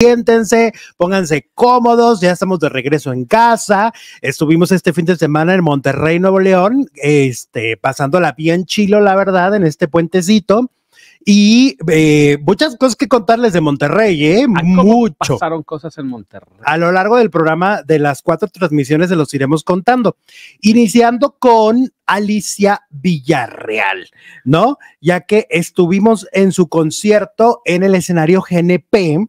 siéntense, pónganse cómodos, ya estamos de regreso en casa. Estuvimos este fin de semana en Monterrey, Nuevo León, este, pasándola bien chilo, la verdad, en este puentecito. Y eh, muchas cosas que contarles de Monterrey, ¿eh? Mucho. Pasaron cosas en Monterrey. A lo largo del programa, de las cuatro transmisiones, se los iremos contando. Iniciando con Alicia Villarreal, ¿no? Ya que estuvimos en su concierto en el escenario GNP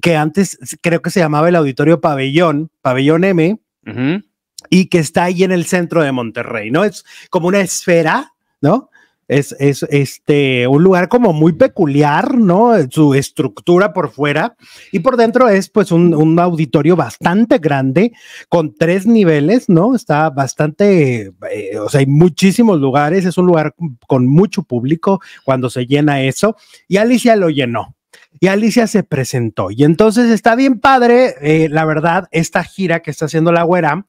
que antes creo que se llamaba el Auditorio Pabellón, Pabellón M, y que está ahí en el centro de Monterrey, ¿no? Es como una esfera, ¿no? Es, es, este, un lugar como muy peculiar, ¿no? Su estructura por fuera y por dentro es pues un, auditorio bastante grande con tres niveles, ¿no? Está bastante, eh, o sea, hay muchísimos lugares, es un lugar con mucho público cuando se llena eso y Alicia lo llenó, y Alicia se presentó. Y entonces está bien padre, eh, la verdad, esta gira que está haciendo la güera,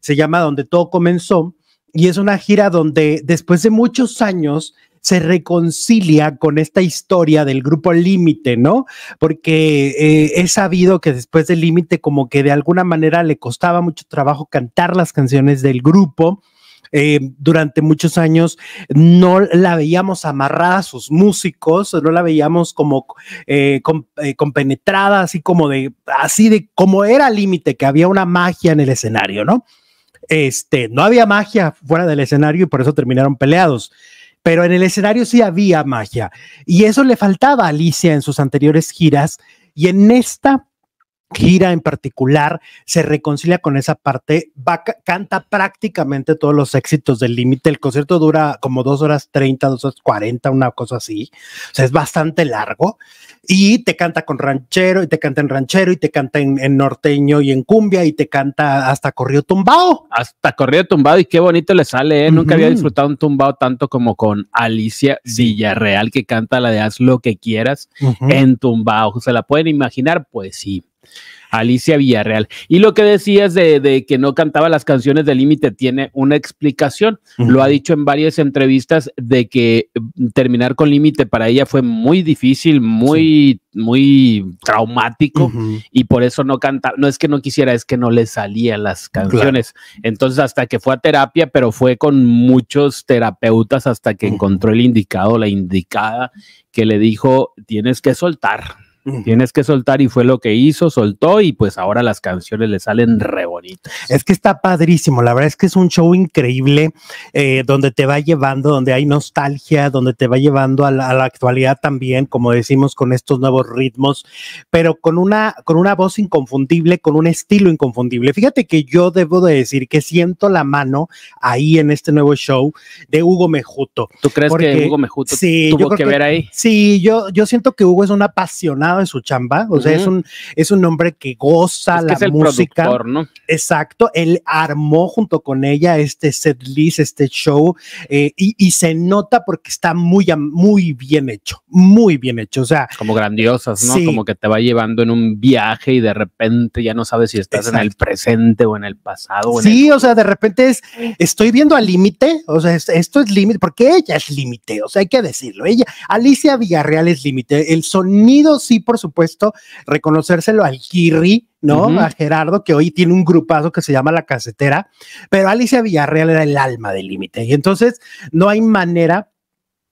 se llama Donde todo comenzó, y es una gira donde después de muchos años se reconcilia con esta historia del grupo Límite, ¿no? Porque he eh, sabido que después del Límite como que de alguna manera le costaba mucho trabajo cantar las canciones del grupo eh, durante muchos años no la veíamos amarrada a sus músicos, no la veíamos como eh, eh, compenetrada, así como de, así de como era límite, que había una magia en el escenario, ¿no? Este, no había magia fuera del escenario y por eso terminaron peleados pero en el escenario sí había magia. Y eso le faltaba a Alicia en sus anteriores giras. Y en esta gira en particular se reconcilia con esa parte, canta prácticamente todos los éxitos del límite, el concierto dura como dos horas 30, dos horas 40, una cosa así, o sea, es bastante largo y te canta con ranchero y te canta en ranchero y te canta en, norteño y en cumbia y te canta hasta corrido tumbado. Hasta corrido tumbado y qué bonito le sale, ¿eh? nunca había disfrutado un tumbado tanto como con Alicia Villarreal que canta la de haz lo que quieras en tumbado, ¿se la pueden imaginar? Pues sí. Alicia Villarreal. Y lo que decías de, que no cantaba las canciones de Límite tiene una explicación. Lo ha dicho en varias entrevistas de que mm, terminar con Límite para ella fue muy difícil, muy, muy traumático y por eso no canta. No es que no quisiera, es que no le salían las canciones. Entonces, hasta que fue a terapia, pero fue con muchos terapeutas hasta que encontró el indicado, la indicada que le dijo, tienes que soltar Tienes que soltar y fue lo que hizo, soltó y pues ahora las canciones le salen re bonitas. Es que está padrísimo, la verdad es que es un show increíble eh, donde te va llevando, donde hay nostalgia, donde te va llevando a la, actualidad también, como decimos, con estos nuevos ritmos, pero con una, con una voz inconfundible, con un estilo inconfundible. Fíjate que yo debo de decir que siento la mano ahí en este nuevo show de Hugo Mejuto. ¿Tú crees que Hugo Mejuto tuvo que, ver ahí? Sí, yo, yo siento que Hugo es un apasionado en su chamba, o sea, es, un, es un hombre que goza la música. ¿no? Exacto, él armó junto con ella este set list, este show, eh, y, se nota porque está muy, muy bien hecho, muy bien hecho, o sea. Como grandiosas, ¿no? Como que te va llevando en un viaje y de repente ya no sabes si estás en el presente o en el pasado. sí, o sea, de repente es, estoy viendo al límite, o sea, esto es límite, porque ella es límite, o sea, hay que decirlo, ella, Alicia Villarreal es límite, el sonido sí y por supuesto reconocérselo al Kirri, ¿no? A Gerardo, que hoy tiene un grupazo que se llama La Casetera, pero Alicia Villarreal era el alma del límite. Y entonces no hay manera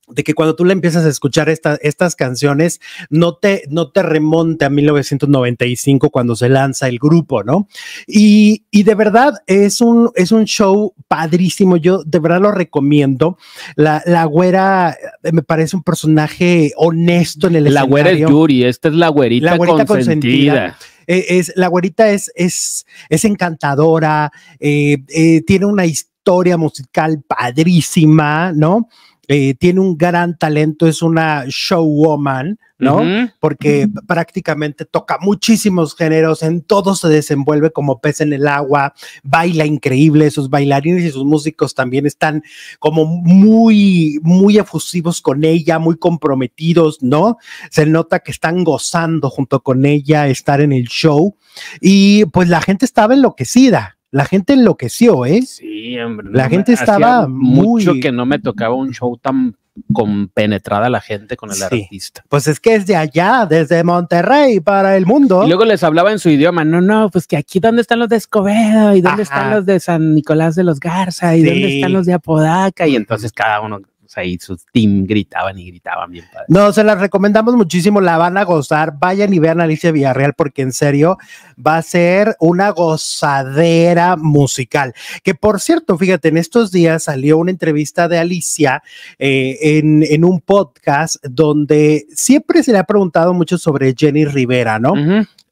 de que cuando tú le empiezas a escuchar estas canciones, no te, no te a 1995 cuando se lanza el grupo, ¿no? Y, de verdad es un, es un show padrísimo, yo de verdad lo recomiendo. La, la güera eh, me parece un personaje honesto en el la escenario. La güera es Yuri, esta es la güerita, la consentida. Eh, la güerita es, es, es encantadora, eh, tiene una historia musical padrísima, ¿no? Eh, tiene un gran talento, es una showwoman, ¿no? Porque prácticamente toca muchísimos géneros, en todo se desenvuelve como pez en el agua, baila increíble, sus bailarines y sus músicos también están como muy, muy efusivos con ella, muy comprometidos, ¿no? Se nota que están gozando junto con ella estar en el show y pues la gente estaba enloquecida, la gente enloqueció, ¿eh? Sí, hombre. La gente estaba muy... Mucho que no me tocaba un show tan compenetrada la gente con el artista. Pues es que es de allá, desde Monterrey para el mundo. Y luego les hablaba en su idioma, no, no, pues que aquí dónde están los de Escobedo y dónde están los de San Nicolás de los Garza y dónde están los de Apodaca y entonces cada uno pues, ahí su team gritaban y gritaban bien padre. No, se las recomendamos muchísimo, la van a gozar. Vayan y vean Alicia Villarreal porque en serio va a ser una gozadera musical. Que por cierto, fíjate, en estos días salió una entrevista de Alicia eh, en, un podcast donde siempre se le ha preguntado mucho sobre Jenny Rivera, ¿no?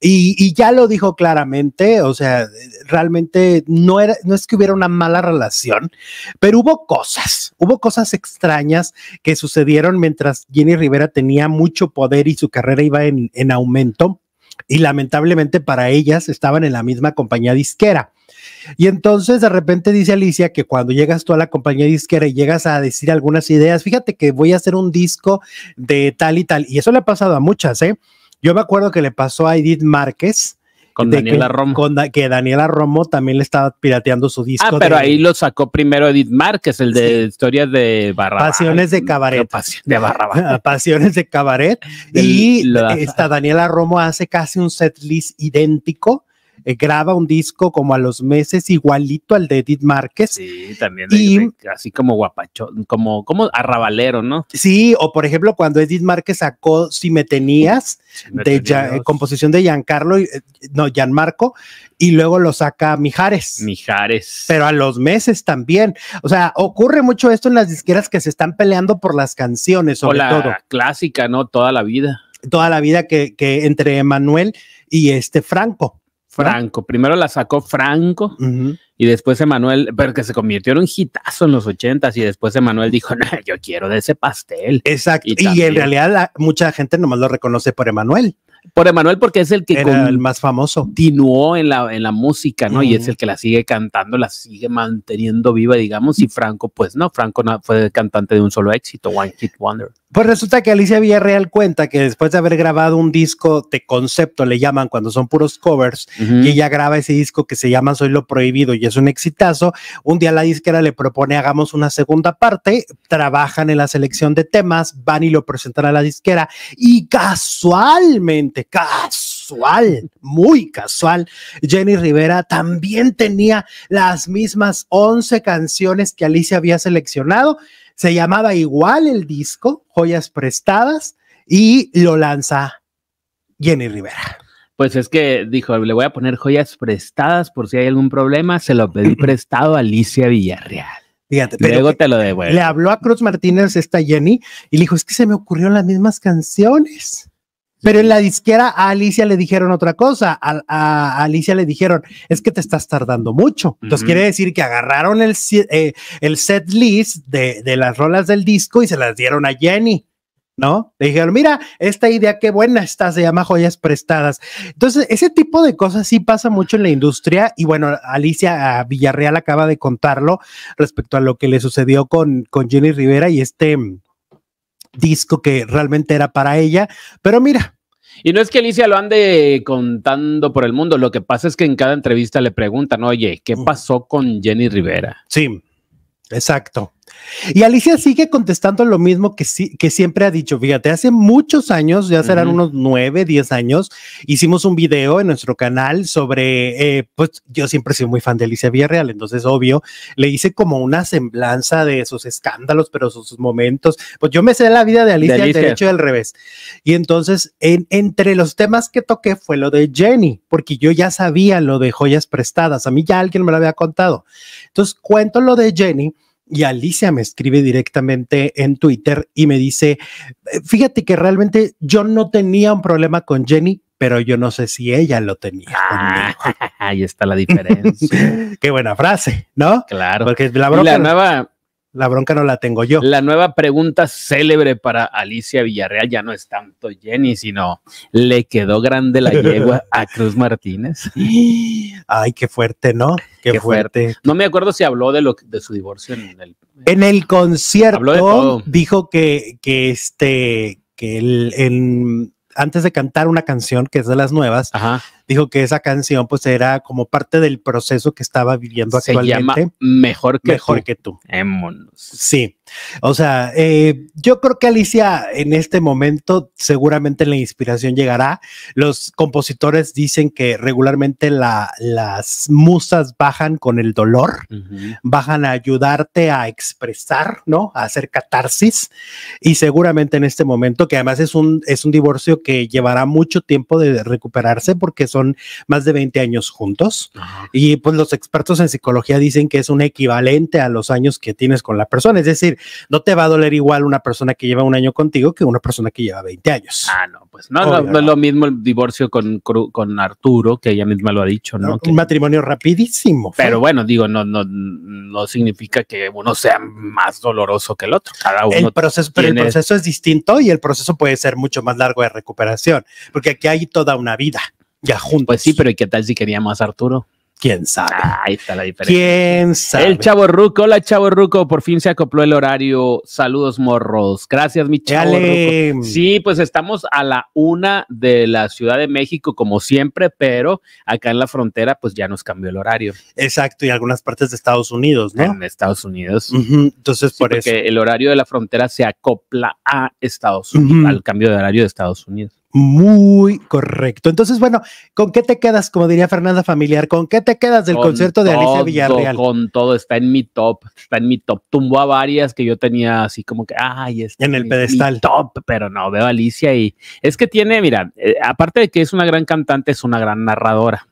Y, ya lo dijo claramente, o sea, realmente no, era, no es que hubiera una mala relación, pero hubo cosas, hubo cosas extrañas que sucedieron mientras Jenny Rivera tenía mucho poder y su carrera iba en, en aumento y lamentablemente para ellas estaban en la misma compañía disquera. Y entonces de repente dice Alicia que cuando llegas tú a la compañía disquera y llegas a decir algunas ideas, fíjate que voy a hacer un disco de tal y tal, y eso le ha pasado a muchas, ¿eh? Yo me acuerdo que le pasó a Edith Márquez. Con Daniela Romo. que Daniela Romo también le estaba pirateando su disco. Ah, pero ahí lo sacó primero Edith Márquez, el de historias de Barrabás. Pasiones de Cabaret. Pasiones de Cabaret. y Daniela Romo hace casi un set list idéntico eh, graba un disco como a los meses, igualito al de Edith Márquez. Sí, también. Y, así como guapacho, como, como arrabalero, ¿no? Sí, o por ejemplo, cuando Edith Márquez sacó Si me tenías, de eh, composición de Giancarlo, eh, no, Gianmarco, y luego lo saca Mijares. Mijares. Pero a los meses también. O sea, ocurre mucho esto en las disqueras que se están peleando por las canciones, sobre o todo. clásica, ¿no? Toda la vida. Toda la vida que, entre Emanuel y este Franco. Franco. Primero la sacó Franco y después Emanuel, que se convirtió en un hitazo en los ochentas y después Emanuel dijo, no, yo quiero de ese pastel. Exacto. Y, en realidad mucha gente nomás lo reconoce por Emanuel. Por Emanuel porque es el que el más famoso. Continuó en la, música, ¿no? Y es el que la sigue cantando, la sigue manteniendo viva, digamos. Y Franco, pues no, Franco fue cantante de un solo éxito, One Hit Wonder. Pues resulta que Alicia Villarreal cuenta que después de haber grabado un disco de concepto, le llaman cuando son puros covers, y ella graba ese disco que se llama Soy lo Prohibido y es un exitazo, un día la disquera le propone hagamos una segunda parte, trabajan en la selección de temas, van y lo presentan a la disquera y casualmente, casual, muy casual, Jenny Rivera también tenía las mismas 11 canciones que Alicia había seleccionado se llamaba igual el disco, Joyas Prestadas, y lo lanza Jenny Rivera. Pues es que dijo, le voy a poner joyas prestadas por si hay algún problema. Se lo pedí prestado a Alicia Villarreal. Fíjate, pero Luego te lo devuelvo. Le habló a Cruz Martínez esta Jenny y le dijo, es que se me ocurrieron las mismas canciones. Pero en la disquera a Alicia le dijeron otra cosa. A, Alicia le dijeron, es que te estás tardando mucho. Entonces quiere decir que agarraron el, eh, el set list de, las rolas del disco y se las dieron a Jenny. ¿no? Le dijeron, mira, esta idea qué buena está, se llama joyas prestadas. Entonces, ese tipo de cosas sí pasa mucho en la industria y bueno, Alicia Villarreal acaba de contarlo respecto a lo que le sucedió con, con Jenny Rivera y este mm, disco que realmente era para ella, pero mira, y no es que Alicia lo ande contando por el mundo, lo que pasa es que en cada entrevista le preguntan, oye, ¿qué pasó con Jenny Rivera? Sí, exacto. Y Alicia sigue contestando lo mismo que, que siempre ha dicho. Fíjate, hace muchos años, ya serán unos nueve, diez años, hicimos un video en nuestro canal sobre, eh, pues yo siempre he sido muy fan de Alicia Villarreal, entonces obvio, le hice como una semblanza de esos escándalos, pero sus, momentos. Pues yo me sé la vida de Alicia, derecho y al revés. Y entonces, entre los temas que toqué fue lo de Jenny, porque yo ya sabía lo de joyas prestadas, a mí ya alguien me lo había contado. Entonces, cuento lo de Jenny y Alicia me escribe directamente en Twitter y me dice, eh, fíjate que realmente yo no tenía un problema con Jenny, pero yo no sé si ella lo tenía. Ah, ahí está la diferencia. Qué buena frase, ¿no? Claro. Porque la, la bronca no la tengo yo. La nueva pregunta célebre para Alicia Villarreal ya no es tanto Jenny, sino ¿le quedó grande la yegua a Cruz Martínez? Ay, qué fuerte, ¿no? Qué, fuerte. No me acuerdo si habló de, lo, de su divorcio en el... En concierto dijo que, que, este, que el, antes de cantar una canción que es de las nuevas, Ajá dijo que esa canción pues era como parte del proceso que estaba viviendo actualmente. Se llama mejor que mejor tú. que tú. Sí. O sea, eh, yo creo que Alicia en este momento seguramente la inspiración llegará. Los compositores dicen que regularmente la, las musas bajan con el dolor, bajan a ayudarte a expresar, ¿no? A hacer catarsis. Y seguramente en este momento, que además es un, es un divorcio que llevará mucho tiempo de recuperarse porque son más de 20 años juntos. Y pues los expertos en psicología dicen que es un equivalente a los años que tienes con la persona. Es decir, no te va a doler igual una persona que lleva un año contigo que una persona que lleva 20 años. Ah, no, pues no, no, es lo mismo el divorcio con, Arturo, que ella misma lo ha dicho, ¿no? un matrimonio rapidísimo. ¿eh? Pero bueno, digo, no, no, no significa que uno sea más doloroso que el otro. Cada uno el proceso es distinto y el proceso puede ser mucho más largo de recuperación, porque aquí hay toda una vida. Ya juntos. Pues sí, pero ¿y qué tal si quería más Arturo? ¿Quién sabe? Ah, ahí está la diferencia. ¿Quién sabe? El Chavo Ruco. Hola, Chavo Ruco. Por fin se acopló el horario. Saludos, morros. Gracias, mi Chavo Ruco. Sí, pues estamos a la una de la Ciudad de México, como siempre, pero acá en la frontera, pues ya nos cambió el horario. Exacto, y algunas partes de Estados Unidos, ¿no? En Estados Unidos. Entonces, por por porque el horario de la frontera se acopla a Estados Unidos, al cambio de horario de Estados Unidos. Muy correcto. Entonces, bueno, ¿con qué te quedas? Como diría Fernanda Familiar, ¿con qué te quedas del concierto de Alicia Villarreal? Con todo, está en mi top, está en mi top. Tumbó a varias que yo tenía así como que, ay, está en el pedestal. top, pero no, veo a Alicia y es que tiene, mira, eh, aparte de que es una gran cantante, es una gran narradora.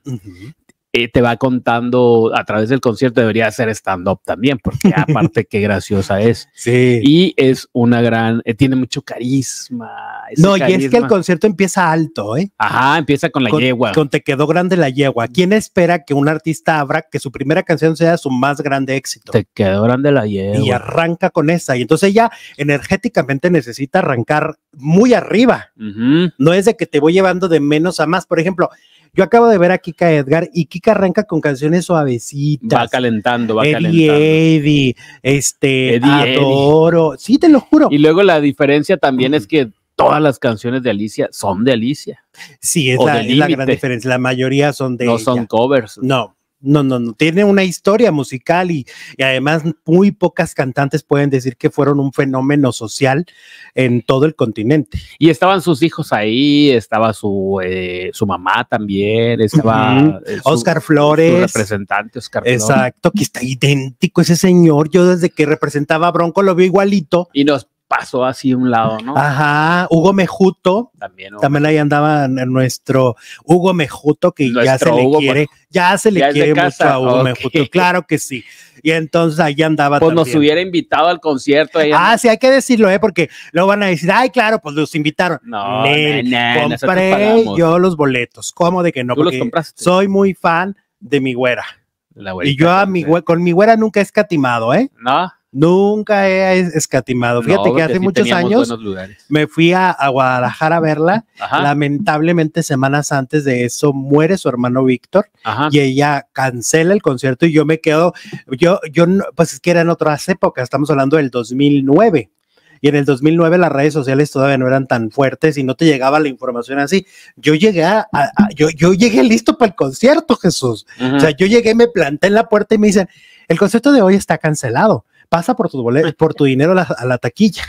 Eh, te va contando a través del concierto, debería ser stand-up también, porque aparte qué graciosa es. Sí. Y es una gran, eh, tiene mucho carisma. No, y es que el concierto empieza alto, ¿eh? Ajá, empieza con la yegua. Con Te quedó grande la yegua. ¿Quién espera que un artista abra que su primera canción sea su más grande éxito? Te quedó grande la yegua. Y arranca con esa. Y entonces ella energéticamente necesita arrancar muy arriba. No es de que te voy llevando de menos a más. Por ejemplo, yo acabo de ver a Kika Edgar y Kika arranca con canciones suavecitas. Va calentando, va calentando. Eddie, este, adoro. Sí, te lo juro. Y luego la diferencia también es que todas las canciones de Alicia son de Alicia. Sí, es, la, es la, gran diferencia. La mayoría son de. No son covers. No no, no, no, tiene una historia musical y, además muy pocas cantantes pueden decir que fueron un fenómeno social en todo el continente. Y estaban sus hijos ahí, estaba su, eh, su mamá también, estaba eh, Oscar Flores. representante, Oscar Flores. Exacto, que está idéntico ese señor. Yo desde que representaba a Bronco lo vi igualito. Y nos pasó así un lado, ¿no? Ajá, Hugo Mejuto. También, Hugo. también ahí andaba nuestro Hugo Mejuto, que ya se le quiere, ya se le quiere mucho a Hugo Mejuto, claro que sí. Y entonces ahí andaba. Pues nos hubiera invitado al concierto. Ahí ah, sí, hay que decirlo, ¿eh? Porque luego van a decir, ay, claro, pues los invitaron. No, no, compré yo los boletos. ¿Cómo de que no? Tú los compraste. Soy muy fan de mi güera. La y yo a mi, con mi güera nunca he escatimado, ¿eh? No. Nunca he escatimado. Fíjate que hace muchos años me fui a, Guadalajara a verla. Lamentablemente, semanas antes de eso, muere su hermano Víctor y ella cancela el concierto y yo me quedo. Yo, yo, pues es que era en otras épocas, estamos hablando del 2009 y en el 2009 las redes sociales todavía no eran tan fuertes y no te llegaba la información así. Yo llegué a, yo, llegué listo para el concierto, Jesús. O sea, yo llegué, me planté en la puerta y me dicen, el concierto de hoy está cancelado pasa por tu, por tu dinero a la, taquilla.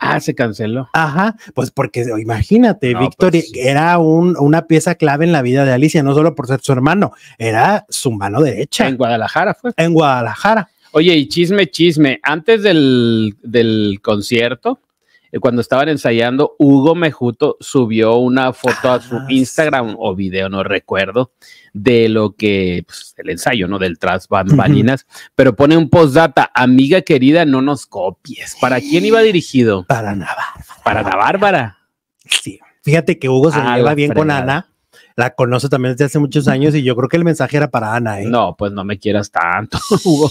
Ah, se canceló. Ajá, pues porque imagínate, Victoria, Víctor pues era un, una pieza clave en la vida de Alicia, no solo por ser su hermano, era su mano derecha. En Guadalajara fue. En Guadalajara. Oye, y chisme, chisme, antes del, del concierto, eh, cuando estaban ensayando, Hugo Mejuto subió una foto a su ah, Instagram o video, no recuerdo, de lo que, pues, el ensayo, ¿no? Del tras bambalinas, pero pone un postdata, amiga querida, no nos copies. ¿Para quién iba dirigido? Para Ana Para Ana Bárbara. Sí. Fíjate que Hugo se ah, lleva bien con Ana la conoce también desde hace muchos años y yo creo que el mensaje era para Ana. ¿eh? No, pues no me quieras tanto, Hugo.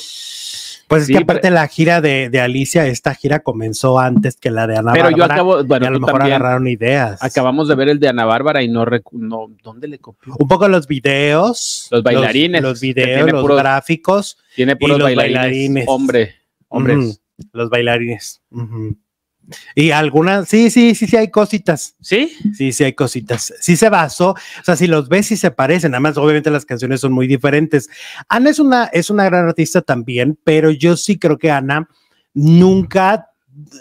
Pues es que aparte la gira de, Alicia, esta gira comenzó antes que la de Ana Bárbara. Pero yo acabo, bueno, y a lo mejor agarraron ideas. Acabamos de ver el de Ana Bárbara y no, no ¿dónde le copió? Un poco los videos. Los bailarines. Los, videos, los gráficos. Tiene puros los bailarines, Hombre, hombres. los bailarines. Y algunas, sí, sí, sí, sí hay cositas. ¿Sí? Sí, sí hay cositas. Sí se basó, o sea, si los ves y se parecen, además obviamente las canciones son muy diferentes. Ana es una, es una gran artista también, pero yo sí creo que Ana nunca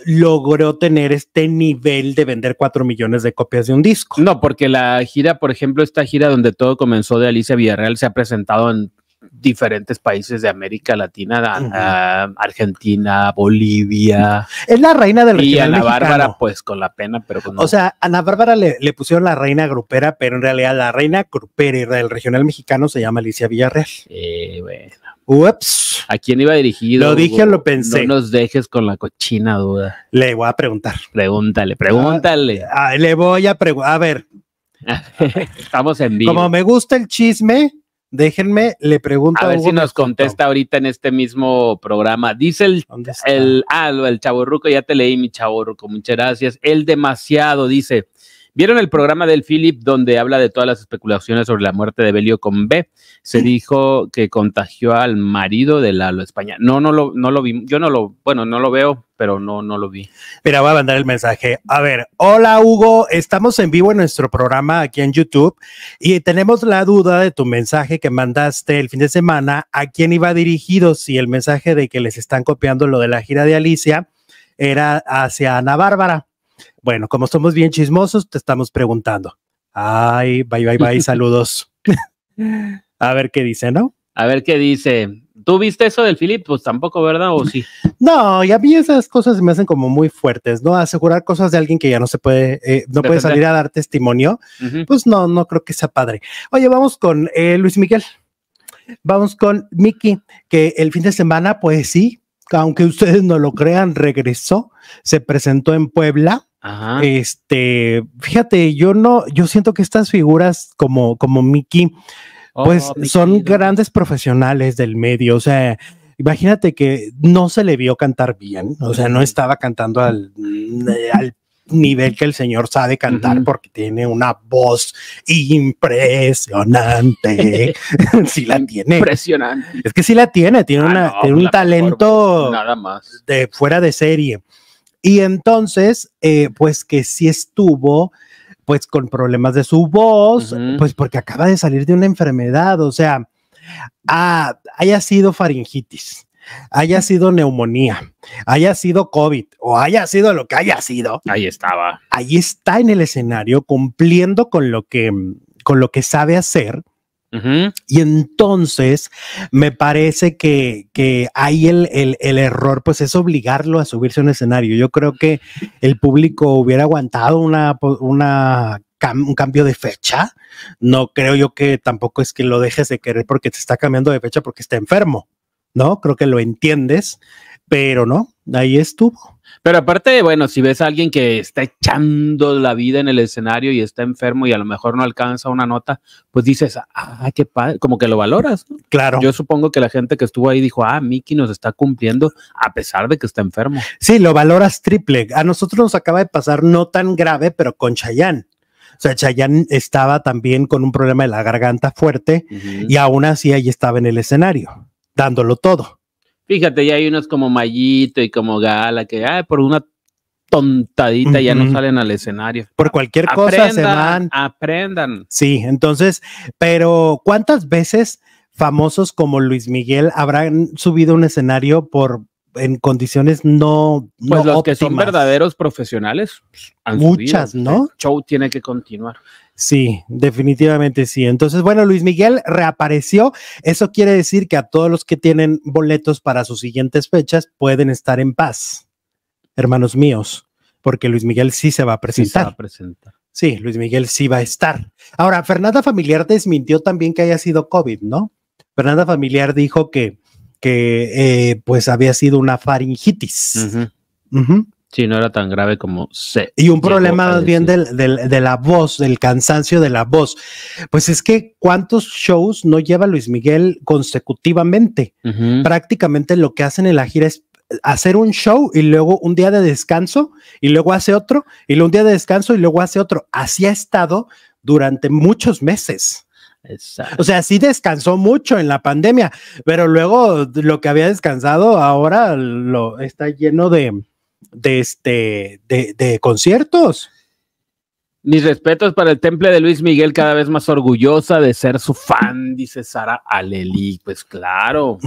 logró tener este nivel de vender cuatro millones de copias de un disco. No, porque la gira, por ejemplo, esta gira donde todo comenzó de Alicia Villarreal se ha presentado en diferentes países de América Latina, Argentina, Bolivia. Es la reina del regional Y Ana Bárbara, pues con la pena, pero con. Pues o sea, Ana Bárbara le, pusieron la reina grupera, pero en realidad la reina grupera del regional mexicano se llama Alicia Villarreal. Eh, bueno. Ups. ¿A quién iba dirigido? Lo dije, lo pensé. No nos dejes con la cochina duda. Le voy a preguntar. Pregúntale, pregúntale. Ah, ah, le voy a preguntar. A ver. Estamos en vivo. Como me gusta el chisme, Déjenme, le pregunto. A ver si nos contesta ahorita en este mismo programa. Dice el, el, ah, el chaborruco, ya te leí, mi chaborruco, muchas gracias. El demasiado dice: ¿Vieron el programa del Philip donde habla de todas las especulaciones sobre la muerte de Belio con B? Se dijo que contagió al marido de la España. No, no lo, no lo vi. Yo no lo, bueno, no lo veo, pero no, no lo vi. Mira, voy a mandar el mensaje. A ver, hola Hugo, estamos en vivo en nuestro programa aquí en YouTube y tenemos la duda de tu mensaje que mandaste el fin de semana. ¿A quién iba dirigido? Si el mensaje de que les están copiando lo de la gira de Alicia era hacia Ana Bárbara. Bueno, como somos bien chismosos, te estamos preguntando. Ay, bye, bye, bye, saludos. A ver qué dice, ¿no? A ver qué dice. ¿Tú viste eso del Philip? Pues tampoco, ¿verdad? ¿O sí? No, y a mí esas cosas me hacen como muy fuertes, ¿no? Asegurar cosas de alguien que ya no se puede, eh, no puede salir a dar testimonio, pues no, no creo que sea padre. Oye, vamos con eh, Luis Miguel. Vamos con Miki, que el fin de semana, pues sí, aunque ustedes no lo crean, regresó, se presentó en Puebla este, fíjate, yo no, yo siento que estas figuras como, como Mickey, oh, pues son grandes profesionales del medio, o sea, imagínate que no se le vio cantar bien, o sea, no estaba cantando al, nivel que el señor sabe cantar porque tiene una voz impresionante. sí la tiene. Impresionante. Es que sí la tiene, tiene, ah, pues un talento nada más. de fuera de serie. Y entonces, eh, pues que si estuvo, pues con problemas de su voz, pues porque acaba de salir de una enfermedad, o sea, ah, haya sido faringitis, haya sido neumonía, haya sido COVID o haya sido lo que haya sido. Ahí estaba. Ahí está en el escenario cumpliendo con lo que, con lo que sabe hacer y entonces me parece que, que ahí el, el, error, pues es obligarlo a subirse a un escenario. Yo creo que el público hubiera aguantado una, una un cambio de fecha. No creo yo que tampoco es que lo dejes de querer porque te está cambiando de fecha porque está enfermo, ¿no? Creo que lo entiendes, pero no, ahí estuvo. Pero aparte, bueno, si ves a alguien que está echando la vida en el escenario y está enfermo y a lo mejor no alcanza una nota, pues dices, ah, qué padre, como que lo valoras. Claro. Yo supongo que la gente que estuvo ahí dijo, ah, Mickey nos está cumpliendo a pesar de que está enfermo. Sí, lo valoras triple. A nosotros nos acaba de pasar no tan grave, pero con chayán O sea, Chayanne estaba también con un problema de la garganta fuerte y aún así ahí estaba en el escenario, dándolo todo. Fíjate, ya hay unos como Mayito y como Gala que ay, por una tontadita ya no salen al escenario. Por cualquier cosa se van. Aprendan. Sí, entonces, pero ¿cuántas veces famosos como Luis Miguel habrán subido un escenario por en condiciones no. Pues los que son verdaderos profesionales. Pues, Muchas, ¿no? El show tiene que continuar. Sí, definitivamente sí. Entonces, bueno, Luis Miguel reapareció. Eso quiere decir que a todos los que tienen boletos para sus siguientes fechas pueden estar en paz, hermanos míos, porque Luis Miguel sí se va a presentar. Sí, se va a presentar. sí Luis Miguel sí va a estar. Ahora, Fernanda Familiar desmintió también que haya sido COVID, ¿no? Fernanda Familiar dijo que que eh, pues había sido una faringitis. Sí, no era tan grave como se. Y un problema más bien del, de la voz, del cansancio de la voz. Pues es que cuántos shows no lleva Luis Miguel consecutivamente. Prácticamente lo que hacen en la gira es hacer un show y luego un día de descanso y luego hace otro y luego un día de descanso y luego hace otro. Así ha estado durante muchos meses. O sea, sí descansó mucho en la pandemia, pero luego lo que había descansado ahora lo está lleno de, este de conciertos. Mis respetos para el temple de Luis Miguel, cada vez más orgullosa de ser su fan, dice Sara Aleli. Pues claro,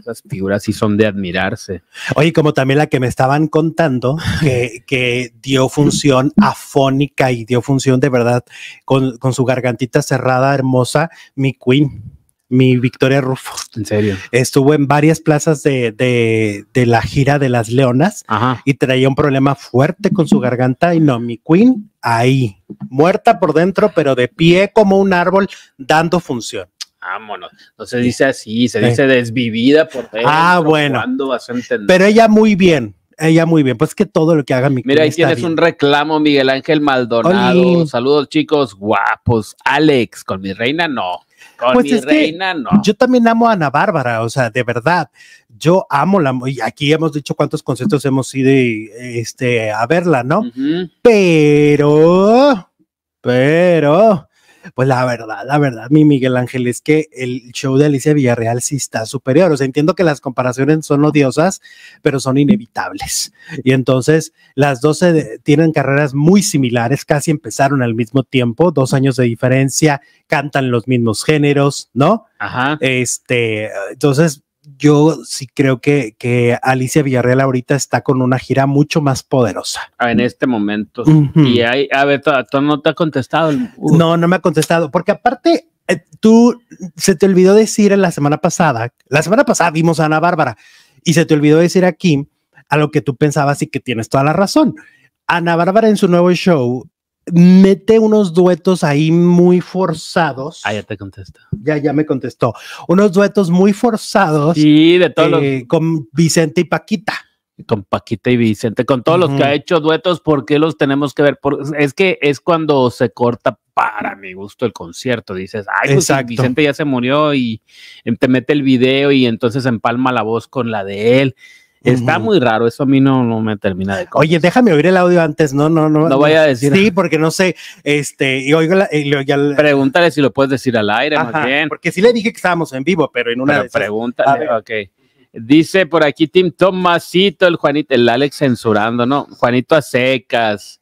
esas figuras sí son de admirarse. Oye, como también la que me estaban contando, que, dio función afónica y dio función de verdad con, con su gargantita cerrada, hermosa, mi queen mi Victoria Rufo. En serio. Estuvo en varias plazas de, la gira de las Leonas y traía un problema fuerte con su garganta y no, mi Queen ahí, muerta por dentro, pero de pie como un árbol, dando función. Vámonos. No se dice así, se dice desvivida por Ah, bueno. pero ella muy bien ella muy bien. Pues que todo lo que haga mi Queen Mira, ahí tienes un reclamo, Miguel Ángel Maldonado. Saludos, chicos guapos. Alex, con mi reina no pues no. Yo también amo a Ana Bárbara, o sea, de verdad. Yo amo la. Y aquí hemos dicho cuántos conceptos hemos ido este, a verla, ¿no? Pero. Pero pues la verdad, la verdad, mi Miguel Ángel, es que el show de Alicia Villarreal sí está superior. O sea, entiendo que las comparaciones son odiosas, pero son inevitables. Y entonces, las dos tienen carreras muy similares, casi empezaron al mismo tiempo, dos años de diferencia, cantan los mismos géneros, ¿no? Ajá. Este, entonces, yo sí creo que, que, Alicia Villarreal ahorita está con una gira mucho más poderosa. Ah, en este momento. Y hay, a ver, tú no te ha contestado. No, no me ha contestado, porque aparte, eh, tú se te olvidó decir en la semana pasada, la semana pasada vimos a Ana Bárbara y se te olvidó decir aquí a lo que tú pensabas y que tienes toda la razón. Ana Bárbara en su nuevo show mete unos duetos ahí muy forzados. Ah, ya te contesto. Ya, ya me contestó. Unos duetos muy forzados. Sí, de todos. Eh, con Vicente y Paquita. Con Paquita y Vicente, con todos los que ha hecho duetos, ¿por qué los tenemos que ver? es que es cuando se corta para mi gusto el concierto. Dices, ay, pues, Vicente ya se murió y te mete el video y entonces empalma la voz con la de él. Está muy raro, eso a mí no, me termina de... Oye, déjame oír el audio antes, no, no, no. No voy a decir. Sí, porque no sé, este, y oigo la, Pregúntale si lo puedes decir al aire, más bien. Porque sí le dije que estábamos en vivo, pero en una... pregunta pregúntale, ok. Dice por aquí Tim Tomasito, el Juanito, el Alex censurando, ¿no? Juanito a secas.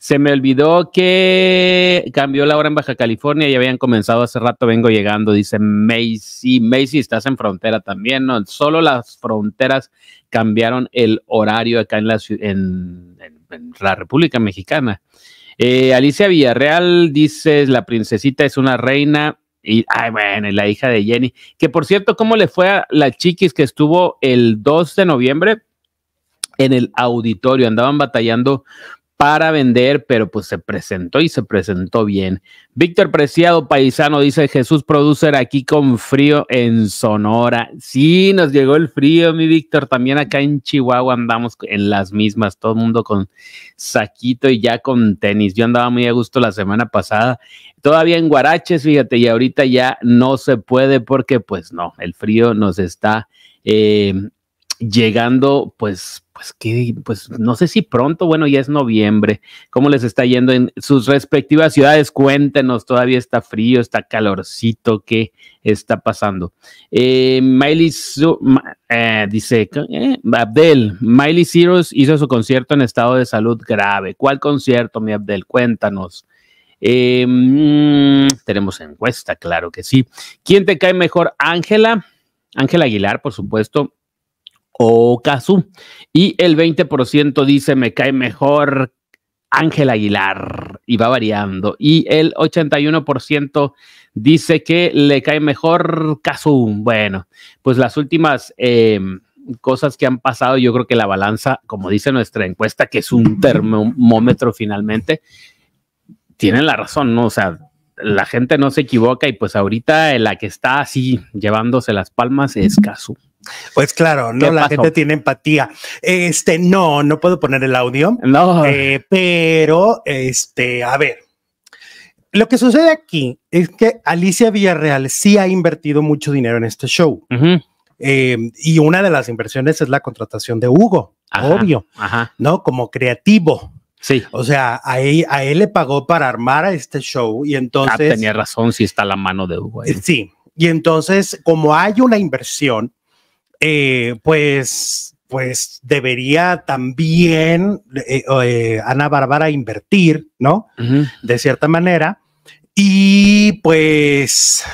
Se me olvidó que cambió la hora en Baja California y habían comenzado hace rato, vengo llegando, dice Macy. Macy, estás en frontera también, ¿no? Solo las fronteras cambiaron el horario acá en la, la República Mexicana. Eh, Alicia Villarreal dice, la princesita es una reina y, ay, bueno, la hija de Jenny. Que por cierto, ¿cómo le fue a la chiquis que estuvo el 2 de noviembre en el auditorio? Andaban batallando para vender, pero pues se presentó y se presentó bien. Víctor Preciado Paisano dice Jesús Producer aquí con frío en Sonora. Sí, nos llegó el frío, mi Víctor. También acá en Chihuahua andamos en las mismas, todo el mundo con saquito y ya con tenis. Yo andaba muy a gusto la semana pasada. Todavía en Guaraches, fíjate, y ahorita ya no se puede porque pues no, el frío nos está eh, llegando, pues, pues pues no sé si pronto, bueno, ya es noviembre, ¿cómo les está yendo en sus respectivas ciudades? Cuéntenos, todavía está frío, está calorcito, ¿qué está pasando? Eh, Miley eh, dice, eh, Abdel, Miley Cyrus hizo su concierto en estado de salud grave. ¿Cuál concierto, mi Abdel? Cuéntanos. Mm, tenemos encuesta, claro que sí. ¿Quién te cae mejor, Ángela? Ángela Aguilar, por supuesto, o Kazu. Y el 20% dice, me cae mejor Ángel Aguilar y va variando. Y el 81% dice que le cae mejor Kazum. Bueno, pues las últimas em, cosas que han pasado, yo creo que la balanza, como dice nuestra encuesta, que es un termómetro finalmente, tienen la razón, ¿no? O sea, la gente no se equivoca y pues ahorita la que está así llevándose las palmas es Kazum. Pues claro, no, la gente tiene empatía. Este, no, no puedo poner el audio. Eh, pero, este, a ver. Lo que sucede aquí es que Alicia Villarreal sí ha invertido mucho dinero en este show. Em, y una de las inversiones es la contratación de Hugo, obvio, ¿no? Como creativo. Sí. O sea, a él, a él le pagó para armar a este show y entonces. Ah, tenía razón si está la mano de Hugo. Sí. Y entonces, como hay una inversión, eh, pues, pues debería también eh, eh, Ana Bárbara invertir, ¿no? De cierta manera. Y pues,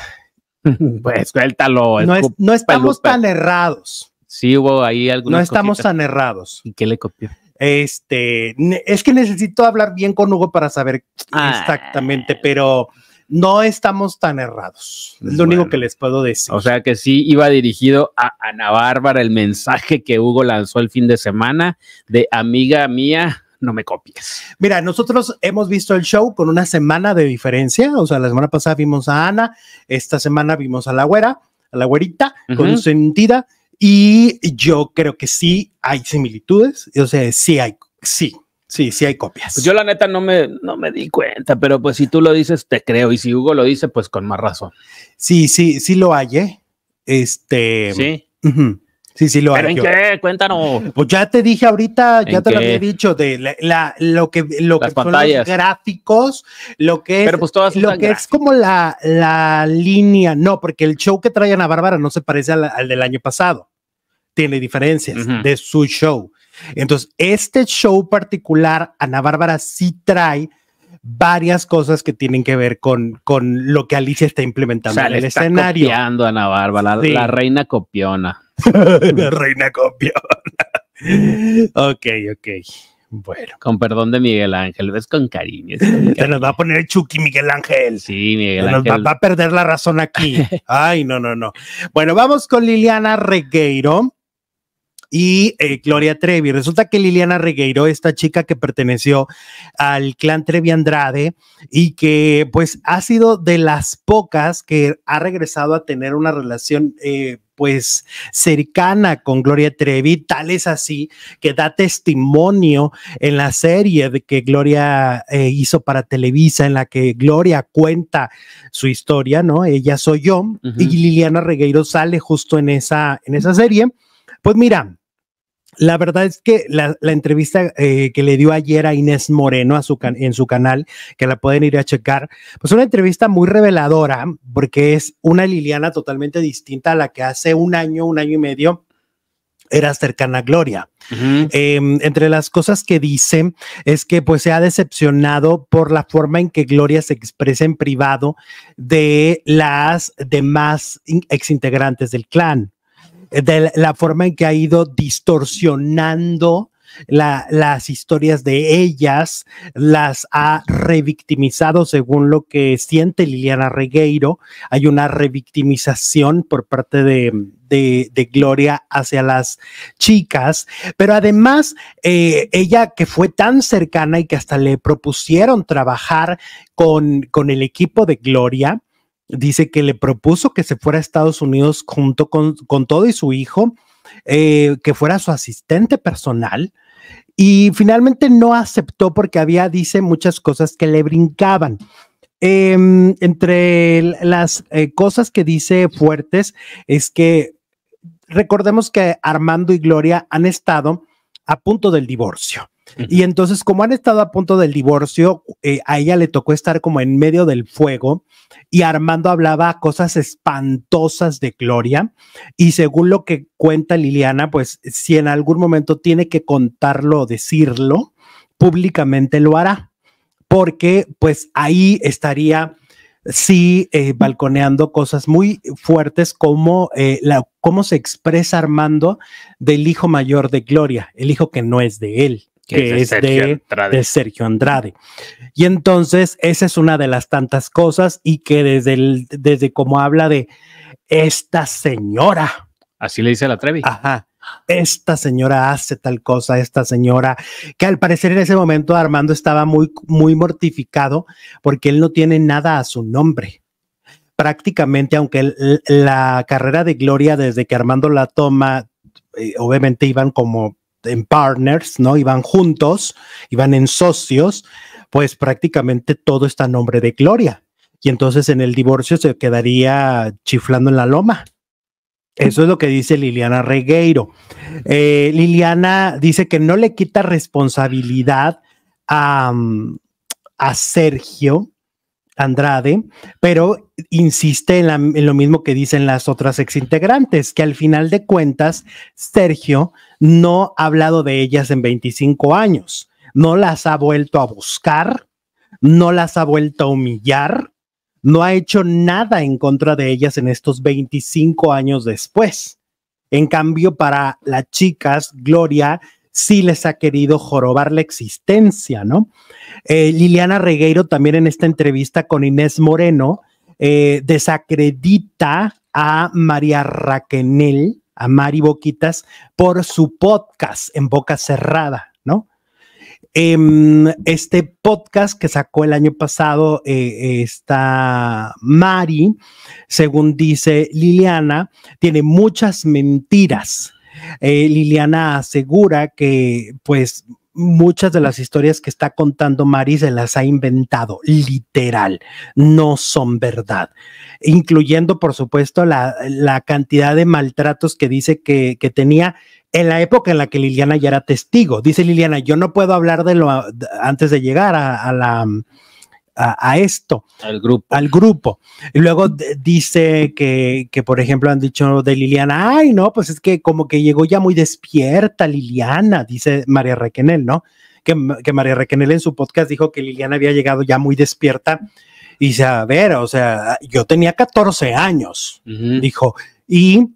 pues suéltalo. No, no estamos tan errados. Sí, hubo ahí algunos. No estamos tan errados. ¿Y qué le copió? Este, es que necesito hablar bien con Hugo para saber ah, exactamente, pero no estamos tan errados. Es lo único que les puedo decir. O sea que sí iba dirigido a Ana Bárbara el mensaje que Hugo lanzó el fin de semana de amiga mía. No me copies. Mira, nosotros hemos visto el show con una semana de diferencia. O sea, la semana pasada vimos a Ana, esta semana vimos a la güera, a la güerita, con consentida. Y yo creo que sí hay similitudes. O sea, sí hay, sí, Sí, sí hay copias. Pues yo la neta no me, no me di cuenta, pero pues si tú lo dices, te creo. Y si Hugo lo dice, pues con más razón. Sí, sí, sí lo hay, ¿eh? Este. Sí. Sí, sí, lo ¿Pero ¿En qué? Cuéntanos. Pues ya te dije ahorita, ya te lo había dicho, de lo que, lo los gráficos, lo que es, pues, todas lo que es como la, línea. No, porque el show que trae a Bárbara no se parece al, del año pasado. Tiene diferencias de su show entonces, este show particular, Ana Bárbara sí trae varias cosas que tienen que ver con, con lo que Alicia está implementando o en el está Copiando a Ana Bárbara, la, reina copiona. la reina copiona. ok, ok. Bueno. Con perdón de Miguel Ángel, ves con cariño. Se nos va a poner el Chucky Miguel Ángel. Sí, Miguel Ángel. Nos va, a perder la razón aquí. Ay, no, no, no. Bueno, vamos con Liliana Regueiro y eh, Gloria Trevi. Resulta que Liliana Regueiro, esta chica que perteneció al clan Trevi Andrade y que pues ha sido de las pocas que ha regresado a tener una relación eh, pues cercana con Gloria Trevi, tal es así que da testimonio en la serie de que Gloria eh, hizo para Televisa, en la que Gloria cuenta su historia, ¿no? Ella soy yo y Liliana Regueiro sale justo en esa, en esa serie pues mira, la verdad es que la, entrevista eh, que le dio ayer a Inés Moreno en su canal, que la pueden ir a checar, pues una entrevista muy reveladora, porque es una Liliana totalmente distinta a la que hace un año, un año y medio era cercana a Gloria. Em, entre las cosas que dice es que pues se ha decepcionado por la forma en que Gloria se expresa en privado de las demás ex integrantes del clan de la forma en que ha ido distorsionando las historias de ellas, las ha revictimizado según lo que siente Liliana Regueiro. Hay una revictimización por parte de, Gloria hacia las chicas, pero además eh, ella que fue tan cercana y que hasta le propusieron trabajar con el equipo de Gloria, dice que le propuso que se fuera a Estados Unidos junto con, todo y su hijo, eh, que fuera su asistente personal. Y finalmente no aceptó porque había, dice, muchas cosas que le brincaban. Em, entre las eh, cosas que dice fuertes es que recordemos que Armando y Gloria han estado a punto del divorcio. Y entonces, como han estado a punto del divorcio, eh, a ella le tocó estar como en medio del fuego y Armando hablaba cosas espantosas de Gloria. Y según lo que cuenta Liliana, pues si en algún momento tiene que contarlo o decirlo, públicamente lo hará, porque pues ahí estaría sí eh, balconeando cosas muy fuertes como eh, cómo se expresa Armando del hijo mayor de Gloria, el hijo que no es de él que, es, de, Sergio Andrade. Y entonces, esa es una de las tantas cosas y que desde, el, desde como habla de esta señora. Así le dice la Trevi. Ajá. Esta señora hace tal cosa, esta señora, que al parecer en ese momento Armando estaba muy, muy mortificado porque él no tiene nada a su nombre prácticamente, aunque la carrera de Gloria desde que Armando la toma, eh, obviamente iban como en partners, ¿no? iban juntos, iban en socios, pues prácticamente todo está a nombre de Gloria. Y entonces en el divorcio se quedaría chiflando en la loma. Eso es lo que dice Liliana Regueiro. Eh, Liliana dice que no le quita responsabilidad a, mm, Sergio Andrade, pero insiste en, en, lo mismo que dicen las otras exintegrantes, que al final de cuentas Sergio no ha hablado de ellas en 25 años, no las ha vuelto a buscar, no las ha vuelto a humillar, no ha hecho nada en contra de ellas en estos 25 años después. En cambio, para las chicas, Gloria sí les ha querido jorobar la existencia, ¿no? Eh, Liliana Regueiro también en esta entrevista con Inés Moreno eh, desacredita a María Raquenel a Mari Boquitas por su podcast en boca cerrada, ¿no? Em, este podcast que sacó el año pasado eh, está Mari, según dice Liliana, tiene muchas mentiras. Eh, Liliana asegura que pues muchas de las historias que está contando Mari se las ha inventado, literal, no son verdad, incluyendo, por supuesto, la, la cantidad de maltratos que dice que, tenía en la época en la que Liliana ya era testigo. Dice Liliana, yo no puedo hablar de lo antes de llegar a la a, esto, al grupo. Al grupo. Y luego dice que, por ejemplo, han dicho de Liliana, ay, no, pues es que como que llegó ya muy despierta Liliana, dice María Requenel, ¿no? Que, María Requenel en su podcast dijo que Liliana había llegado ya muy despierta. Y dice, a ver, o sea, yo tenía 14 años, dijo, y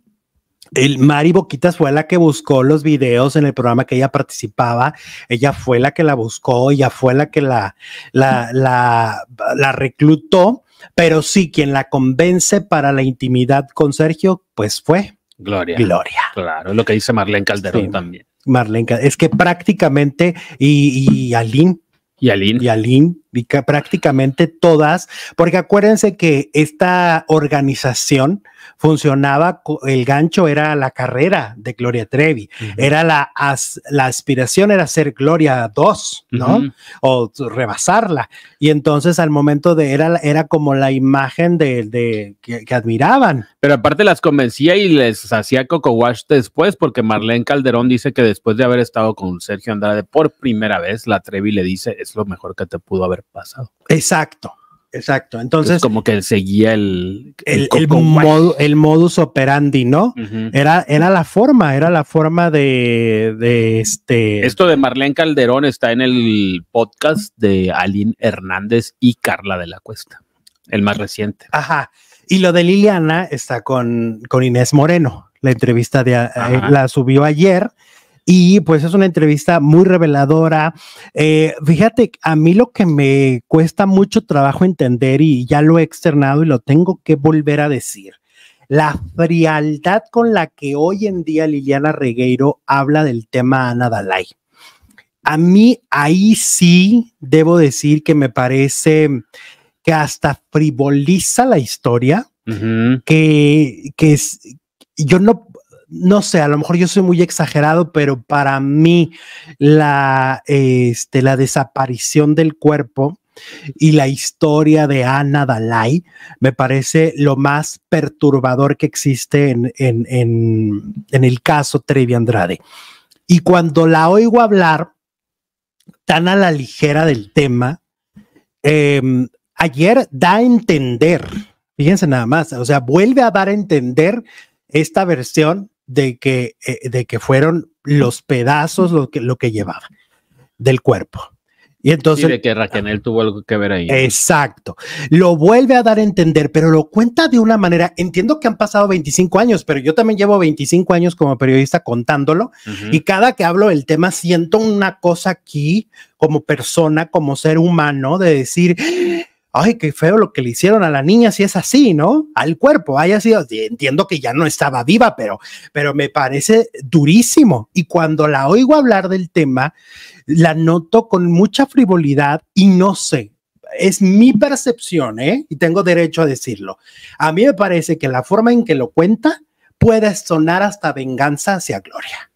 el Mari Boquitas fue la que buscó los videos en el programa que ella participaba. Ella fue la que la buscó, ella fue la que la, la, la, reclutó. Pero sí, quien la convence para la intimidad con Sergio, pues fue Gloria. Gloria. Claro, lo que dice Marlene Calderón también. Marlene, es que prácticamente, y, y Aline. Y Aline. Y Aline prácticamente todas, porque acuérdense que esta organización funcionaba, el gancho era la carrera de Gloria Trevi, era la, la aspiración era ser Gloria 2, ¿no? O rebasarla. Y entonces al momento de, era, era como la imagen de, que, que, admiraban. Pero aparte las convencía y les hacía coco wash después, porque Marlene Calderón dice que después de haber estado con Sergio Andrade por primera vez, la Trevi le dice, es lo mejor que te pudo haber pasado. Exacto. Exacto. Entonces. como que seguía el. El, el, el modus operandi, ¿no? era, era la forma, era la forma de, de, este. Esto de Marlene Calderón está en el podcast de Aline Hernández y Carla de la Cuesta, el más reciente. Ajá. Y lo de Liliana está con, con Inés Moreno. La entrevista de, eh, la subió ayer y pues es una entrevista muy reveladora. Eh, fíjate, a mí lo que me cuesta mucho trabajo entender y ya lo he externado y lo tengo que volver a decir la frialdad con la que hoy en día Liliana Regueiro habla del tema Ana Dalai. A mí ahí sí debo decir que me parece que hasta frivoliza la historia, que, que yo no no sé, a lo mejor yo soy muy exagerado, pero para mí la, este, la desaparición del cuerpo y la historia de Ana Dalai me parece lo más perturbador que existe en, el caso Trevi Andrade. Y cuando la oigo hablar tan a la ligera del tema, em, ayer da a entender, fíjense nada más, o sea, vuelve a dar a entender esta versión de que, eh, de que fueron los pedazos lo que, lo que llevaba del cuerpo. Y entonces. que Raquel tuvo algo que ver ahí. Exacto. Lo vuelve a dar a entender, pero lo cuenta de una manera. Entiendo que han pasado 25 años, pero yo también llevo 25 años como periodista contándolo. Y cada que hablo del tema, siento una cosa aquí, como persona, como ser humano, de decir ay, qué feo lo que le hicieron a la niña, si es así, ¿no? Al cuerpo, haya sido, entiendo que ya no estaba viva, pero, pero me parece durísimo. Y cuando la oigo hablar del tema, la noto con mucha frivolidad y no sé, es mi percepción, ¿eh? Y tengo derecho a decirlo. A mí me parece que la forma en que lo cuenta puede sonar hasta venganza hacia Gloria.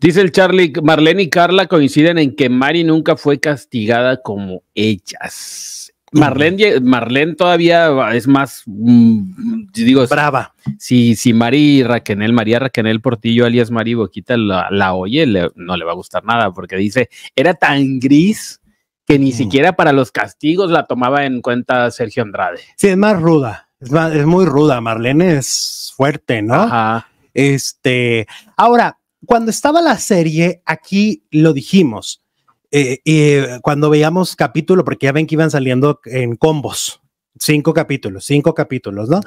Dice el Charlie, Marlene y Carla coinciden en que Mari nunca fue castigada como ellas. Marlene, todavía es más, mm, digo, brava. Si, si Mari Raquenel, María Raquenel Portillo, alias Mari Boquita, la, oye, no le va a gustar nada porque dice, era tan gris que ni mm. siquiera para los castigos la tomaba en cuenta Sergio Andrade. Sí, es más ruda, es, muy ruda. Marlene es fuerte, ¿no? Este, ahora, cuando estaba la serie, aquí lo dijimos eh, y eh, cuando veíamos capítulo, porque ya ven que iban saliendo en combos, cinco capítulos, cinco capítulos, ¿no?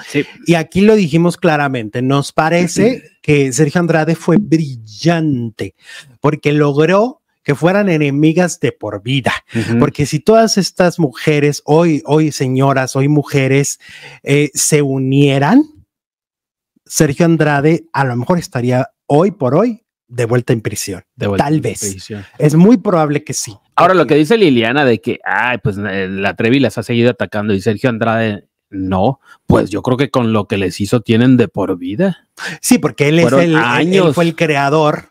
Y aquí lo dijimos claramente, nos parece que Sergio Andrade fue brillante porque logró que fueran enemigas de por vida, porque si todas estas mujeres, hoy, hoy señoras, hoy mujeres, eh, se unieran, Sergio Andrade a lo mejor estaría hoy por hoy de vuelta en prisión. Tal vez. Es muy probable que sí. Ahora, lo que dice Liliana de que, pues eh, la Trevi las ha seguido atacando y Sergio Andrade no, pues yo creo que con lo que les hizo tienen de por vida. Sí, porque él es el, año fue el creador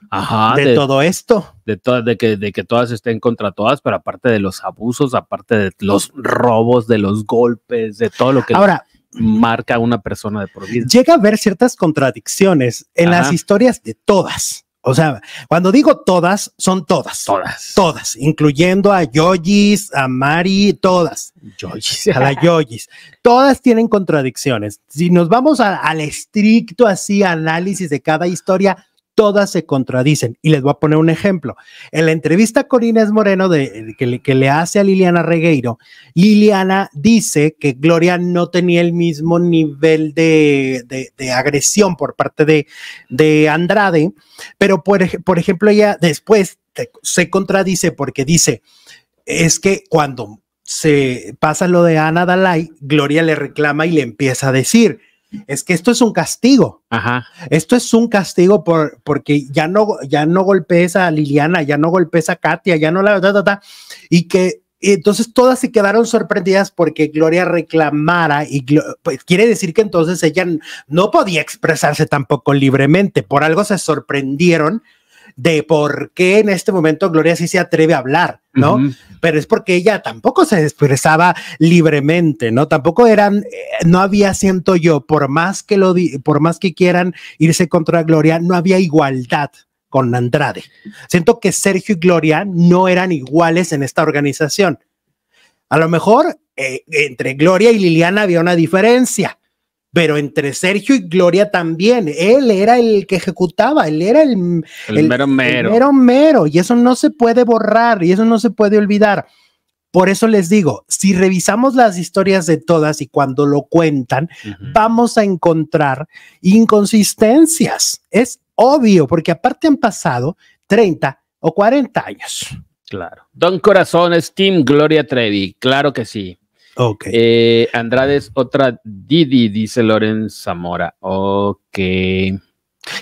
de, todo esto. De, todas, de, que, de que todas estén contra todas, pero aparte de los abusos, aparte de los robos, de los golpes, de todo lo que Ahora, marca una persona de por vida. Llega a haber ciertas contradicciones en las historias de todas. O sea, cuando digo todas, son todas. Todas. Todas, incluyendo a Yoyis, a Mari, todas. A la Yoyis. Todas tienen contradicciones. Si nos vamos al estricto así análisis de cada historia, todas se contradicen. Y les voy a poner un ejemplo. En la entrevista con Inés Moreno que, le, hace a Liliana Regueiro, Liliana dice que Gloria no tenía el mismo nivel de, agresión por parte de, Andrade, pero por, ejemplo ella después se contradice porque dice, es que cuando se pasa lo de Ana Dalai, Gloria le reclama y le empieza a decir, es que esto es un castigo. Esto es un castigo por, porque ya no, ya no golpees a Liliana, ya no golpees a Katia, ya no la... verdad, y que entonces todas se quedaron sorprendidas porque Gloria reclamara y pues, quiere decir que entonces ella no podía expresarse tampoco libremente, por algo se sorprendieron de por qué en este momento Gloria sí se atreve a hablar, ¿no? Pero es porque ella tampoco se expresaba libremente, ¿no? Tampoco eran, eh, no había, siento yo, por más que lo, por más que quieran irse contra Gloria, no había igualdad, con Andrade. Siento que Sergio y Gloria no eran iguales en esta organización. A lo mejor eh, entre Gloria y Liliana había una diferencia, pero entre Sergio y Gloria también. Él era el que ejecutaba, él era el, mero, mero. Y eso no se puede borrar y eso no se puede olvidar. Por eso les digo, si revisamos las historias de todas y cuando lo cuentan, vamos a encontrar inconsistencias. Es obvio, porque aparte han pasado 30 o 40 años. Claro. Don Corazón Steam, Gloria Trevi, claro que sí. Ok. Eh, Andrade es otra Didi, dice Loren Zamora. Ok.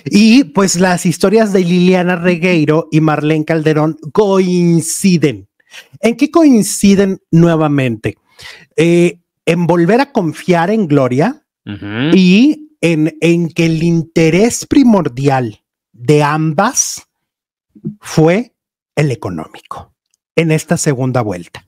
Y pues las historias de Liliana Regueiro y Marlene Calderón coinciden. ¿En qué coinciden nuevamente? Eh, en volver a confiar en Gloria y en, en que el interés primordial de ambas fue el económico en esta segunda vuelta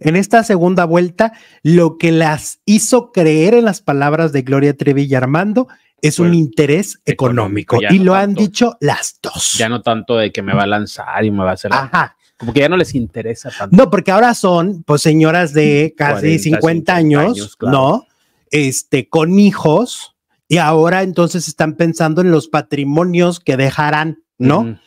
en esta segunda vuelta, lo que las hizo creer en las palabras de Gloria Trevi y Armando es un interés económico. y lo han dicho las dos. Ya no tanto de que me va a lanzar y me va a hacer. Ajá. Como que ya no les interesa tanto. No, porque ahora son, pues, señoras de casi 50, años, ¿no? Este, con hijos, y ahora entonces están pensando en los patrimonios que dejarán, ¿no?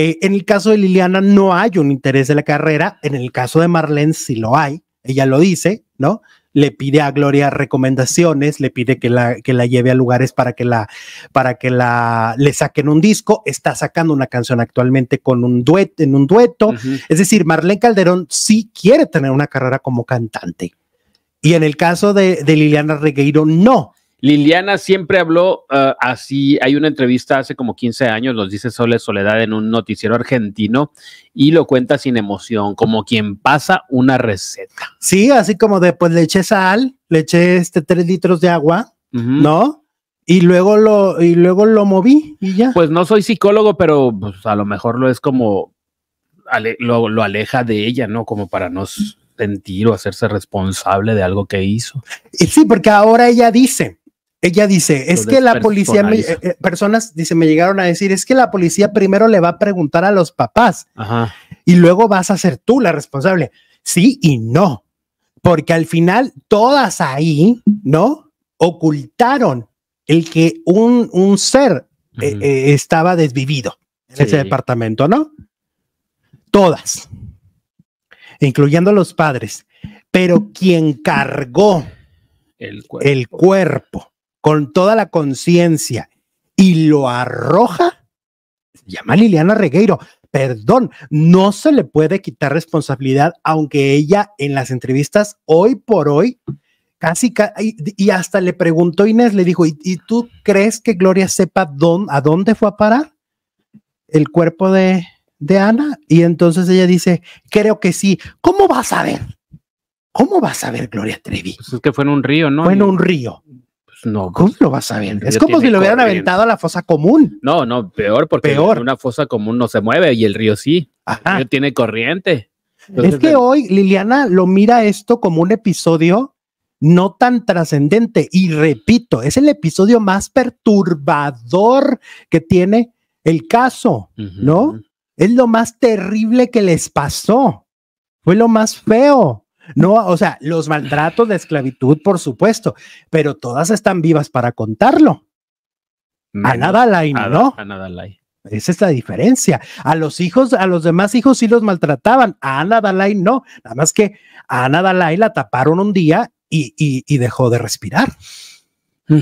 Eh, en el caso de Liliana no hay un interés de la carrera, en el caso de Marlene sí lo hay, ella lo dice, ¿no? Le pide a Gloria recomendaciones, le pide que la, que la lleve a lugares para que la, para que la, le saquen un disco, está sacando una canción actualmente con un en un dueto, es decir, Marlene Calderón sí quiere tener una carrera como cantante. Y en el caso de, de Liliana Regueiro, no. Liliana siempre habló ah, así, hay una entrevista hace como 15 años, los dice Sole Soledad en un noticiero argentino y lo cuenta sin emoción, como quien pasa una receta. Sí, así como de pues le eché sal, le eché este 3 litros de agua, ¿no? Y luego lo, y luego lo moví y ya. Pues no soy psicólogo, pero pues, a lo mejor lo es como lo, lo, aleja de ella, ¿no? Como para no sentir o hacerse responsable de algo que hizo. Sí, porque ahora ella dice, ella dice, es que la policía, eh, eh, personas, dice, me llegaron a decir, es que la policía primero le va a preguntar a los papás y luego vas a ser tú la responsable. Sí y no, porque al final todas ahí, ¿no? Ocultaron el que un, un ser eh, estaba desvivido en ese departamento, ¿no? Todas, incluyendo los padres, pero quien cargó el el cuerpo con toda la conciencia y lo arroja, llama Liliana Regueiro. Perdón, no se le puede quitar responsabilidad, aunque ella en las entrevistas hoy por hoy casi, y hasta le preguntó Inés, le dijo, ¿y, tú crees que Gloria sepa a dónde fue a parar el cuerpo de, Ana? Y entonces ella dice, creo que sí. ¿Cómo vas a ver? ¿Cómo vas a ver Gloria Trevi? Pues es que fue en un río, ¿no? Fue en un río no, ¿cómo pues, lo vas a ver? Es como si lo hubieran eh, aventado a la fosa común. No, no, peor, porque una fosa común no se mueve y el río sí. tiene corriente. es que hoy Liliana lo mira esto como un episodio no tan trascendente. Y repito, es el episodio más perturbador que tiene el caso, ¿no? Es lo más terrible que les pasó. Fue lo más feo. No, o sea, los maltratos de esclavitud, por supuesto, pero todas están vivas para contarlo. a ¿no? A nada Esa es la diferencia. A los hijos, a los demás hijos sí los maltrataban, a Ana Dalai no. Nada más que a Ana Dalai la taparon un día y, dejó de respirar. Mm.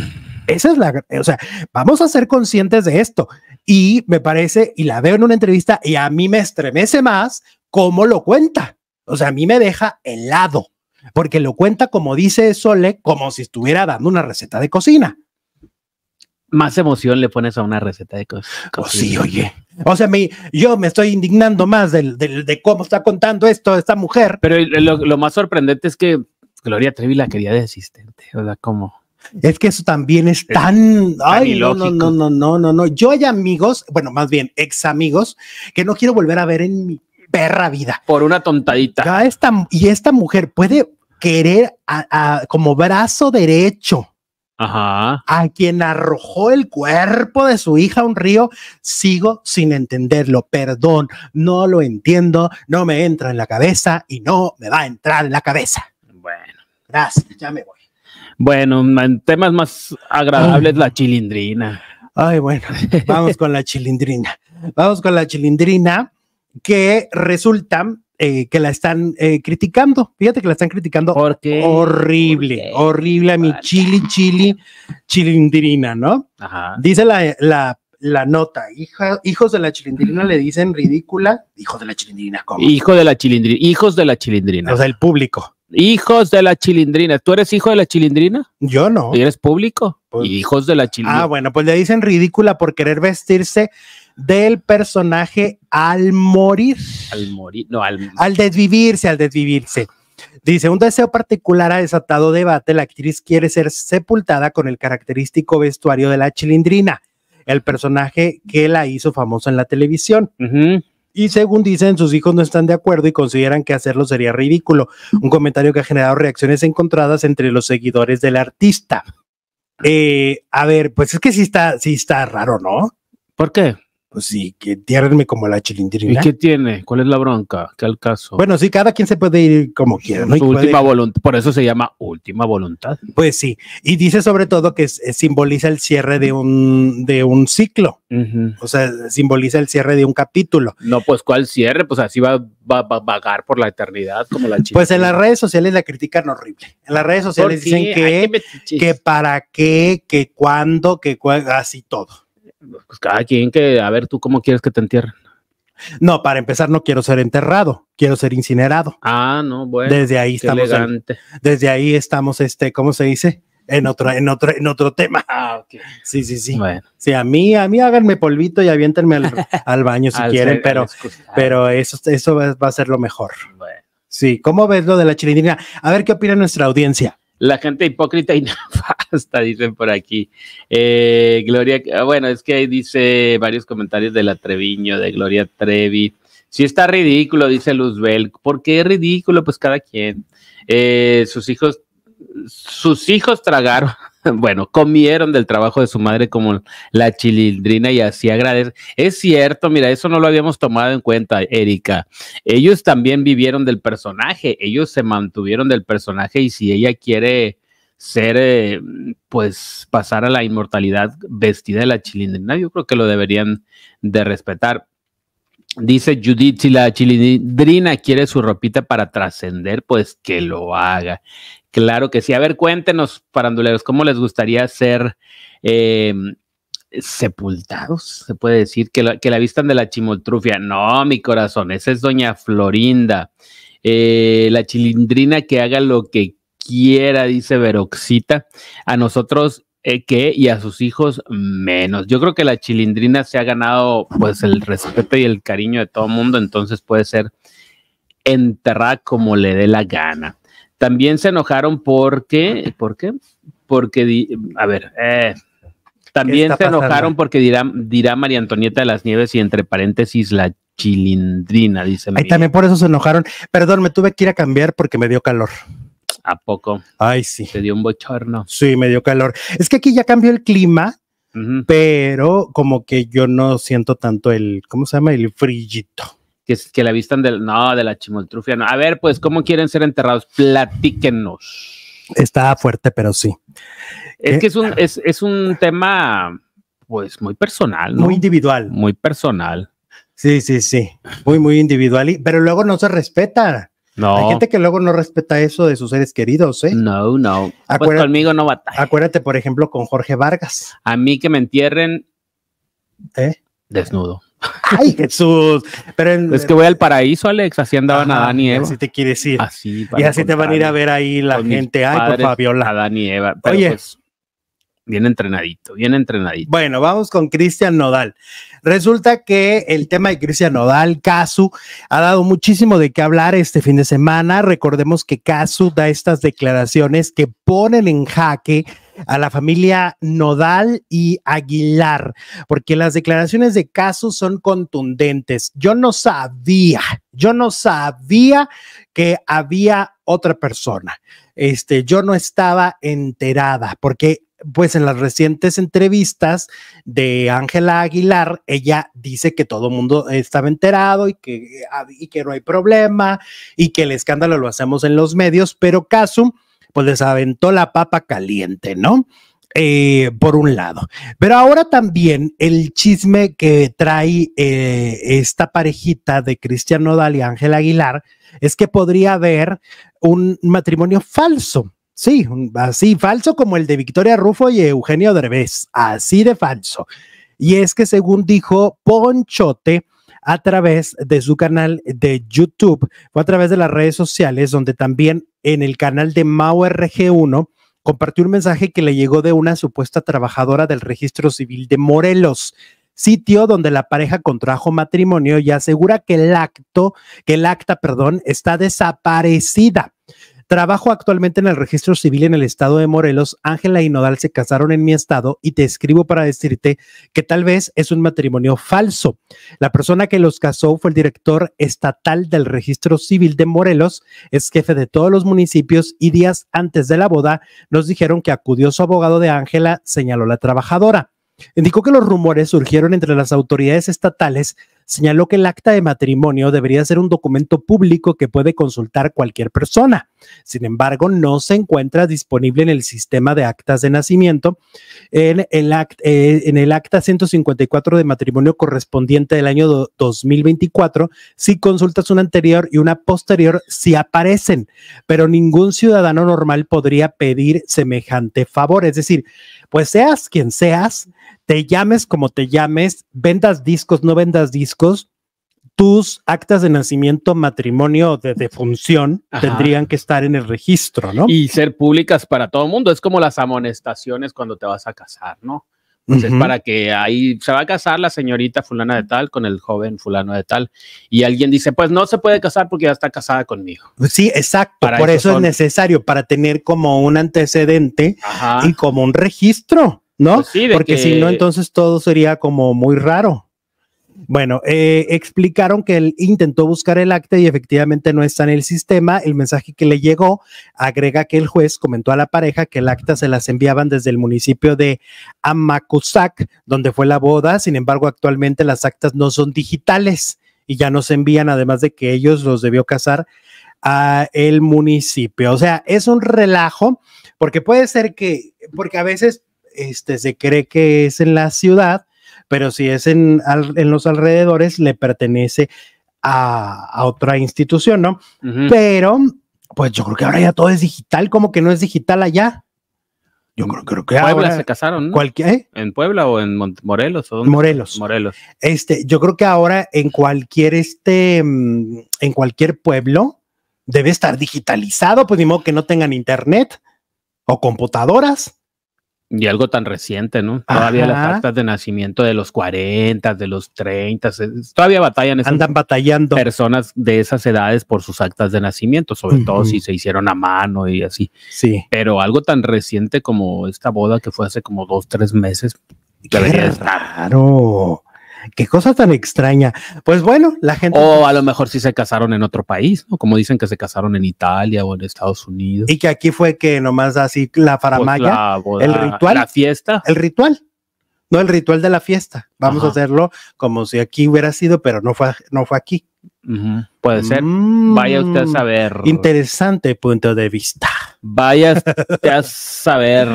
Esa es la, o sea, vamos a ser conscientes de esto. Y me parece, y la veo en una entrevista y a mí me estremece más cómo lo cuenta. O sea, a mí me deja helado, porque lo cuenta como dice Sole, como si estuviera dando una receta de cocina. Más emoción le pones a una receta de cocina. Oh, sí, oye. O sea, yo me estoy indignando más de cómo está contando esto esta mujer. Pero lo, más sorprendente es que Gloria Trevi la quería de asistente, o sea, como... Es que eso también es tan. ay, no, no, no, no, no, no, no. Yo hay amigos, bueno, más bien ex amigos, que no quiero volver a ver en mi perra vida. Por una tontadita. Ya esta, y esta mujer puede querer como brazo derecho a quien arrojó el cuerpo de su hija a un río, sigo sin entenderlo. Perdón, no lo entiendo, no me entra en la cabeza y no me va a entrar en la cabeza. Bueno, gracias, ya me voy. Bueno, en temas más agradables, la chilindrina. Ay, bueno, vamos con la chilindrina. Vamos con la chilindrina que resulta eh, que la están eh, criticando. Fíjate que la están criticando horrible, horrible a mi chili, chili, chilindrina, ¿no? Ajá. Dice la, nota, hijos de la chilindrina le dicen ridícula, hijos de la chilindrina, ¿cómo? Hijo de la chilindrina, hijos de la chilindrina. O sea, el público. Hijos de la chilindrina. ¿Tú eres hijo de la chilindrina? Yo no. ¿Y eres público? Pues hijos de la chilindrina. Ah, bueno, pues le dicen ridícula por querer vestirse del personaje al morir. Al morir, no, al... Al desvivirse, al desvivirse. Dice, un deseo particular ha desatado debate. La actriz quiere ser sepultada con el característico vestuario de la chilindrina, el personaje que la hizo famosa en la televisión. Y según dicen, sus hijos no están de acuerdo y consideran que hacerlo sería ridículo. Un comentario que ha generado reacciones encontradas entre los seguidores del artista. Eh, a ver, pues es que sí está, sí está raro, ¿no? ¿Por qué? Pues sí, que tiérrenme como la chilindrina. ¿Y qué tiene? ¿Cuál es la bronca? ¿Qué al caso? Bueno, sí, cada quien se puede ir como quiera. Su última voluntad, por eso se llama última voluntad. Pues sí, y dice sobre todo que eh, simboliza el cierre de un, de un ciclo, o sea, simboliza el cierre de un capítulo. No, pues ¿cuál cierre? Pues así va, a vagar por la eternidad como la chilindrina. Pues en las redes sociales la critican horrible. En las redes sociales dicen que, que para qué, que cuándo, que así todo. Pues, cada quien que, a ver, tú cómo quieres que te entierren. No, para empezar, no quiero ser enterrado, quiero ser incinerado. Ah, no, bueno. Desde ahí estamos. desde ahí estamos, este, ¿cómo se dice? En otro, en otro, en otro tema. Ah, sí, sí, sí. Sí, a mí, a mí háganme polvito y aviéntenme al, baño si quieren, pero, pero eso, eso va, a ser lo mejor. Sí, ¿cómo ves lo de la chilindrina? A ver qué opina nuestra audiencia. La gente hipócrita y nefasta, dicen por aquí. Eh, Gloria, ah, bueno, es que ahí dice varios comentarios de la Treviño, de Gloria Trevi. Sí está ridículo, dice Luzbel. ¿Por qué es ridículo? Pues cada quien. Eh, sus hijos, sus hijos tragaron bueno, comieron del trabajo de su madre como la chilindrina y así agradecer. Es cierto, mira, eso no lo habíamos tomado en cuenta, Erika. Ellos también vivieron del personaje, ellos se mantuvieron del personaje y si ella quiere ser, eh, pues pasar a la inmortalidad vestida de la chilindrina, yo creo que lo deberían de respetar. Dice Judith, si la chilindrina quiere su ropita para trascender, pues que lo haga. Claro que sí. A ver, cuéntenos, paranduleros, ¿cómo les gustaría ser eh, sepultados? Se puede decir que la, que vistan de la chimoltrufia. No, mi corazón, esa es doña Florinda. Eh, la chilindrina que haga lo que quiera, dice Veroxita. A nosotros eh, ¿qué? y a sus hijos menos. Yo creo que la chilindrina se ha ganado pues el respeto y el cariño de todo el mundo, entonces puede ser enterrada como le dé la gana. También se enojaron porque, ¿por qué? Porque, a ver, eh, también se enojaron porque dirá, dirá María Antonieta de las Nieves y entre paréntesis la chilindrina, dice. Ahí también por eso se enojaron. Perdón, me tuve que ir a cambiar porque me dio calor. ¿A poco? Ay, sí. se dio un bochorno. Sí, me dio calor. Es que aquí ya cambió el clima, pero como que yo no siento tanto el, ¿cómo se llama? El frillito que, la vistan del, no, de la chimoltrufia, A ver, pues, ¿cómo quieren ser enterrados? Platíquenos. Está fuerte, pero sí. Es eh, que ah. es un, tema, pues, muy personal, ¿no? Muy individual. Muy personal. Sí, sí, sí. Muy, muy individual. pero luego no se respeta. No. Hay gente que luego no respeta eso de sus seres queridos, ¿eh? No, no. Pues, acuérdate, conmigo no Acuérdate, por ejemplo, con Jorge Vargas. A mí que me entierren ¿Eh? desnudo. Ay, Jesús. Pero es que voy al paraíso, Alex. Así andaban a Adán y Así te quieres ir. y así te van a ir a ver ahí la gente. Ay, por Fabiola. Adán y Pero Pues, bien entrenadito, bien entrenadito. Bueno, vamos con Cristian Nodal. Resulta que el tema de Cristian Nodal, Casu, ha dado muchísimo de qué hablar este fin de semana. Recordemos que Casu da estas declaraciones que ponen en jaque a la familia Nodal y Aguilar, porque las declaraciones de casos son contundentes. Yo no sabía, yo no sabía que había otra persona. Este, yo no estaba enterada, porque pues en las recientes entrevistas de Ángela Aguilar, ella dice que todo el mundo estaba enterado y que, y que no hay problema y que el escándalo lo hacemos en los medios, pero caso pues les aventó la papa caliente, ¿no? Eh, por un lado. Pero ahora también el chisme que trae eh, esta parejita de Cristian Nodal y Ángel Aguilar es que podría haber un matrimonio falso. Sí, así falso como el de Victoria Rufo y Eugenio Derbez, así de falso. Y es que según dijo Ponchote, a través de su canal de YouTube, fue a través de las redes sociales, donde también en el canal de MauRG1 compartió un mensaje que le llegó de una supuesta trabajadora del registro civil de Morelos, sitio donde la pareja contrajo matrimonio y asegura que el acto, que el acta, perdón, está desaparecida. Trabajo actualmente en el registro civil en el estado de Morelos. Ángela y Nodal se casaron en mi estado y te escribo para decirte que tal vez es un matrimonio falso. La persona que los casó fue el director estatal del registro civil de Morelos, es jefe de todos los municipios y días antes de la boda nos dijeron que acudió su abogado de Ángela, señaló la trabajadora. Indicó que los rumores surgieron entre las autoridades estatales, señaló que el acta de matrimonio debería ser un documento público que puede consultar cualquier persona. Sin embargo, no se encuentra disponible en el sistema de actas de nacimiento, en el, eh, acta 154 de matrimonio correspondiente del año 2024. Si consultas una anterior y una posterior, si sí aparecen, pero ningún ciudadano normal podría pedir semejante favor. Es decir, pues seas quien seas, te llames como te llames, vendas discos, no vendas discos, tus actas de nacimiento, matrimonio, de defunción tendrían que estar en el registro, ¿no? Y ser públicas para todo el mundo. Es como las amonestaciones cuando te vas a casar, ¿no? Entonces, pues para que ahí se va a casar la señorita fulana de tal con el joven fulano de tal. Y alguien dice, pues no se puede casar porque ya está casada conmigo. Pues sí, exacto. por eso, es necesario, para tener como un antecedente y como un registro, ¿no? Pues porque si no, entonces todo sería como muy raro. Bueno, eh, explicaron que él intentó buscar el acta y efectivamente no está en el sistema. El mensaje que le llegó agrega que el juez comentó a la pareja que el acta se las enviaban desde el municipio de Amacuzac, donde fue la boda. Sin embargo, actualmente las actas no son digitales y ya no se envían, además de que ellos los debió casar a el municipio. O sea, es un relajo porque puede ser que, porque a veces este, se cree que es en la ciudad pero si es en, en los alrededores, le pertenece a, otra institución, ¿no? Pero, pues yo creo que ahora ya todo es digital, como que no es digital allá. Yo creo, creo que Puebla se casaron, ¿no? ¿eh? ¿En Puebla o en Morelos? O Morelos. Morelos. Este, yo creo que ahora en cualquier este, mm, en cualquier pueblo debe estar digitalizado, pues ni modo que no tengan internet o computadoras. Y algo tan reciente, ¿no? Todavía las actas de nacimiento de los 40, de los 30, todavía batallan. Esas Andan batallando. Personas de esas edades por sus actas de nacimiento, sobre todo si se hicieron a mano y así. Sí. Pero algo tan reciente como esta boda que fue hace como dos, tres meses, Claro. Qué cosa tan extraña. Pues bueno, la gente. O a lo mejor sí se casaron en otro país, ¿no? Como dicen que se casaron en Italia o en Estados Unidos. Y que aquí fue que nomás así la pues faramaya, el ritual. La fiesta. El ritual. No, el ritual de la fiesta. Vamos a hacerlo como si aquí hubiera sido, pero no fue, no fue aquí. Puede ser. Mm. Vaya usted a saber. Interesante punto de vista. Vaya a saber.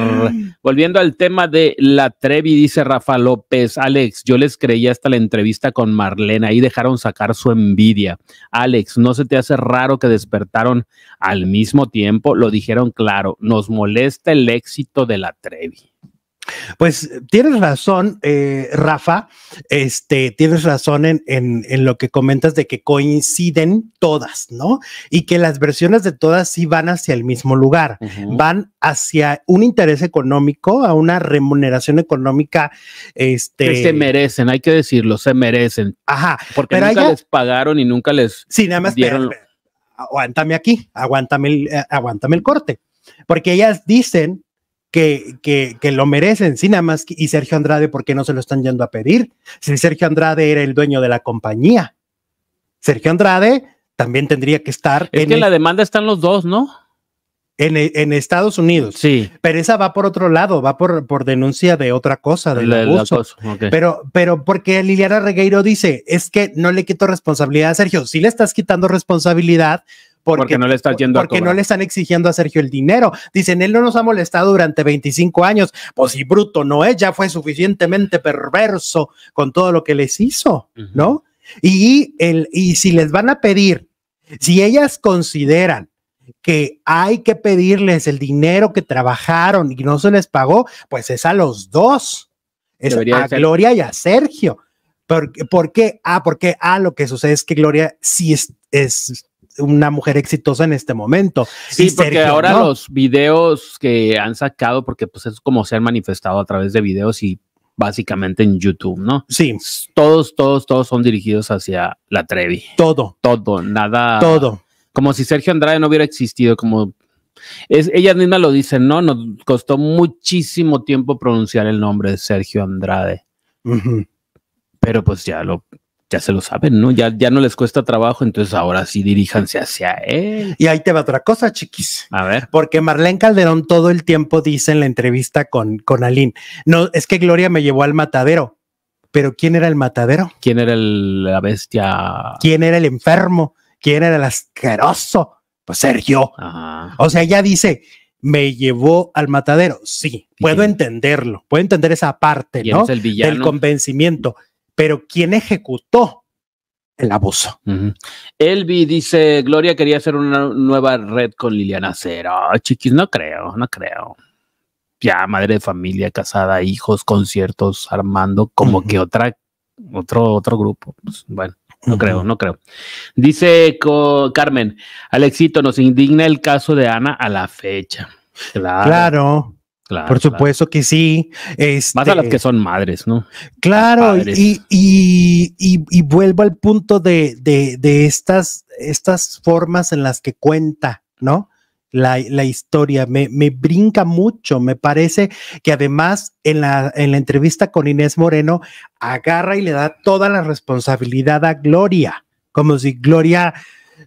Volviendo al tema de la Trevi, dice Rafa López, Alex, yo les creía hasta la entrevista con Marlena, ahí dejaron sacar su envidia. Alex, ¿no se te hace raro que despertaron al mismo tiempo? Lo dijeron claro, nos molesta el éxito de la Trevi. Pues tienes razón, eh, Rafa, este, tienes razón en, lo que comentas de que coinciden todas, ¿no? Y que las versiones de todas sí van hacia el mismo lugar, van hacia un interés económico, a una remuneración económica. Este, que se merecen, hay que decirlo, se merecen. Ajá. Porque nunca les pagaron y nunca les sí, nada más dieron... Aguántame aquí, aguántame eh, aguántame el corte porque ellas dicen que, lo merecen, sí, nada más. Y Sergio Andrade, ¿por qué no se lo están yendo a pedir? Si Sergio Andrade era el dueño de la compañía, Sergio Andrade también tendría que estar. Es en que la demanda están los dos, ¿no? En, en, Estados Unidos. Sí. Pero esa va por otro lado, va por, por denuncia de otra cosa, abuso. Pero, pero porque Liliana Regueiro dice, es que no le quito responsabilidad a Sergio. Si le estás quitando responsabilidad, porque, no le yendo no le están exigiendo a Sergio el dinero. Dicen, él no nos ha molestado durante 25 años. Pues si bruto no es, ya fue suficientemente perverso con todo lo que les hizo, ¿no? Y, el, y si les van a pedir, si ellas consideran que hay que pedirles el dinero que trabajaron y no se les pagó, pues es a los dos. Es a Gloria y a Sergio. ¿Por, ¿Por, qué? Ah, porque ah, lo que sucede es que Gloria sí es, es una mujer exitosa en este momento. Sí, porque ahora los videos que han sacado, porque pues es como se han manifestado a través de videos y básicamente en YouTube, ¿no? Sí. Todos, todos, todos son dirigidos hacia la Trevi. Todo. Todo, nada. Todo. Como si Sergio Andrade no hubiera existido, como es, ella misma lo dice, ¿no? Nos costó muchísimo tiempo pronunciar el nombre de Sergio Andrade. Pero pues ya lo ya se lo saben, ¿no? Ya, ya no les cuesta trabajo, entonces ahora sí diríjanse hacia él. Y ahí te va otra cosa, chiquis. A ver. Porque Marlene Calderón todo el tiempo dice en la entrevista con, con Aline, no, es que Gloria me llevó al matadero. Pero ¿quién era el matadero? ¿Quién era la bestia? ¿Quién era el enfermo? ¿Quién era el asqueroso? Pues Sergio. Ajá. O sea, ella dice, me llevó al matadero. Sí, puedo entenderlo, puedo entender esa parte, ¿no? el Del convencimiento pero ¿quién ejecutó el abuso? Elvi dice, Gloria quería hacer una nueva red con Liliana Cero. Chiquis, no creo, no creo. Ya, madre de familia, casada, hijos, conciertos, armando, como que otra, otro, otro grupo. Pues, bueno. No creo, no creo. Dice Carmen, Alexito, nos indigna el caso de Ana a la fecha. Claro. Claro. Por supuesto que sí. Más a las que este, son madres, ¿no? Claro, y, vuelvo al punto de, de, estas, estas formas en las que cuenta, ¿no? La, historia me, me, brinca mucho, me parece que además en la, en la entrevista con Inés Moreno agarra y le da toda la responsabilidad a Gloria, como si Gloria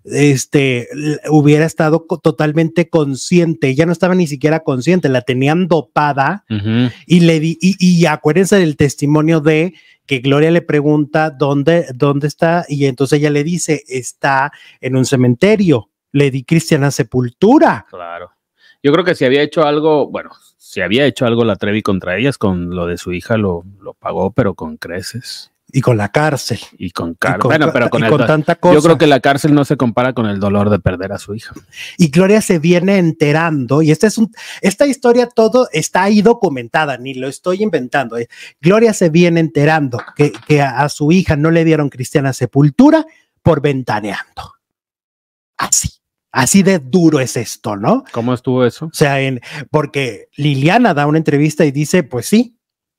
este, hubiera estado totalmente consciente, ya no estaba ni siquiera consciente, la tenían dopada y le di, y, acuérdense del testimonio de que Gloria le pregunta dónde, dónde está y entonces ella le dice, está en un cementerio, le di cristiana sepultura. Claro. Yo creo que si había hecho algo, bueno, si había hecho algo la Trevi contra ellas, con lo de su hija lo, lo pagó, pero con creces y con la cárcel. Y con, bueno, pero con, con, tanta cosa. Yo creo que la cárcel no se compara con el dolor de perder a su hija. Y Gloria se viene enterando, y esta es un, esta historia todo está ahí documentada, ni lo estoy inventando. Eh. Gloria se viene enterando que, a, a, su hija no le dieron cristiana sepultura por ventaneando. Así. Así de duro es esto, ¿no? ¿Cómo estuvo eso? O sea, en, porque Liliana da una entrevista y dice, pues sí,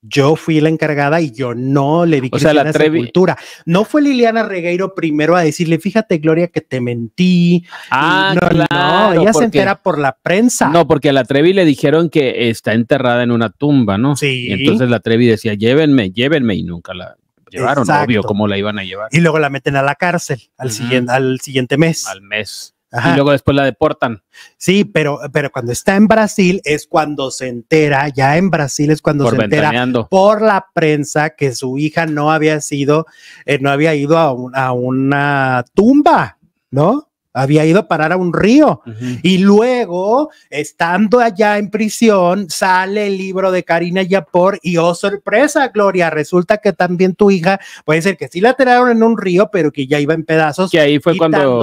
yo fui la encargada y yo no le di o la cultura. No fue Liliana Regueiro primero a decirle, fíjate, Gloria, que te mentí. Ah, no, no, ella se entera por la prensa. No, porque a la Trevi le dijeron que está enterrada en una tumba, ¿no? Sí. entonces la Trevi decía, llévenme, llévenme, y nunca la, llevaron, obvio, cómo la iban a llevar. Y luego la meten a la cárcel al, siguiente, al siguiente mes. Al mes y luego después la deportan. Sí, pero, pero cuando está en Brasil es cuando se entera, ya en Brasil es cuando se entera por la prensa que su hija no había sido, eh, no había ido a, una tumba, ¿no? Había ido a parar a un río. Y luego, estando allá en prisión, sale el libro de Karina Yapor y oh sorpresa, Gloria, resulta que también tu hija puede ser que sí la tiraron en un río, pero que ya iba en pedazos. Que ahí fue cuando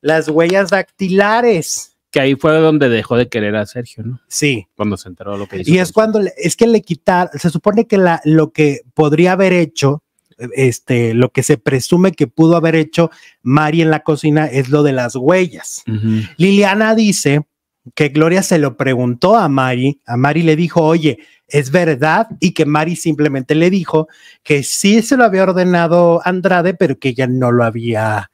las huellas dactilares. Que ahí fue donde dejó de querer a Sergio, ¿no? Sí. Cuando se enteró de lo que hizo. Y es cuando, es que le quitar, se supone que la, lo que podría haber hecho, este, lo que se presume que pudo haber hecho Mari en la cocina es lo de las huellas. Liliana dice que Gloria se lo preguntó a Mari, a Mari le dijo, oye, es verdad, y que Mari simplemente le dijo que sí se lo había ordenado Andrade, pero que ella no lo había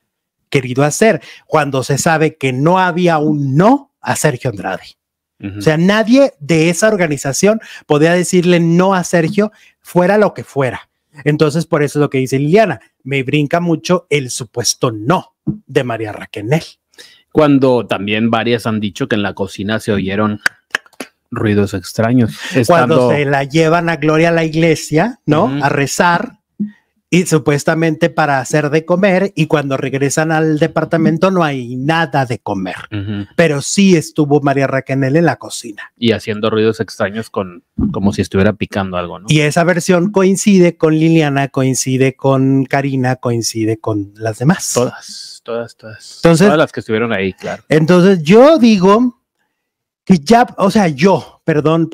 querido hacer cuando se sabe que no había un no a Sergio Andrade. O sea, nadie de esa organización podía decirle no a Sergio, fuera lo que fuera. Entonces, por eso es lo que dice Liliana, me brinca mucho el supuesto no de María Raquenel. Cuando también varias han dicho que en la cocina se oyeron ruidos extraños. Cuando se la llevan a Gloria a la iglesia, ¿no? A rezar, y supuestamente para hacer de comer y cuando regresan al departamento no hay nada de comer. Pero sí estuvo María Raquel en la cocina. Y haciendo ruidos extraños con como si estuviera picando algo, Y esa versión coincide con Liliana, coincide con Karina, coincide con las demás. Todas, todas, todas. Entonces, todas las que estuvieron ahí, claro. Entonces yo digo que ya, o sea, yo, perdón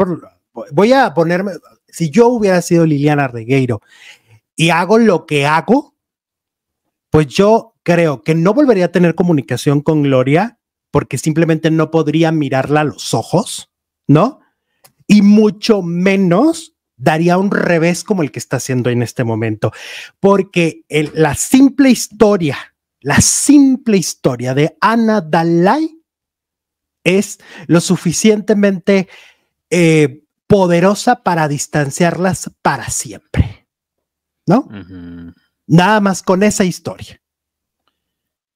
voy a ponerme si yo hubiera sido Liliana Regueiro y hago lo que hago, pues yo creo que no volvería a tener comunicación con Gloria porque simplemente no podría mirarla a los ojos, ¿no? Y mucho menos daría un revés como el que está haciendo en este momento, porque la simple historia, la simple historia de Ana Dalai es lo suficientemente eh, poderosa para distanciarlas para siempre. ¿no? Nada más con esa historia,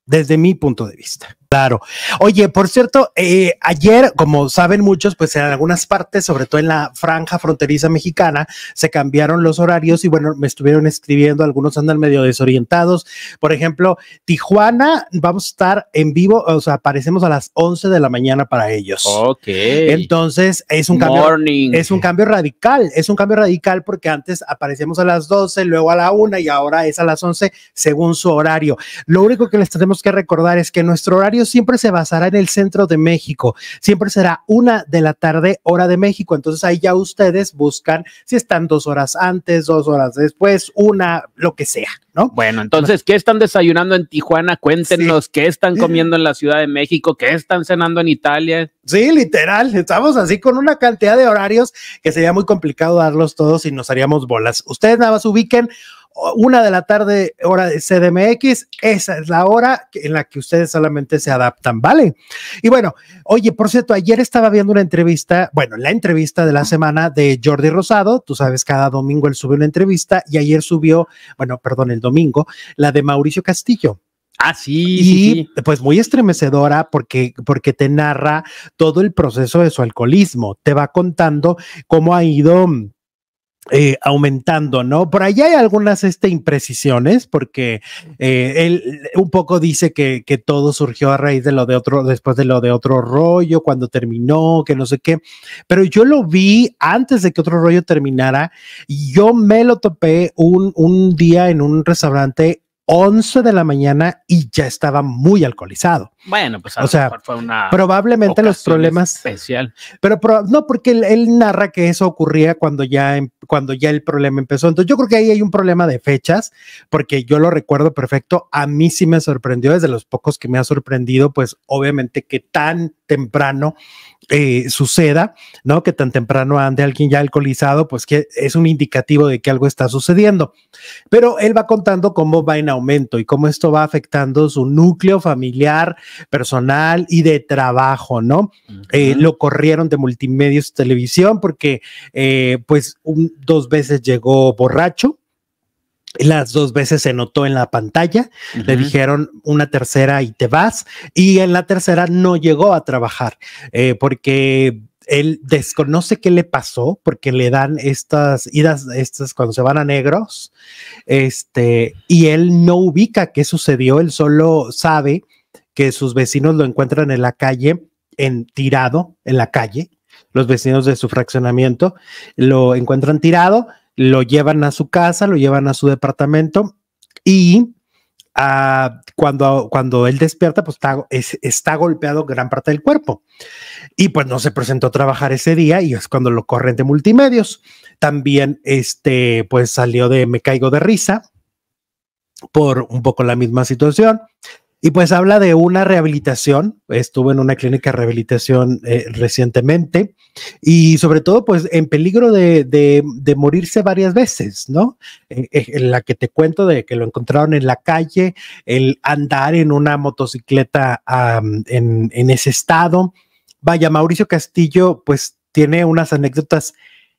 desde mi punto de vista. Claro. Oye, por cierto, eh, ayer, como saben muchos, pues en algunas partes, sobre todo en la franja fronteriza mexicana, se cambiaron los horarios y bueno, me estuvieron escribiendo, algunos andan medio desorientados. Por ejemplo, Tijuana, vamos a estar en vivo, o sea, aparecemos a las 11 de la mañana para ellos. Ok. Entonces, es un cambio. Es un cambio radical, es un cambio radical porque antes aparecemos a las 12, luego a la 1 y ahora es a las 11 según su horario. Lo único que les tenemos que recordar es que nuestro horario siempre se basará en el centro de México. Siempre será una de la tarde, hora de México. Entonces ahí ya ustedes buscan si están dos horas antes, dos horas después, una, lo que sea. ¿No? Bueno, entonces, ¿qué están desayunando en Tijuana? Cuéntenos, ¿qué están comiendo en la Ciudad de México? ¿Qué están cenando en Italia? Sí, literal, estamos así con una cantidad de horarios que sería muy complicado darlos todos y nos haríamos bolas. Ustedes nada más ubiquen una de la tarde, hora de CDMX, esa es la hora en la que ustedes solamente se adaptan, ¿vale? Y bueno, oye, por cierto, ayer estaba viendo una entrevista, bueno, la entrevista de la semana de Jordi Rosado, tú sabes, cada domingo él sube una entrevista y ayer subió, bueno, perdón, el domingo, la de Mauricio Castillo. Ah, sí, y sí, pues muy estremecedora porque, porque te narra todo el proceso de su alcoholismo, te va contando cómo ha ido mm, eh, aumentando, ¿no? Por ahí hay algunas este, imprecisiones, porque eh, él un poco dice que, todo surgió a raíz de lo de otro, después de lo de otro rollo, cuando terminó, que no sé qué, pero yo lo vi antes de que otro rollo terminara, y yo me lo topé un, un día en un restaurante 11 de la mañana y ya estaba muy alcoholizado. Bueno, pues o sea, fue una probablemente los problemas especial. Pero no porque él, narra que eso ocurría cuando ya em, cuando ya el problema empezó. Entonces yo creo que ahí hay un problema de fechas porque yo lo recuerdo perfecto. A mí sí me sorprendió desde los pocos que me ha sorprendido, pues obviamente que tan temprano eh, suceda, ¿no? Que tan temprano ande alguien ya alcoholizado, pues que es un indicativo de que algo está sucediendo. Pero él va contando cómo va en aumento y cómo esto va afectando su núcleo familiar, personal y de trabajo, ¿no? Eh, lo corrieron de multimedios televisión porque, eh, pues, dos veces llegó borracho, las dos veces se notó en la pantalla, le dijeron una tercera y te vas, y en la tercera no llegó a trabajar eh, porque él desconoce qué le pasó porque le dan estas idas, estas cuando se van a negros, este, y él no ubica qué sucedió, él solo sabe que sus vecinos lo encuentran en la calle, en tirado en la calle, los vecinos de su fraccionamiento lo encuentran tirado lo llevan a su casa, lo llevan a su departamento y ah, cuando, cuando él despierta, pues está, está golpeado gran parte del cuerpo. Y pues no se presentó a trabajar ese día y es cuando lo corren de multimedios. También, este, pues salió de Me Caigo de Risa por un poco la misma situación. Y pues habla de una rehabilitación, estuvo en una clínica de rehabilitación eh, recientemente y sobre todo pues en peligro de, morirse varias veces, ¿no? Eh, eh, en la que te cuento de que lo encontraron en la calle, el andar en una motocicleta en, en ese estado. Vaya, Mauricio Castillo pues tiene unas anécdotas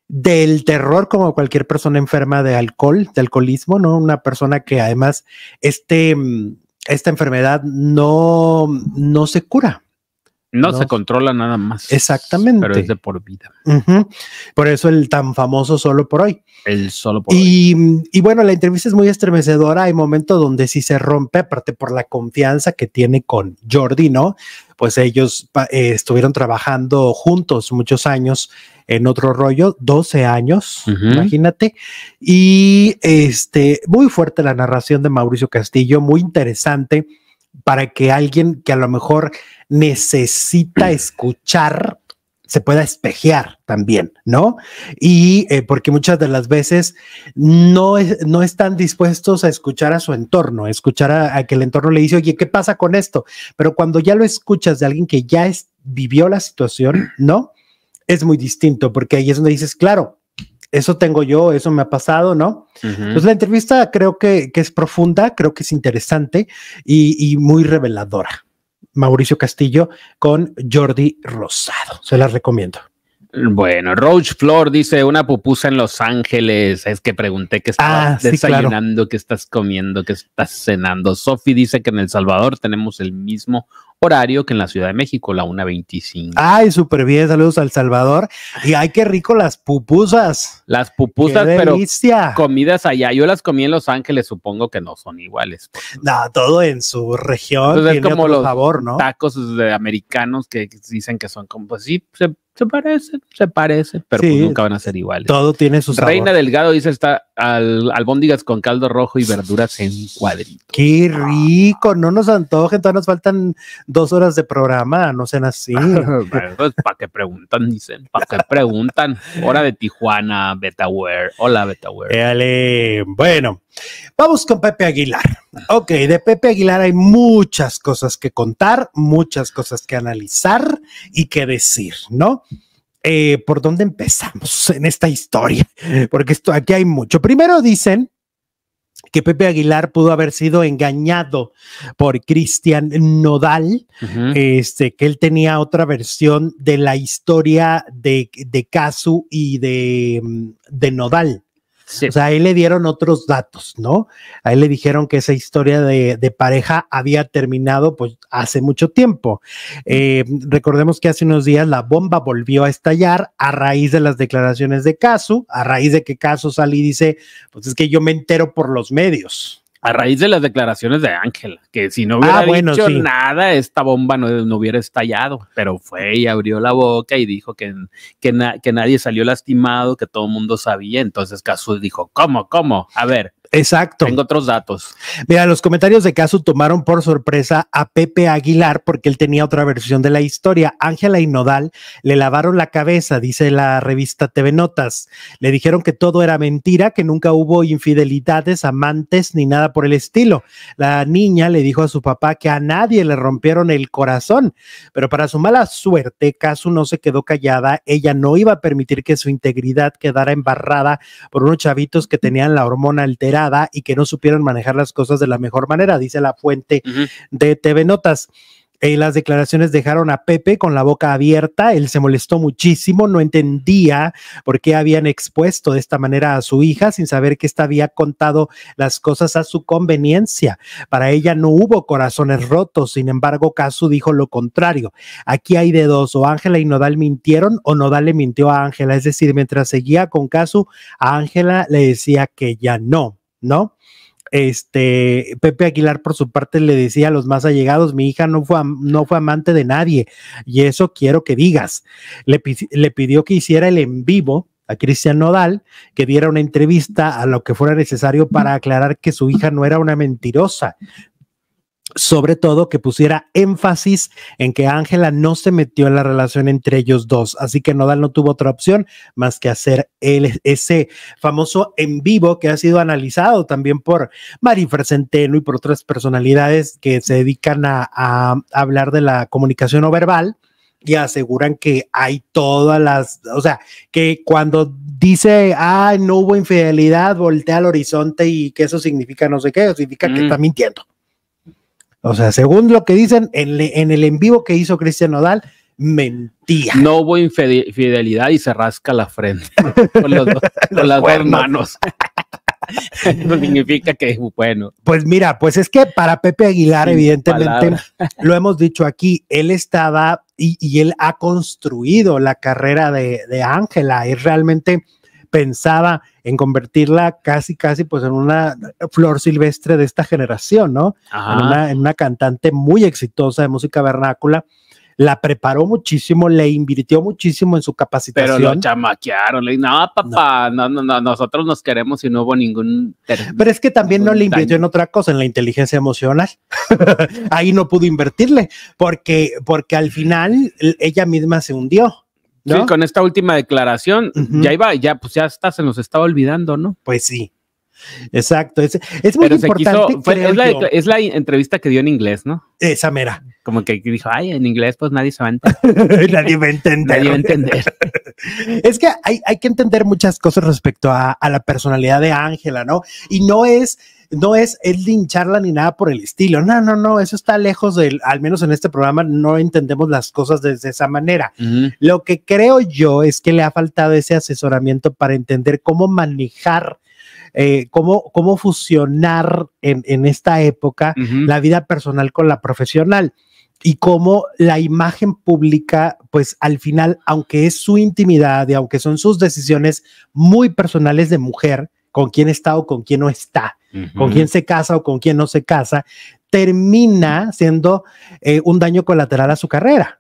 del terror como cualquier persona enferma de alcohol, de alcoholismo, ¿no? Una persona que además esté mm, esta enfermedad no, no se cura. No, se controla nada más. Exactamente. Pero es de por vida. Por eso el tan famoso solo por hoy. El solo por y, hoy. Y bueno, la entrevista es muy estremecedora. Hay momentos donde sí se rompe, aparte por la confianza que tiene con Jordi, ¿no? Pues ellos eh, estuvieron trabajando juntos muchos años en otro rollo, 12 años, imagínate. Y este, muy fuerte la narración de Mauricio Castillo, muy interesante para que alguien que a lo mejor necesita escuchar se pueda espejear también, ¿no? Y eh, porque muchas de las veces no, no están dispuestos a escuchar a su entorno, escuchar a, que el entorno le dice, oye, ¿qué pasa con esto? Pero cuando ya lo escuchas de alguien que ya vivió la situación, ¿no? es muy distinto, porque ahí es donde dices, claro, eso tengo yo, eso me ha pasado, ¿no? Pues Entonces la entrevista creo que, es profunda, creo que es interesante y, y, muy reveladora. Mauricio Castillo con Jordi Rosado, se las recomiendo. Bueno, Roach Flor dice una pupusa en Los Ángeles. Es que pregunté qué estás ah, desayunando, qué estás comiendo, qué estás cenando. Sofi dice que en El Salvador tenemos el mismo horario que en la Ciudad de México, la 1.25. Ay, súper bien, saludos al Salvador. Y ay, qué rico las pupusas. Las pupusas, pero comidas allá. Yo las comí en Los Ángeles, supongo que no son iguales. No, todo en su región. ¿no? tacos de americanos que dicen que son como, pues sí, se se parece se parece pero pues nunca van a ser iguales. Todo tiene su sabor. Reina Delgado dice está al, albóndigas con caldo rojo y verduras en cuadrito. ¡Qué rico! No nos antojen, todavía nos faltan dos horas de programa, no sean así. pues, ¿Para qué preguntan? Dicen, ¿para qué preguntan? Hora de Tijuana, Betaware. Hola, Betaware. ¡Éale! Bueno, vamos con Pepe Aguilar. Ok, de Pepe Aguilar hay muchas cosas que contar, muchas cosas que analizar y que decir, ¿no? Eh, por dónde empezamos en esta historia, porque esto, aquí hay mucho. Primero dicen que Pepe Aguilar pudo haber sido engañado por Cristian Nodal, este, que él tenía otra versión de la historia de, de Casu y de, mm, de Nodal. O sea, ahí le dieron otros datos, ¿no? Ahí le dijeron que esa historia de, pareja había terminado pues hace mucho tiempo. Eh, recordemos que hace unos días la bomba volvió a estallar a raíz de las declaraciones de Casu, a raíz de que Casu sale y dice, pues es que yo me entero por los medios, a raíz de las declaraciones de Ángel, que si no ah, hubiera dicho nada, esta bomba no, hubiera estallado, pero fue y abrió la boca y dijo que, que, que nadie salió lastimado, que todo el mundo sabía, entonces Casu dijo, ¿cómo, cómo? A ver, Exacto. Tengo otros datos. Mira, los comentarios de caso tomaron por sorpresa a Pepe Aguilar porque él tenía otra versión de la historia. Ángela y Nodal le lavaron la cabeza, dice la revista TV Notas. Le dijeron que todo era mentira, que nunca hubo infidelidades, amantes ni nada por el estilo. La niña le dijo a su papá que a nadie le rompieron el corazón, pero para su mala suerte, caso no se quedó callada. Ella no iba a permitir que su integridad quedara embarrada por unos chavitos que tenían la hormona alterada y que no supieron manejar las cosas de la mejor manera, dice la fuente de TV Notas. Eh, las declaraciones dejaron a Pepe con la boca abierta, él se molestó muchísimo, no entendía por qué habían expuesto de esta manera a su hija sin saber que ésta había contado las cosas a su conveniencia. Para ella no hubo corazones rotos, sin embargo, Casu dijo lo contrario. Aquí hay de o Ángela y Nodal mintieron o Nodal le mintió a Ángela, es decir, mientras seguía con Casu, a Ángela le decía que ya no. ¿no? Este Pepe Aguilar, por su parte, le decía a los más allegados: Mi hija no fue, no fue amante de nadie, y eso quiero que digas. Le, le pidió que hiciera el en vivo a Cristian Nodal, que diera una entrevista a lo que fuera necesario para aclarar que su hija no era una mentirosa, sobre todo que pusiera énfasis en que Ángela no se metió en la relación entre ellos dos, así que Nodal no tuvo otra opción más que hacer ese famoso en vivo que ha sido analizado también por Mari Centeno y por otras personalidades que se dedican a, hablar de la comunicación no verbal y aseguran que hay todas las, o sea, que cuando dice, ah, no hubo infidelidad, voltea al horizonte y que eso significa no sé qué, significa que mm. está mintiendo. O sea, según lo que dicen en, el en vivo que hizo Cristian Nodal, mentía. No hubo infidelidad y se rasca la frente con, los dos, las dos no significa que bueno. Pues mira, pues es que para Pepe Aguilar, evidentemente, lo hemos dicho aquí, él estaba y, él ha construido la carrera de Ángela. y es realmente pensaba en convertirla casi, casi pues en una flor silvestre de esta generación, ¿no? En una, cantante muy exitosa de música vernácula. La preparó muchísimo, le invirtió muchísimo en su capacitación. Pero lo chamaquearon, le no, papá, no. no, nosotros nos queremos y no hubo ningún... Pero es que también no le invirtió en otra cosa, en la inteligencia emocional. Ahí no pudo invertirle, porque, porque al final ella misma se hundió con esta última declaración, ya iba, ya, pues ya está se nos estaba olvidando, ¿no? Pues sí. Exacto, es, es muy importante. es, la, entrevista que dio en inglés, ¿no? Esa mera. Como que dijo, ay, en inglés pues nadie se va a entender. nadie va a entender. nadie va a entender. es que hay, hay, que entender muchas cosas respecto a, a la personalidad de Ángela, ¿no? Y no es no es, de hincharla ni nada por el estilo. No, no, no, eso está lejos del, al menos en este programa no entendemos las cosas de esa manera. Lo que creo yo es que le ha faltado ese asesoramiento para entender cómo manejar eh, cómo, cómo fusionar en, esta época la vida personal con la profesional y cómo la imagen pública, pues al final, aunque es su intimidad y aunque son sus decisiones muy personales de mujer, con quién está o con quién no está, con quién se casa o con quién no se casa, termina siendo eh, un daño colateral a su carrera.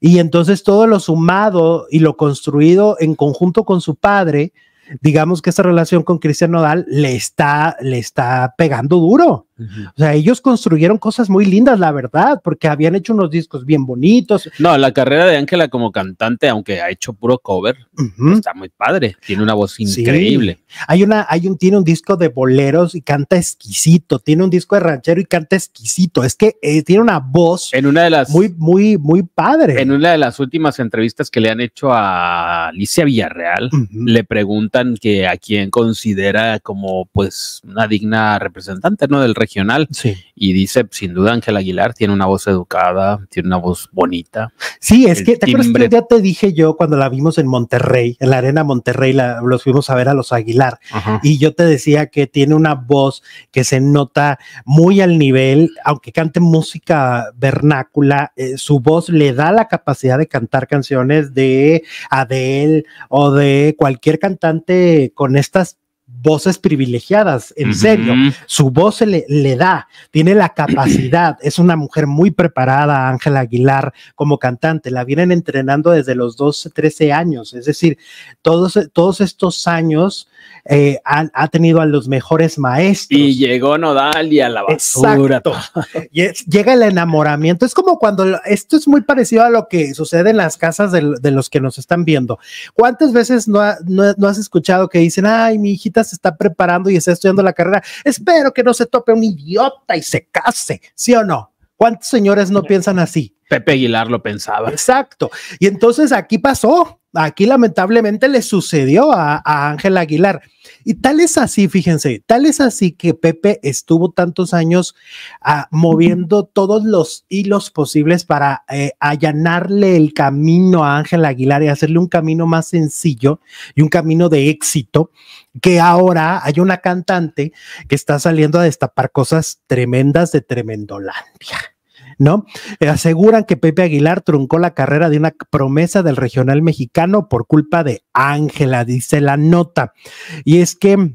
Y entonces todo lo sumado y lo construido en conjunto con su padre, digamos que esa relación con Cristian Nodal le está, le está pegando duro. O sea, ellos construyeron cosas muy lindas, la verdad, porque habían hecho unos discos bien bonitos. No, la carrera de Ángela como cantante, aunque ha hecho puro cover, está muy padre. Tiene una voz increíble. Hay una, hay un, tiene un disco de boleros y canta exquisito. Tiene un disco de ranchero y canta exquisito. Es que eh, tiene una voz en una de las muy, muy, muy padre. En una de las últimas entrevistas que le han hecho a Alicia Villarreal, le preguntan que a quién considera como pues una digna representante, ¿no? Del regional. Y dice, sin duda, Ángel Aguilar tiene una voz educada, tiene una voz bonita. Sí, es que, ¿te acuerdas que ya te dije yo cuando la vimos en Monterrey, en la Arena Monterrey, los fuimos a ver a los Aguilar? Y yo te decía que tiene una voz que se nota muy al nivel, aunque cante música vernácula, eh, su voz le da la capacidad de cantar canciones de Adele o de cualquier cantante con estas voces privilegiadas, en serio. Su voz se le, le, da, tiene la capacidad, es una mujer muy preparada, Ángela Aguilar, como cantante. La vienen entrenando desde los 12, 13 años, es decir, todos, todos estos años eh, ha, tenido a los mejores maestros. Y llegó Nodal y a la basura. y llega el enamoramiento. Es como cuando esto es muy parecido a lo que sucede en las casas de, los que nos están viendo. ¿Cuántas veces no, no, has escuchado que dicen, ay, mi hijita se está preparando y está estudiando la carrera? Espero que no se tope un idiota y se case, ¿sí o no? ¿Cuántos señores no piensan así? Pepe Aguilar lo pensaba. Exacto. Y entonces aquí pasó. Aquí lamentablemente le sucedió a, Ángel Aguilar. Y tal es así, fíjense, tal es así que Pepe estuvo tantos años ah, moviendo todos los hilos posibles para eh, allanarle el camino a Ángel Aguilar y hacerle un camino más sencillo y un camino de éxito, que ahora hay una cantante que está saliendo a destapar cosas tremendas de Tremendolandia. ¿no? Eh, aseguran que Pepe Aguilar truncó la carrera de una promesa del regional mexicano por culpa de Ángela, dice la nota. Y es que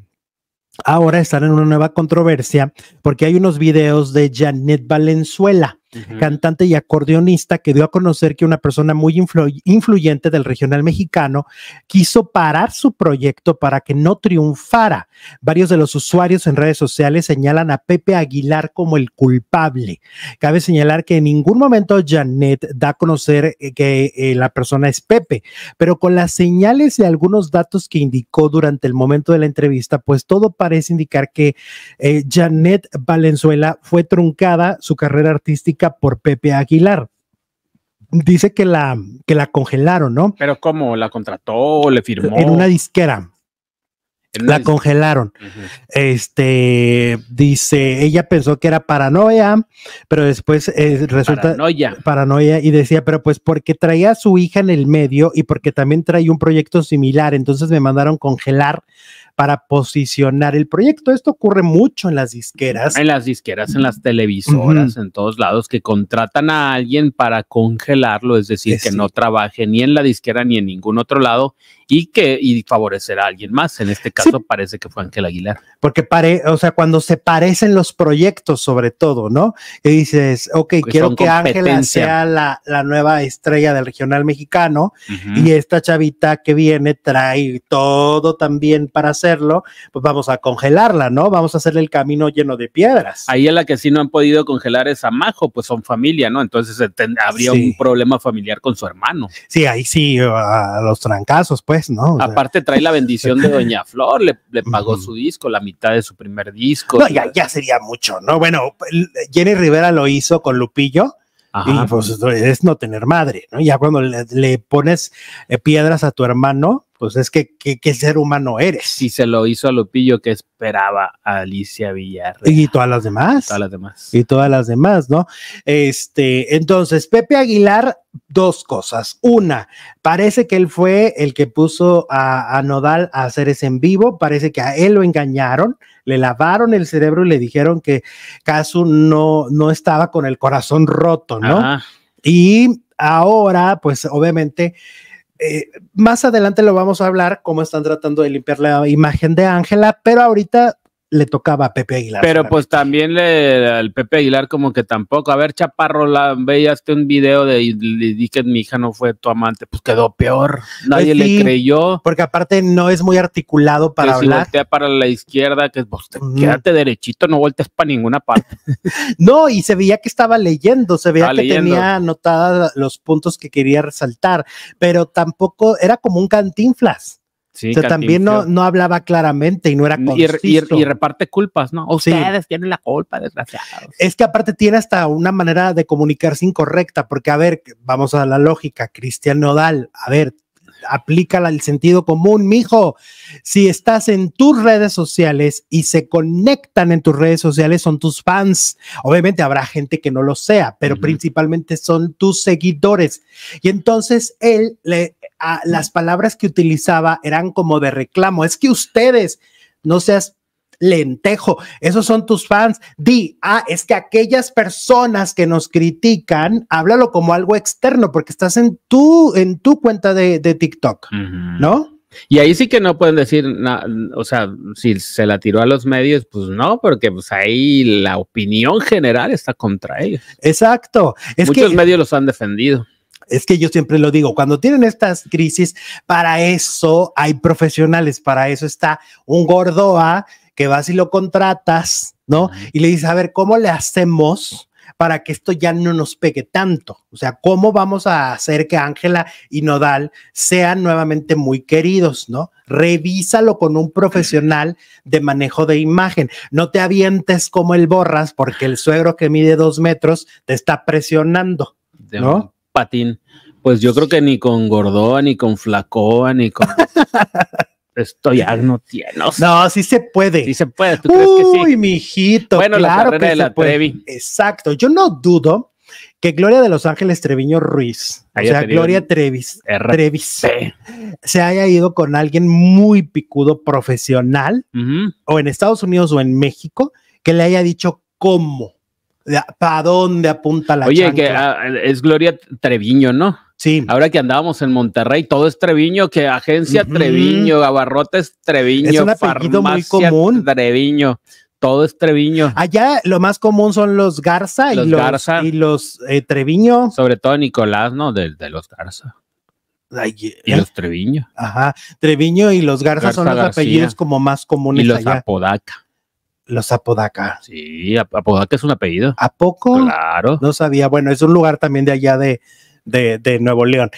ahora están en una nueva controversia porque hay unos videos de Janet Valenzuela cantante y acordeonista, que dio a conocer que una persona muy influyente del regional mexicano quiso parar su proyecto para que no triunfara. Varios de los usuarios en redes sociales señalan a Pepe Aguilar como el culpable. Cabe señalar que en ningún momento Janet da a conocer eh, que eh, la persona es Pepe, pero con las señales y algunos datos que indicó durante el momento de la entrevista, pues todo parece indicar que eh, Janet Valenzuela fue truncada su carrera artística por Pepe Aguilar. Dice que la, que la congelaron, ¿no? Pero ¿cómo? ¿La contrató? ¿Le firmó? En una disquera. La congelaron. Este dice, ella pensó que era paranoia, pero después eh, resulta paranoia. y decía, pero pues porque traía a su hija en el medio y porque también traía un proyecto similar, entonces me mandaron congelar para posicionar el proyecto. Esto ocurre mucho en las disqueras. En las disqueras, en las televisoras, en todos lados que contratan a alguien para congelarlo, es decir, que no trabaje ni en la disquera ni en ningún otro lado y que y favorecer a alguien más. En este caso parece que fue Ángel Aguilar. Porque pare, o sea, cuando se parecen los proyectos, sobre todo, ¿no? Y dices, ok, pues quiero que Ángel sea la, nueva estrella del regional mexicano y esta chavita que viene trae todo también para hacerlo, pues vamos a congelarla, ¿no? Vamos a hacerle el camino lleno de piedras. Ahí es la que sí no han podido congelar es a Majo, pues son familia, ¿no? Entonces eh, habría un problema familiar con su hermano. Sí, ahí sí, a los trancazos, pues. Aparte trae la bendición de Doña Flor, le, pagó su disco, la mitad de su primer disco. ya, sería mucho, ¿no? Bueno, Jenny Rivera lo hizo con Lupillo. Y pues es no tener madre, ¿no? Ya cuando le, pones eh, piedras a tu hermano, pues es que qué ser humano eres. Y se lo hizo a Lupillo que esperaba a Alicia Villarreal. Y todas las demás. Todas las demás. Y todas las demás, ¿no? Este, entonces, Pepe Aguilar, dos cosas. Una, parece que él fue el que puso a, Nodal a hacer ese en vivo, parece que a él lo engañaron, le lavaron el cerebro y le dijeron que Casu no, no estaba con el corazón roto, ¿no? Y ahora, pues obviamente eh, más adelante lo vamos a hablar, cómo están tratando de limpiar la imagen de Ángela, pero ahorita le tocaba a Pepe Aguilar. Pero pues también le, al Pepe Aguilar como que tampoco. A ver, Chaparro, la, veíaste un video de y le di que mi hija no fue tu amante, pues quedó peor. Nadie le creyó. Porque aparte no es muy articulado para hablar. Si voltea para la izquierda, que pues, quédate derechito, no voltees para ninguna parte. no, y se veía que estaba leyendo, se veía que tenía anotadas los puntos que quería resaltar, pero tampoco era como un cantinflas también no, no hablaba claramente y no era consistente Y, reparte culpas, ¿no? Ustedes tienen la culpa, desgraciados. Es que aparte tiene hasta una manera de comunicarse incorrecta, porque a ver, vamos a la lógica, Cristian Nodal, a ver, aplica el sentido común, mijo. Si estás en tus redes sociales y se conectan en tus redes sociales, son tus fans. Obviamente habrá gente que no lo sea, pero principalmente son tus seguidores. Y entonces él, a, las palabras que utilizaba eran como de reclamo. Es que ustedes, no seas lentejo. Esos son tus fans. Di, ah, es que aquellas personas que nos critican, háblalo como algo externo, porque estás en tu, en tu cuenta de, TikTok, ¿no? Y ahí sí que no pueden decir, nada, o sea, si se la tiró a los medios, pues no, porque pues ahí la opinión general está contra ellos. Exacto. Es Muchos medios los han defendido. Es que yo siempre lo digo, cuando tienen estas crisis, para eso hay profesionales, para eso está un gordoa que vas y lo contratas, ¿no? Y le dices, a ver, ¿cómo le hacemos? para que esto ya no nos pegue tanto. O sea, ¿cómo vamos a hacer que Ángela y Nodal sean nuevamente muy queridos, no? Revísalo con un profesional de manejo de imagen. No te avientes como el borras porque el suegro que mide dos metros te está presionando, ¿no? patín. Pues yo creo que ni con Gordoa, ni con Flacoa, ni con... estoy no tiene. No, sí se puede. Sí se puede. ¿Tú Uy, crees que sí? mijito. Bueno, claro de la Exacto. Yo no dudo que Gloria de Los Ángeles Treviño Ruiz, o sea, Gloria Trevis, Trevis, se haya ido con alguien muy picudo profesional, o en Estados Unidos o en México, que le haya dicho cómo, para dónde apunta la Oye, que ah, es Gloria Treviño, ¿no? Sí. Ahora que andábamos en Monterrey, todo es Treviño, que agencia Treviño, Gabarrotes Treviño, es un apellido muy común. Treviño. Todo es Treviño. Allá lo más común son los Garza y los, y los eh, Treviño. Sobre todo Nicolás, ¿no? De, los Garza. y eh. los Treviño. Ajá. Treviño y los Garza, son los apellidos como más comunes. Y los Apodaca. Los Apodaca. Sí, Apodaca es un apellido. ¿A poco? Claro. No sabía. Bueno, es un lugar también de allá de, de, Nuevo León.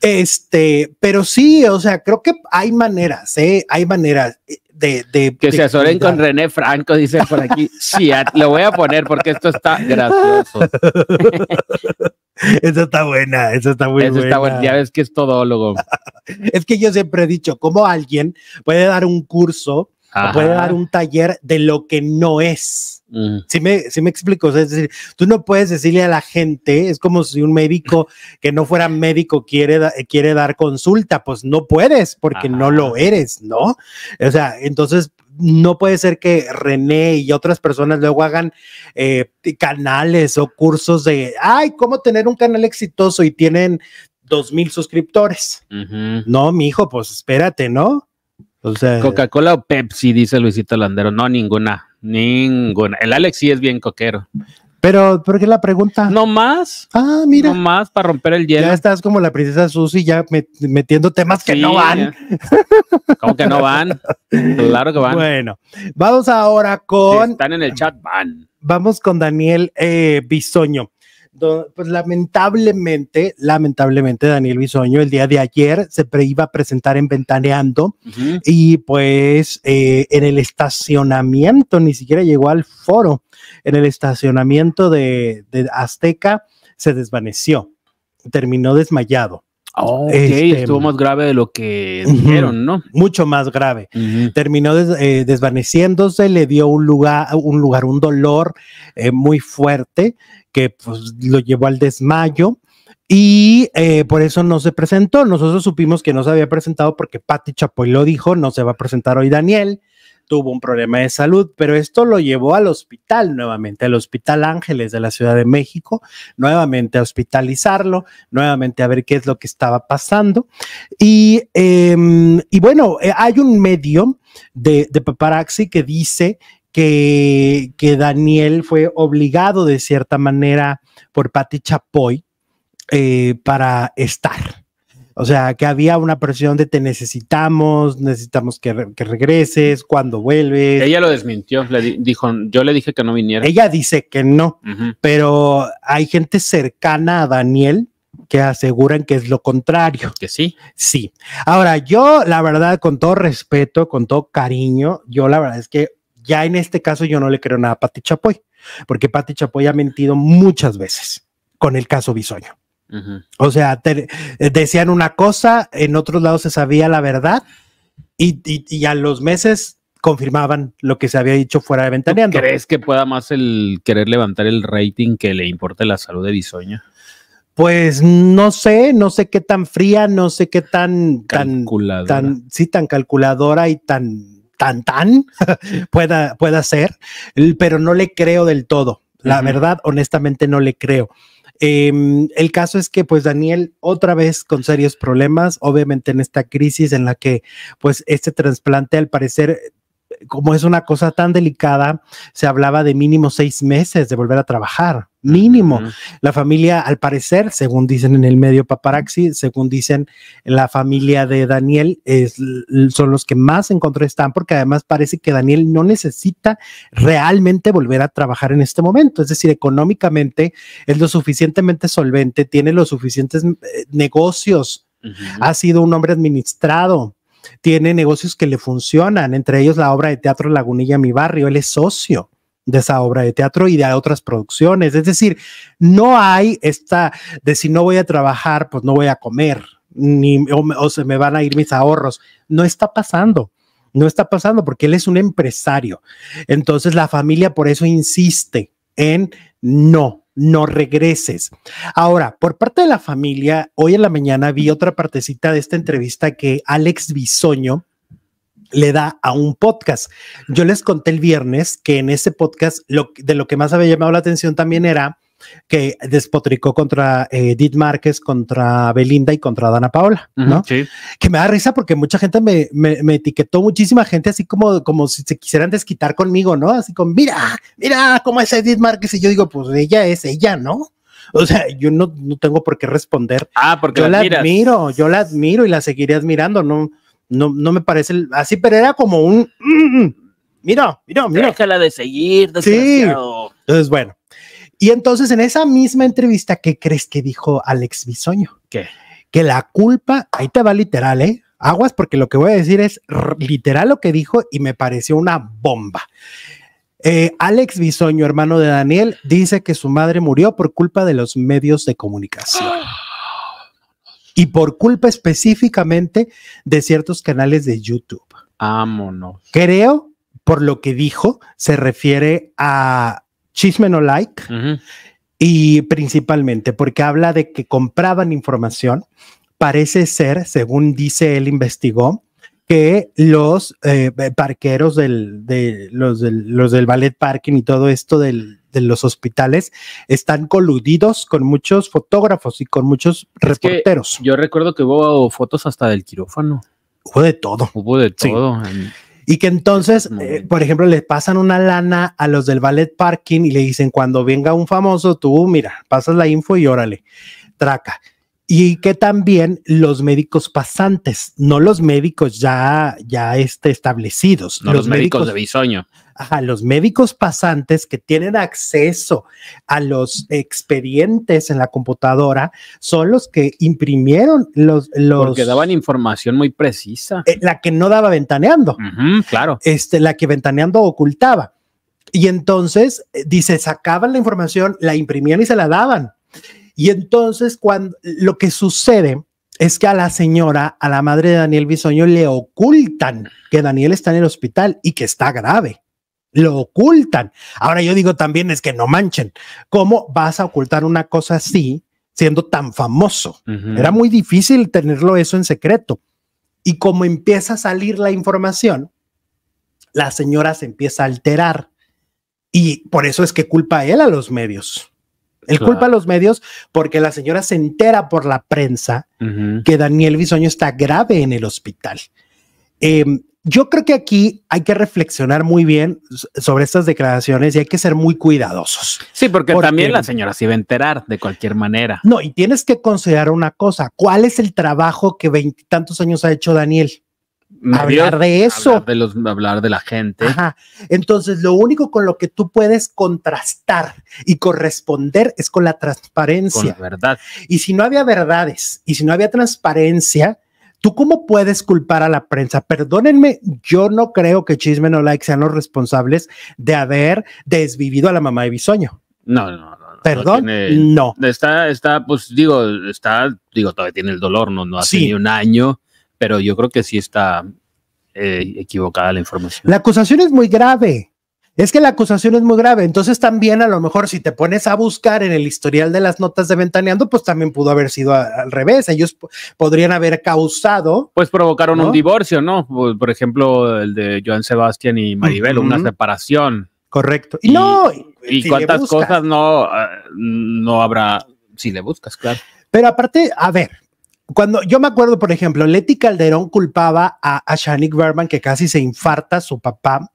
Este, pero sí, o sea, creo que hay maneras, ¿eh? Hay maneras de... que se asoren con René Franco, dice por aquí. sí, lo voy a poner porque esto está gracioso. Eso está buena, eso está muy eso Está ya ves que es todólogo. es que yo siempre he dicho, ¿cómo alguien puede dar un curso puede dar un taller de lo que no es. Mm. Si me, explico, es decir, tú no puedes decirle a la gente, es como si un médico que no fuera médico quiere, quiere dar consulta, pues no puedes porque no lo eres, ¿no? O sea, entonces no puede ser que René y otras personas luego hagan eh, canales o cursos de, ay, cómo tener un canal exitoso y tienen dos mil suscriptores. No, mi hijo, pues espérate, ¿no? Coca-Cola o Pepsi, dice Luisito Landero. No, ninguna. Ninguna. El Alex sí es bien coquero. Pero, ¿por qué la pregunta? No más. Ah, mira. No más para romper el hielo. Ya estás como la princesa Susi, ya metiendo temas que no van. ¿Cómo que no van? Claro que van. Bueno, vamos ahora con. están en el chat, van. Vamos con Daniel eh, Bisoño pues lamentablemente, lamentablemente Daniel Bisoño el día de ayer se iba a presentar en Ventaneando y pues eh, en el estacionamiento, ni siquiera llegó al foro, en el estacionamiento de, Azteca se desvaneció, terminó desmayado. Este, estuvo más grave de lo que dijeron, ¿no? Mucho más grave. Terminó eh, desvaneciéndose, le dio un lugar, un lugar, un dolor eh, muy fuerte que pues, lo llevó al desmayo y eh, por eso no se presentó. Nosotros supimos que no se había presentado porque Patti Chapoy lo dijo, no se va a presentar hoy Daniel, tuvo un problema de salud, pero esto lo llevó al hospital nuevamente, al Hospital Ángeles de la Ciudad de México, nuevamente a hospitalizarlo, nuevamente a ver qué es lo que estaba pasando. Y, em, bueno, eh, hay un medio de, de Paparazzi que dice que, que Daniel fue obligado de cierta manera por Patti Chapoy eh, para estar. O sea, que había una presión de te necesitamos, necesitamos que, regreses, cuando vuelves. Ella lo desmintió, dijo, yo le dije que no viniera. Ella dice que no, pero hay gente cercana a Daniel que aseguran que es lo contrario. Que sí. Sí. Ahora, yo, la verdad, con todo respeto, con todo cariño, yo la verdad es que ya en este caso yo no le creo nada a Pati Chapoy, porque Pati Chapoy ha mentido muchas veces con el caso Bisoño. O sea, eh, decían una cosa, en otros lados se sabía la verdad y, a los meses confirmaban lo que se había dicho fuera de ventaneando. ¿Crees que pueda más el querer levantar el rating que le importe la salud de Bisoño? Pues no sé, no sé qué tan fría, no sé qué tan, tan, tan, sí, tan calculadora y tan tan tan pueda, pueda ser, pero no le creo del todo. La verdad, honestamente, no le creo. Em, el caso es que pues Daniel otra vez con serios problemas, obviamente en esta crisis en la que pues este trasplante al parecer como es una cosa tan delicada, se hablaba de mínimo seis meses de volver a trabajar mínimo. La familia, al parecer, según dicen en el medio paparazzi, según dicen la familia de Daniel, es, son los que más en contra están, porque además parece que Daniel no necesita realmente volver a trabajar en este momento. Es decir, económicamente es lo suficientemente solvente, tiene los suficientes eh, negocios, ha sido un hombre administrado. Tiene negocios que le funcionan, entre ellos la obra de teatro Lagunilla Mi Barrio, él es socio de esa obra de teatro y de otras producciones. Es decir, no hay esta de si no voy a trabajar, pues no voy a comer, ni, o, se me van a ir mis ahorros. No está pasando no está pasando porque él es un empresario. Entonces la familia por eso insiste en no, no regreses. Ahora, por parte de la familia, hoy en la mañana vi otra partecita de esta entrevista que Alex Bisoño le da a un podcast. Yo les conté el viernes que en ese podcast lo, de lo que más había llamado la atención también era que despotricó contra eh, Edith Márquez, contra Belinda y contra Dana Paola, ¿no? Sí. Que me da risa porque mucha gente me, me, etiquetó, muchísima gente, así como, como si se quisieran desquitar conmigo, ¿no? Así como, mira, mira cómo es Edith Márquez. Y yo digo, pues ella es ella, ¿no? O sea, yo no, no tengo por qué responder. Ah, porque yo la admiro, yo la admiro y la seguiré admirando, ¿no? no, no me parece así, pero era como un mm, mm, mira mira, mira, mira. Déjala de seguir, Sí. Entonces, bueno. Y entonces en esa misma entrevista, ¿qué crees que dijo Alex Bisoño? Que la culpa, ahí te va literal, ¿eh? Aguas, porque lo que voy a decir es literal lo que dijo y me pareció una bomba. Eh, Alex Bisoño, hermano de Daniel, dice que su madre murió por culpa de los medios de comunicación. ¡Ah! y por culpa específicamente de ciertos canales de YouTube. no. Creo, por lo que dijo, se refiere a Chisme No Like y principalmente porque habla de que compraban información. Parece ser, según dice él, investigó, que los eh, parqueros del, de, los del, los del ballet parking y todo esto del, de los hospitales están coludidos con muchos fotógrafos y con muchos reporteros. Yo recuerdo que hubo fotos hasta del quirófano. Hubo de todo. Hubo de todo. y que entonces, eh, por ejemplo, le pasan una lana a los del ballet parking y le dicen, cuando venga un famoso, tú, mira, pasas la info y órale, traca y que también los médicos pasantes, no los médicos ya, ya este, establecidos. No los, médicos, médicos, de bisoño a los médicos pasantes que tienen acceso a los expedientes en la computadora son los que imprimieron los... los Porque daban información muy precisa. Eh, la que no daba ventaneando. claro. Este, la que ventaneando ocultaba. Y entonces, eh, dice, sacaban la información, la imprimían y se la daban. Y entonces, cuando lo que sucede es que a la señora, a la madre de Daniel Bisoño, le ocultan que Daniel está en el hospital y que está grave lo ocultan. Ahora yo digo también es que no manchen, ¿cómo vas a ocultar una cosa así siendo tan famoso? Era muy difícil tenerlo eso en secreto. Y como empieza a salir la información, la señora se empieza a alterar. Y por eso es que culpa él a los medios. Él culpa a los medios porque la señora se entera por la prensa que Daniel Bisoño está grave en el hospital. Eh, yo creo que aquí hay que reflexionar muy bien sobre estas declaraciones y hay que ser muy cuidadosos. Sí, porque, también la señora se iba a enterar de cualquier manera. No, y tienes que considerar una cosa, ¿cuál es el trabajo que veintitantos años ha hecho Daniel? hablar de eso. Hablar de, la gente. Entonces, lo único con lo que tú puedes contrastar y corresponder es con la transparencia. Con la verdad. Y si no había verdades y si no había transparencia, ¿Tú cómo puedes culpar a la prensa? Perdónenme, yo no creo que Chisme o Like sean los responsables de haber desvivido a la mamá de Bisoño. No, no, no. Perdón, no, Está, está, pues digo, está, digo, todavía tiene el dolor, no, no hace ni un año, pero yo creo que sí está eh, equivocada la información. La acusación es muy grave es que la acusación es muy grave. Entonces también a lo mejor si te pones a buscar en el historial de las notas de Ventaneando, pues también pudo haber sido al revés. Ellos podrían haber causado. Pues provocaron un divorcio, ¿no? Pues, por, ejemplo, el de Joan Sebastián y Maribel, una separación. Correcto. Y, no. Y, cuántas cosas no, ah, no habrá si le buscas, claro. Pero aparte, a ver, cuando yo me acuerdo, por ejemplo, Leti Calderón culpaba a, a Berman que casi se infarta su papá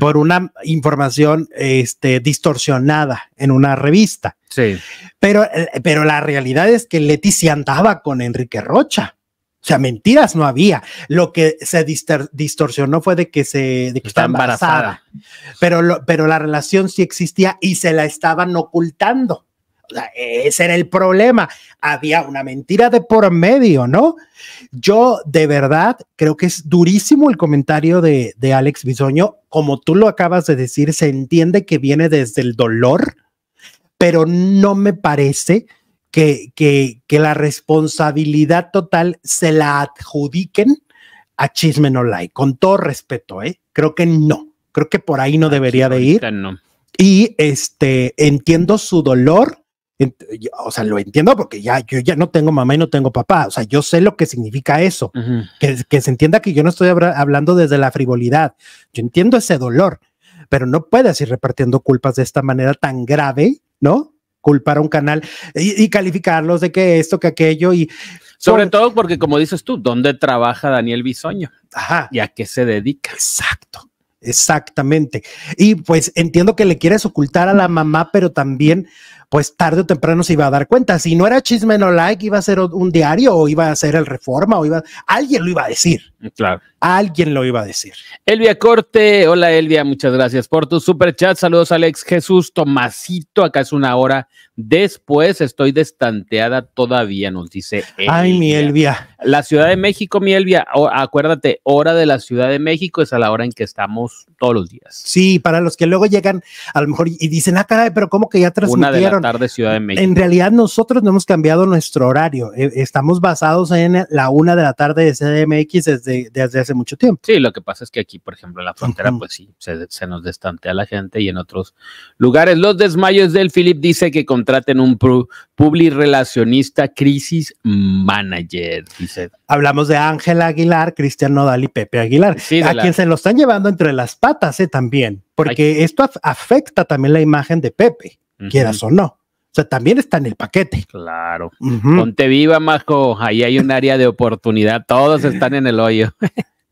por una información este, distorsionada en una revista. Sí. Pero, pero la realidad es que Leti se andaba con Enrique Rocha. O sea, mentiras no había. Lo que se distorsionó fue de que se de está embarazada. Pero, pero la relación sí existía y se la estaban ocultando ese era el problema. Había una mentira de por medio, ¿no? Yo de verdad creo que es durísimo el comentario de, Alex Bisoño. Como tú lo acabas de decir, se entiende que viene desde el dolor, pero no me parece que, la responsabilidad total se la adjudiquen a Chismen No Con todo respeto, ¿eh? Creo que no. Creo que por ahí no ah, debería de ir. Y este, entiendo su dolor, o sea, lo entiendo porque ya yo ya no tengo mamá y no tengo papá, o sea, yo sé lo que significa eso, que, se entienda que yo no estoy hablando desde la frivolidad, yo entiendo ese dolor, pero no puedes ir repartiendo culpas de esta manera tan grave, ¿no? Culpar a un canal y, calificarlos de que esto, que aquello y... Sobre todo porque, como dices tú, ¿dónde trabaja Daniel Bisoño? Ajá. ¿Y a qué se dedica? Exacto. Exactamente. Y pues entiendo que le quieres ocultar a la mamá, pero también, pues tarde o temprano se iba a dar cuenta. Si no era chisme no like, iba a ser un diario o iba a ser el Reforma o iba, alguien lo iba a decir. Claro. Alguien lo iba a decir. Elvia Corte, hola Elvia, muchas gracias por tu super chat. Saludos Alex Jesús Tomasito, acá es una hora después, estoy destanteada todavía, nos dice. Ay, mi Elvia. La Ciudad de México, mi Elvia, acuérdate, hora de la Ciudad de México es a la hora en que estamos todos los días. Sí, para los que luego llegan a lo mejor y dicen, ah, caray, pero ¿cómo que ya transmitieron? tarde Ciudad de México. En realidad nosotros no hemos cambiado nuestro horario, eh, estamos basados en la una de la tarde de CDMX desde, desde hace mucho tiempo. Sí, lo que pasa es que aquí, por ejemplo, en la frontera, pues sí, se, nos destantea la gente y en otros lugares. Los desmayos del Philip dice que contraten un relacionista crisis manager, dice. Hablamos de Ángel Aguilar, Cristian Nodal y Pepe Aguilar, sí, a quien se lo están llevando entre las patas eh, también, porque esto afecta también la imagen de Pepe quieras o no. O sea, también está en el paquete. Claro. Ponte viva, Majo. Ahí hay un área de oportunidad. Todos están en el hoyo.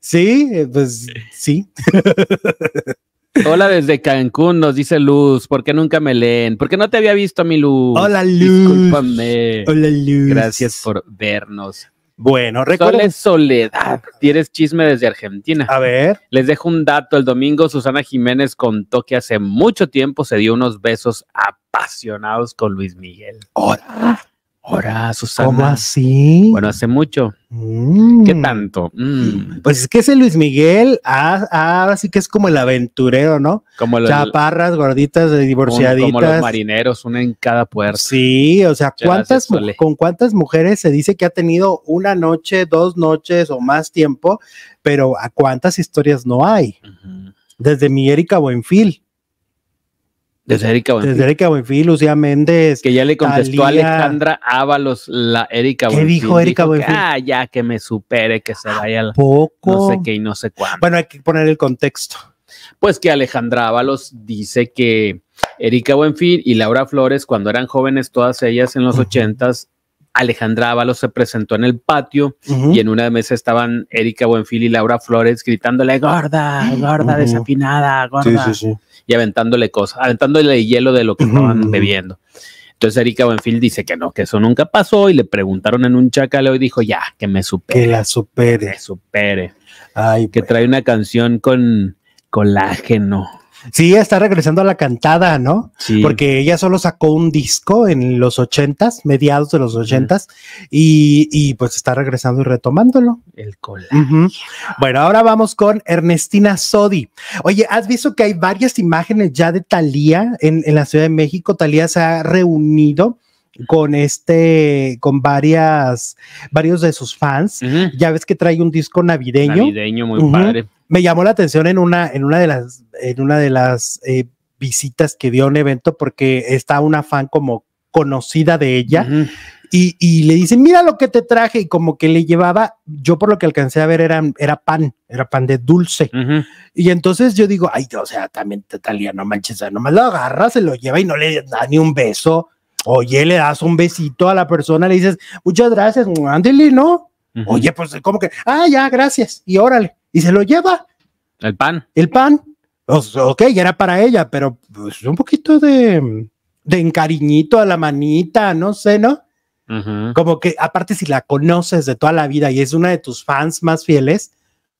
sí, eh, pues sí. Hola desde Cancún, nos dice Luz. ¿Por qué nunca me leen? ¿Por qué no te había visto, mi Luz? Hola, Luz. Discúlpame. Hola, Luz. Gracias por vernos. Bueno, recuerda. Soledad, tienes chisme desde Argentina. A ver. Les dejo un dato. El domingo Susana Jiménez contó que hace mucho tiempo se dio unos besos a apasionados con Luis Miguel. Ahora, ahora, Susana. ¿Cómo así? Bueno, hace mucho. Mm. ¿Qué tanto? Mm. Pues es que ese Luis Miguel, ahora sí así que es como el aventurero, ¿no? Como los, Chaparras, gorditas, divorciaditas. Como, los marineros, una en cada puerta. Sí, o sea, ¿cuántas, ¿con cuántas mujeres se dice que ha tenido una noche, dos noches o más tiempo? Pero ¿a cuántas historias no hay? Desde mi Erika Buenfil. Desde Erika Buenfil. Lucía Méndez. Que ya le contestó a Alejandra Ábalos, la Erika Buenfil. ¿Qué dijo Erika Buenfil? ah, ya que me supere, que se vaya la. Poco. No sé qué y no sé cuándo. Bueno, hay que poner el contexto. Pues que Alejandra Ábalos dice que Erika Buenfil y Laura Flores, cuando eran jóvenes, todas ellas en los ochentas, Alejandra Ávalo se presentó en el patio y en una mesa estaban Erika Buenfil y Laura Flores gritándole gorda, gorda, desafinada, gorda. Y aventándole cosas, aventándole hielo de lo que estaban bebiendo. Entonces Erika Buenfil dice que no, que eso nunca pasó y le preguntaron en un chacal y dijo, ya, que me supere. Que la supere. Que supere. Ay, que pues. trae una canción con colágeno. Sí, está regresando a la cantada, ¿no? Sí. Porque ella solo sacó un disco en los ochentas, mediados de los ochentas, y, pues está regresando y retomándolo. El cola. Bueno, ahora vamos con Ernestina Sodi. Oye, ¿has visto que hay varias imágenes ya de Talía en, la Ciudad de México? Talía se ha reunido con este, con varias, varios de sus fans. Ya ves que trae un disco navideño. Navideño, muy padre me llamó la atención en una, en una de las, en una de las eh, visitas que dio a un evento porque está una fan como conocida de ella. y, le dice mira lo que te traje, y como que le llevaba, yo por lo que alcancé a ver era, era pan, era pan de dulce. Y entonces yo digo, ay, o sea, también Talía, no manches, lo agarra, se lo lleva y no le da ni un beso. Oye, le das un besito a la persona, le dices, muchas gracias, ándele, ¿no? Oye, pues, como que? Ah, ya, gracias. Y órale. Y se lo lleva. El pan. El pan. Pues, ok, ya era para ella, pero pues, un poquito de, encariñito a la manita, no sé, ¿no? Como que, aparte, si la conoces de toda la vida y es una de tus fans más fieles, es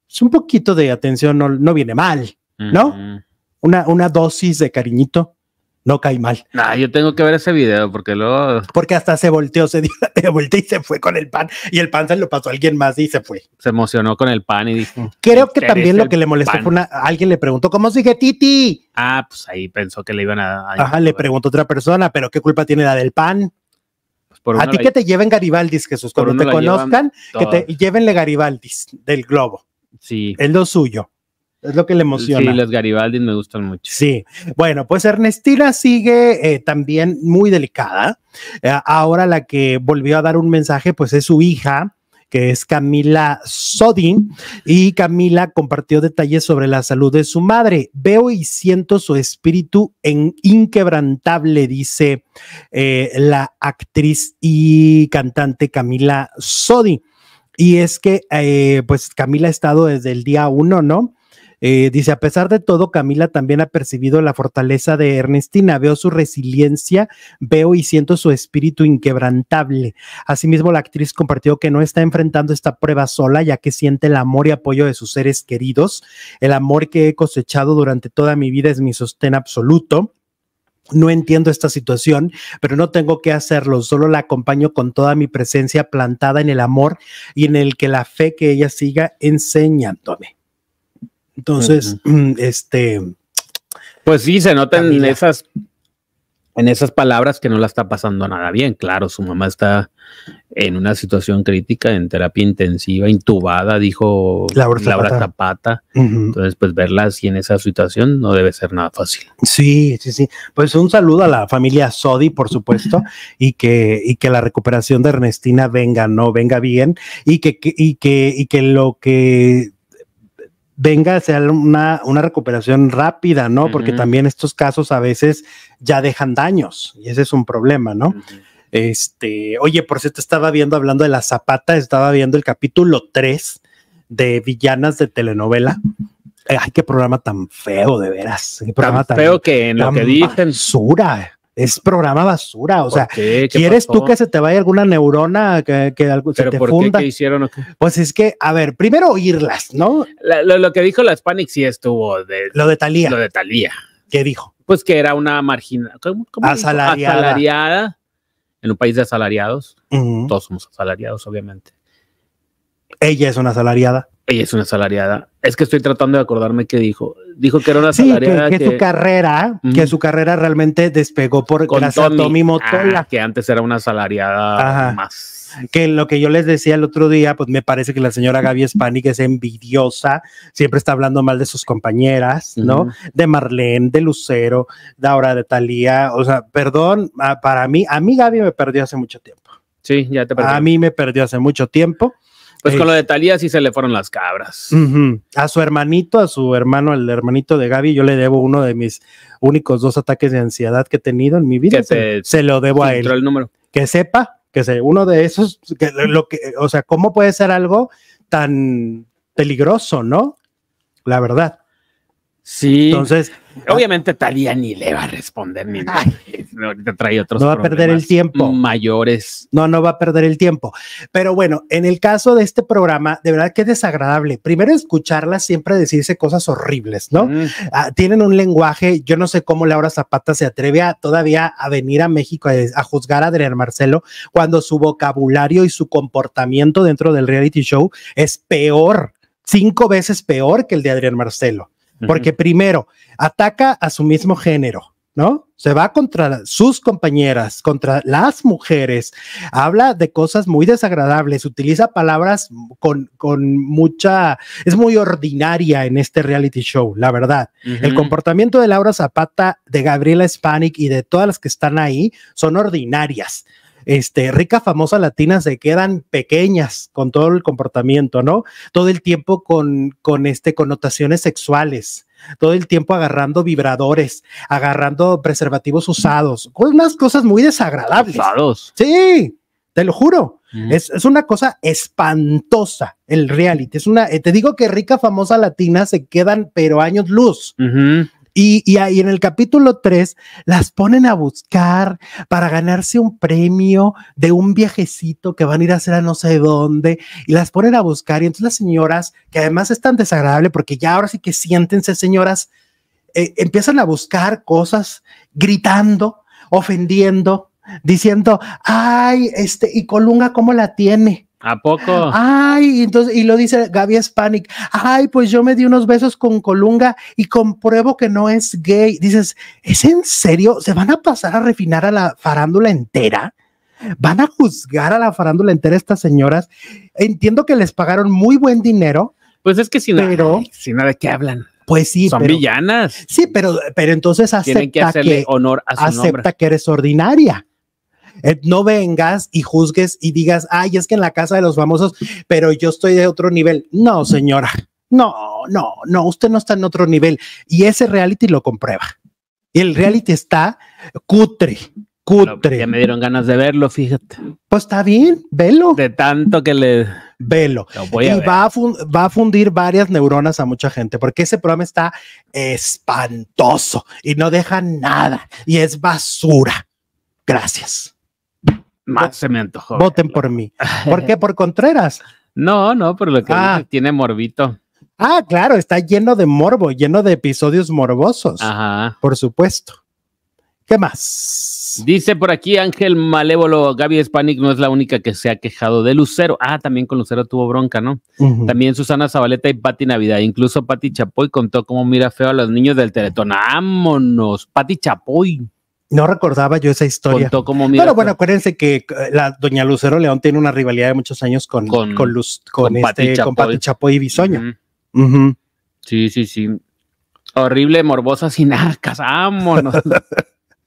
pues, un poquito de atención no, viene mal, ¿no? una, una dosis de cariñito no cae mal. Nah, yo tengo que ver ese video porque luego. Porque hasta se volteó, se dio la vuelta y se fue con el pan. Y el pan se lo pasó a alguien más y se fue. Se emocionó con el pan y dijo. Creo que también lo que le molestó fue una. Alguien le preguntó, ¿cómo sigue Titi? Ah, pues ahí pensó que le iban a. Ajá, le preguntó otra persona, pero ¿qué culpa tiene la del pan? Pues a ti que te lleven Garibaldis, Jesús, cuando te conozcan, que te llevenle Garibaldis del globo. Sí. Es lo suyo. Es lo que le emociona. Sí, los Garibaldi me gustan mucho. Sí. Bueno, pues Ernestina sigue eh, también muy delicada. Eh, ahora la que volvió a dar un mensaje, pues es su hija, que es Camila Sodin, y Camila compartió detalles sobre la salud de su madre. Veo y siento su espíritu en inquebrantable, dice eh, la actriz y cantante Camila Sodin. Y es que, pues Camila ha estado desde el día uno, ¿no? Eh, dice, a pesar de todo, Camila también ha percibido la fortaleza de Ernestina. Veo su resiliencia, veo y siento su espíritu inquebrantable. Asimismo, la actriz compartió que no está enfrentando esta prueba sola, ya que siente el amor y apoyo de sus seres queridos. El amor que he cosechado durante toda mi vida es mi sostén absoluto. No entiendo esta situación, pero no tengo que hacerlo, solo la acompaño con toda mi presencia plantada en el amor y en el que la fe que ella siga enseñándome. Entonces, mm, este... Pues sí, se notan en esas, en esas palabras que no la está pasando nada bien. Claro, su mamá está en una situación crítica, en terapia intensiva, intubada, dijo la Zapata. Entonces, pues verla así en esa situación no debe ser nada fácil. Sí, sí, sí. Pues un saludo a la familia Sodi, por supuesto, y que, y que la recuperación de Ernestina venga, no venga bien, y y que, y que lo que venga, sea una, una recuperación rápida, ¿no? Porque también estos casos a veces ya dejan daños y ese es un problema, ¿no? Este, oye, por cierto, estaba viendo, hablando de la zapata, estaba viendo el capítulo 3 de Villanas de telenovela. Ay, qué programa tan feo, de veras. Qué programa tan, feo que en lo que dicen. censura! es programa basura. O sea, ¿quieres tú que se te vaya alguna neurona que, que se te funda? Qué, hicieron? Pues es que, a ver, primero oírlas, ¿no? lo, que dijo la Hispanic sí estuvo. De, lo de Talía. Lo de Talía. ¿Qué dijo? Pues que era una marginal. Asalariada. asalariada. En un país de asalariados. Todos somos asalariados, obviamente. Ella es una asalariada. Ella es una asalariada. Es que estoy tratando de acordarme qué dijo dijo que era una sí, que, que, su carrera, que su carrera realmente despegó por Con gracias Tommy. a Motola. Ah, que antes era una asalariada más. Que lo que yo les decía el otro día, pues me parece que la señora Gaby que es envidiosa, siempre está hablando mal de sus compañeras, ¿no? De Marlene, de Lucero, de ahora de Talía, o sea, perdón, ah, para mí, a mí Gaby me perdió hace mucho tiempo. Sí, ya te perdí. A mí me perdió hace mucho tiempo. Pues con lo de Talía sí se le fueron las cabras. A su hermanito, a su hermano, el hermanito de Gaby, yo le debo uno de mis únicos dos ataques de ansiedad que he tenido en mi vida. Se, lo debo a él. Que sepa, que se, uno de esos, que lo que, o sea, ¿cómo puede ser algo tan peligroso, no? La verdad. Sí. Entonces, obviamente Talía ni le va a responder ni nada. trae otros. No va a perder el tiempo. Mayores. No, no va a perder el tiempo. Pero bueno, en el caso de este programa, de verdad que es desagradable. Primero, escucharla siempre decirse cosas horribles, ¿no? Mm. Ah, tienen un lenguaje. Yo no sé cómo Laura Zapata se atreve a, todavía a venir a México a juzgar a Adrián Marcelo cuando su vocabulario y su comportamiento dentro del reality show es peor, cinco veces peor que el de Adrián Marcelo porque primero ataca a su mismo género, ¿no? Se va contra sus compañeras, contra las mujeres, habla de cosas muy desagradables, utiliza palabras con, mucha, es muy ordinaria en este reality show, la verdad. El comportamiento de Laura Zapata, de Gabriela Spanik y de todas las que están ahí son ordinarias este, rica famosa latina se quedan pequeñas con todo el comportamiento, ¿no? Todo el tiempo con, con este, connotaciones sexuales, todo el tiempo agarrando vibradores, agarrando preservativos usados, con unas cosas muy desagradables. Usados. Sí, te lo juro. Es, una cosa espantosa el reality. Es una, eh, te digo que rica, famosa latina se quedan, pero años luz. Y, ahí en el capítulo 3 las ponen a buscar para ganarse un premio de un viajecito que van a ir a hacer a no sé dónde y las ponen a buscar. Y entonces las señoras, que además es tan desagradable porque ya ahora sí que siéntense señoras, eh, empiezan a buscar cosas gritando, ofendiendo, diciendo, ay, este, y Colunga, ¿cómo la tiene? ¿A poco? Ay, entonces, y lo dice Gaby Spanik. Ay, pues yo me di unos besos con Colunga y compruebo que no es gay. Dices, ¿es en serio? ¿Se van a pasar a refinar a la farándula entera? ¿Van a juzgar a la farándula entera estas señoras? Entiendo que les pagaron muy buen dinero. Pues es que si no, pero, si ¿de qué hablan? Pues sí. Son villanas. Sí, pero, pero entonces acepta que, a que eres ordinaria. Eh, no vengas y juzgues y digas, ay, es que en la casa de los famosos, pero yo estoy de otro nivel. No, señora, no, no, no, usted no está en otro nivel. Y ese reality lo comprueba. Y el reality está cutre, cutre. Ya me dieron ganas de verlo, fíjate. Pues está bien, velo. De tanto que le... Velo. y va a fundir varias neuronas a mucha gente, porque ese programa está espantoso y no deja nada y es basura. Gracias. Más se me antojó. Voten ¿eh? por mí. ¿Por qué? ¿Por Contreras? No, no, por lo que ah. tiene morbito. Ah, claro, está lleno de morbo, lleno de episodios morbosos. Ajá. Por supuesto. ¿Qué más? Dice por aquí Ángel Malévolo, Gaby Spanik no es la única que se ha quejado de Lucero. Ah, también con Lucero tuvo bronca, ¿no? También Susana Zabaleta y Pati Navidad. Incluso Pati Chapoy contó cómo mira feo a los niños del Teletón. ¡Vámonos! Pati Chapoy. No recordaba yo esa historia. Pero bueno, acuérdense que eh, la doña Lucero León tiene una rivalidad de muchos años con, con, con, Luz, con, este, Pati Chapoy y Bisoño. Sí, sí, sí. Horrible, morbosa, sin arcas. Vámonos.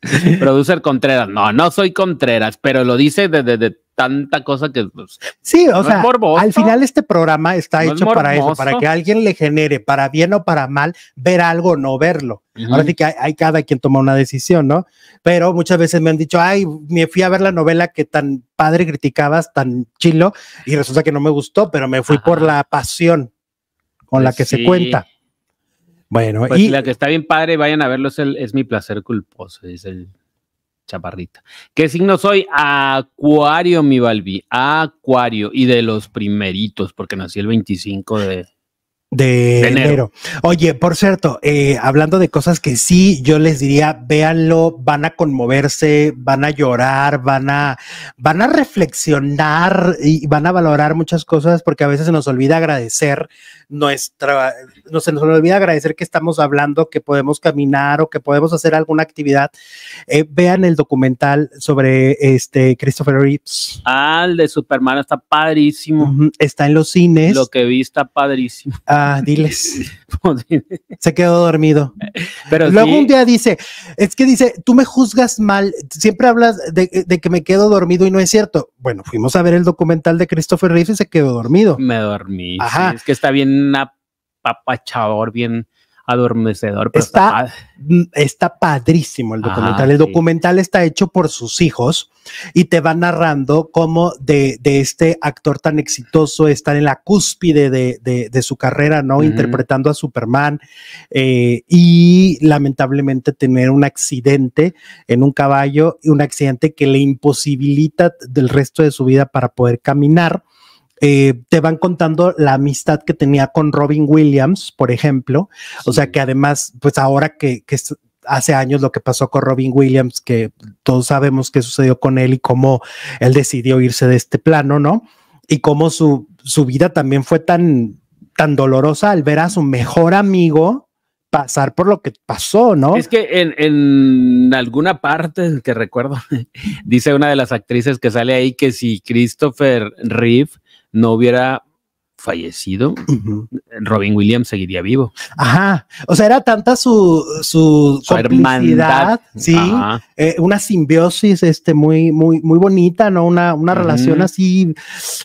Producer Contreras. No, no soy Contreras, pero lo dice desde tanta cosa que. Pues, sí, o sea, al final este programa está hecho para eso, para que alguien le genere, para bien o para mal, ver algo o no verlo. Ahora sí que hay, cada quien toma una decisión, ¿no? Pero muchas veces me han dicho, ay, me fui a ver la novela que tan padre criticabas, tan chilo, y resulta que no me gustó, pero me fui por la pasión con la pues que se cuenta. Bueno, pues y la que está bien padre, vayan a verlo, es, mi placer culposo, dice el chaparrita. ¿Qué signo soy? Acuario, mi Balbi, Acuario, y de los primeritos, porque nací el 25 de, enero. Oye, por cierto, eh, hablando de cosas que sí, yo les diría, véanlo, van a conmoverse, van a llorar, van a, van a reflexionar y van a valorar muchas cosas porque a veces se nos olvida agradecer nuestra, no se nos olvida agradecer que estamos hablando, que podemos caminar o que podemos hacer alguna actividad. Eh, vean el documental sobre este Christopher Reeves. Ah, el de Superman está padrísimo. Está en los cines. Lo que vi está padrísimo. Ah, diles. se quedó dormido. Pero Luego un día dice, es que dice, tú me juzgas mal, siempre hablas de, que me quedo dormido y no es cierto. Bueno, fuimos a ver el documental de Christopher Reeves y se quedó dormido. Me dormí. Ajá. es que está bien Apachador, bien adormecedor. está, está, padrísimo el documental. el documental está hecho por sus hijos y te va narrando cómo de, este actor tan exitoso estar en la cúspide de, su carrera, ¿no? Interpretando a Superman eh, y lamentablemente tener un accidente en un caballo, y un accidente que le imposibilita del resto de su vida para poder caminar eh, te van contando la amistad que tenía con Robin Williams, por ejemplo. O sea que además, pues ahora que, hace años lo que pasó con Robin Williams, que todos sabemos qué sucedió con él y cómo él decidió irse de este plano, ¿no? Y cómo su, su vida también fue tan, tan dolorosa al ver a su mejor amigo pasar por lo que pasó, ¿no? Es que en, en alguna parte que recuerdo, dice una de las actrices que sale ahí que si Christopher Reeve no hubiera fallecido, Robin Williams seguiría vivo. Ajá, o sea, era tanta su, su, sí, eh, una simbiosis este, muy, muy, muy bonita, ¿no? Una, una relación así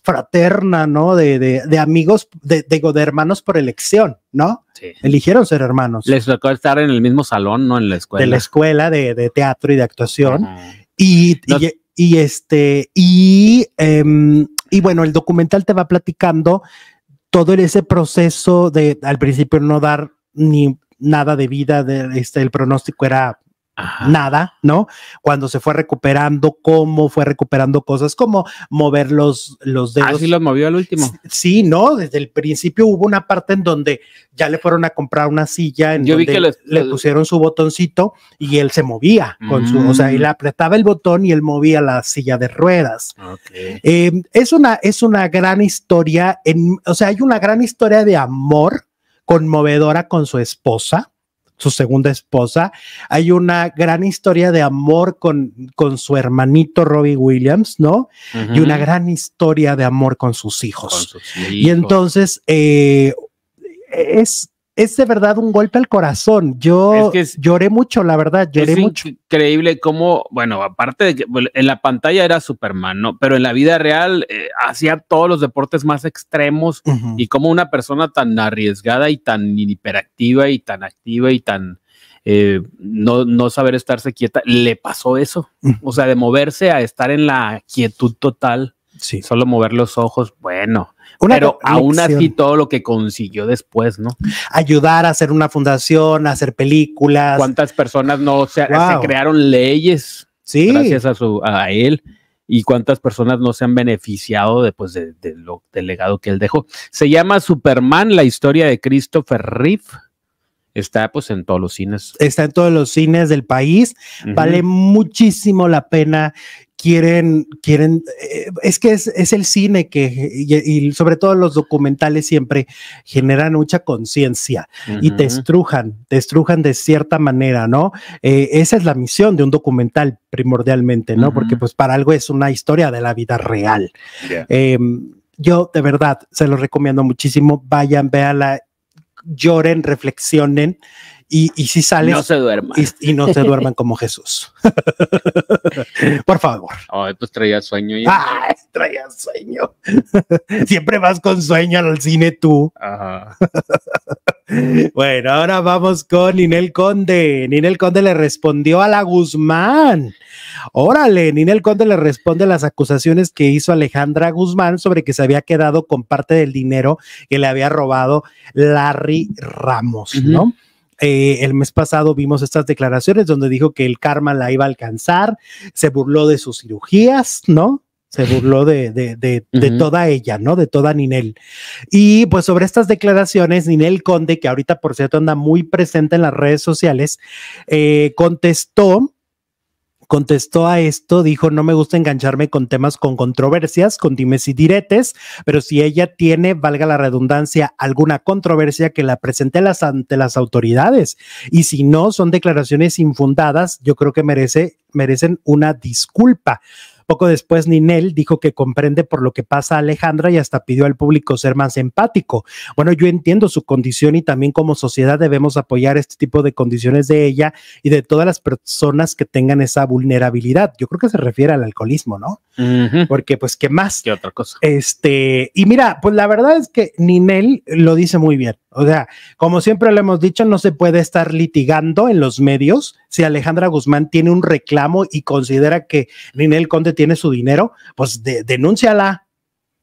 fraterna, ¿no? De, de, amigos, de, de, hermanos por elección, ¿no? Sí. Eligieron ser hermanos. Les tocó estar en el mismo salón, ¿no? En la escuela. De la escuela de, teatro y de actuación. y, e, y, este, y... Em, y bueno, el documental te va platicando todo ese proceso de al principio no dar ni nada de vida, de, este, el pronóstico era nada, ¿no? Cuando se fue recuperando, cómo fue recuperando cosas, como mover los, los ah, dedos. sí los movió al último. Sí, ¿no? Desde el principio hubo una parte en donde ya le fueron a comprar una silla, en Yo vi que le pusieron su botoncito y él se movía con su, o sea, y mm. le apretaba el botón y él movía la silla de ruedas. Em, es, una, es una gran historia, en, o sea, hay una gran historia de amor conmovedora con su esposa su segunda esposa. Hay una gran historia de amor con, con su hermanito Robbie Williams, ¿no? Y una gran historia de amor con sus hijos. Y entonces eh, es es de verdad un golpe al corazón. Yo lloré mucho, la verdad, es mucho. Increíble cómo, bueno, aparte de que en la pantalla era Superman, ¿no? Pero en la vida real eh, hacía todos los deportes más extremos y como una persona tan arriesgada y tan hiperactiva y tan activa y tan eh, no, saber estarse quieta, le pasó eso. O sea, de moverse a estar en la quietud total Sí. Solo mover los ojos, bueno. pero aún así todo lo que consiguió después, ¿no? Ayudar a hacer una fundación, a hacer películas. ¿Cuántas personas no se, crearon leyes? Sí. Gracias a, su, a él y cuántas personas no se han beneficiado después de, lo, del legado que él dejó. Se llama Superman, la historia de Christopher Reeve. Está pues en todos los cines. Está en todos los cines del país. Vale muchísimo la pena quieren, quieren, eh, es que es, el cine que, y, sobre todo los documentales siempre generan mucha conciencia y te estrujan, te de cierta manera, ¿no? Eh, esa es la misión de un documental primordialmente, ¿no? Porque pues para algo es una historia de la vida real. Em, yo de verdad se lo recomiendo muchísimo, vayan, véanla, lloren, reflexionen y, si sales... No se duerman. Y, no se duerman como Jesús. Por favor. Ay, oh, pues traía sueño. Ya. Ah, traía sueño. Siempre vas con sueño al cine tú. Ajá. Bueno, ahora vamos con Ninel Conde. Ninel Conde le respondió a la Guzmán. Órale, Ninel Conde le responde las acusaciones que hizo Alejandra Guzmán sobre que se había quedado con parte del dinero que le había robado Larry Ramos, ¿no? Eh, el mes pasado vimos estas declaraciones donde dijo que el karma la iba a alcanzar, se burló de sus cirugías, ¿no? se burló de, toda ella, ¿no? De toda Ninel. Y pues sobre estas declaraciones, Ninel Conde, que ahorita por cierto anda muy presente en las redes sociales, eh, contestó contestó a esto, dijo, no me gusta engancharme con temas con controversias, con dimes y diretes, pero si ella tiene, valga la redundancia, alguna controversia que la presente las, ante las autoridades. Y si no, son declaraciones infundadas, yo creo que merece, merecen una disculpa. Poco después, Ninel dijo que comprende por lo que pasa Alejandra y hasta pidió al público ser más empático. Bueno, yo entiendo su condición y también como sociedad debemos apoyar este tipo de condiciones de ella y de todas las personas que tengan esa vulnerabilidad. Yo creo que se refiere al alcoholismo, ¿no? Porque pues, ¿qué más? ¿Qué otra cosa? Este, y mira, pues la verdad es que Ninel lo dice muy bien. O sea, como siempre lo hemos dicho, no se puede estar litigando en los medios. Si Alejandra Guzmán tiene un reclamo y considera que Ninel Conde tiene su dinero, pues denúnciala,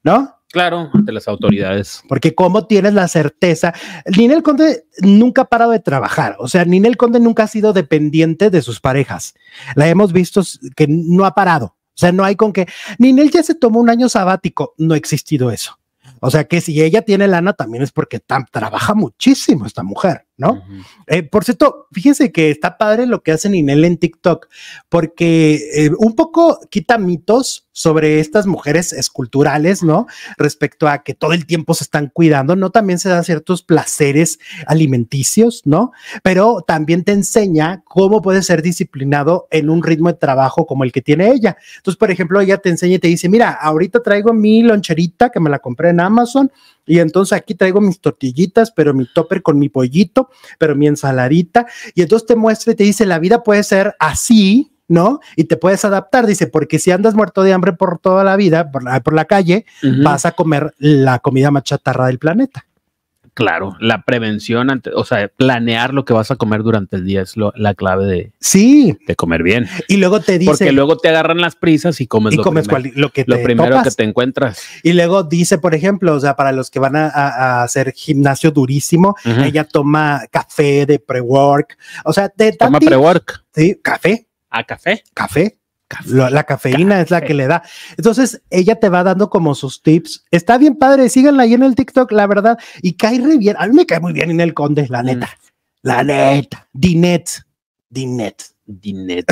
¿no? Claro, ante las autoridades. Porque cómo tienes la certeza. Ninel Conde nunca ha parado de trabajar. O sea, Ninel Conde nunca ha sido dependiente de sus parejas. La hemos visto que no ha parado. O sea, no hay con que. Ninel ya se tomó un año sabático. No ha existido eso. O sea que si ella tiene lana también es porque trabaja muchísimo esta mujer. ¿no? Eh, por cierto, fíjense que está padre lo que hacen él en TikTok, porque eh, un poco quita mitos sobre estas mujeres esculturales, ¿no? Respecto a que todo el tiempo se están cuidando, ¿no? También se dan ciertos placeres alimenticios, ¿no? Pero también te enseña cómo puedes ser disciplinado en un ritmo de trabajo como el que tiene ella. Entonces, por ejemplo, ella te enseña y te dice, mira, ahorita traigo mi loncherita que me la compré en Amazon, y entonces aquí traigo mis tortillitas, pero mi topper con mi pollito, pero mi ensaladita. Y entonces te muestra y te dice, la vida puede ser así, ¿no? Y te puedes adaptar, dice, porque si andas muerto de hambre por toda la vida, por la, calle, vas a comer la comida más chatarra del planeta. Claro, la prevención, o sea, planear lo que vas a comer durante el día es lo, la clave de, sí. de comer bien. Y luego te dice. Porque luego te agarran las prisas y comes, lo, que lo primero que te encuentras. Y luego dice, por ejemplo, o sea, para los que van a, hacer gimnasio durísimo, ella toma café de pre-work. O sea, de Toma pre-work. Sí, café. ¿A ah, café? Café. La cafeína es la que le da. Entonces, ella te va dando como sus tips. Está bien padre, síganla ahí en el TikTok, la verdad. Y cae re bien. A mí me cae muy bien en el Conde, la mm. neta. La neta. Dinet. Dinet. Dinet.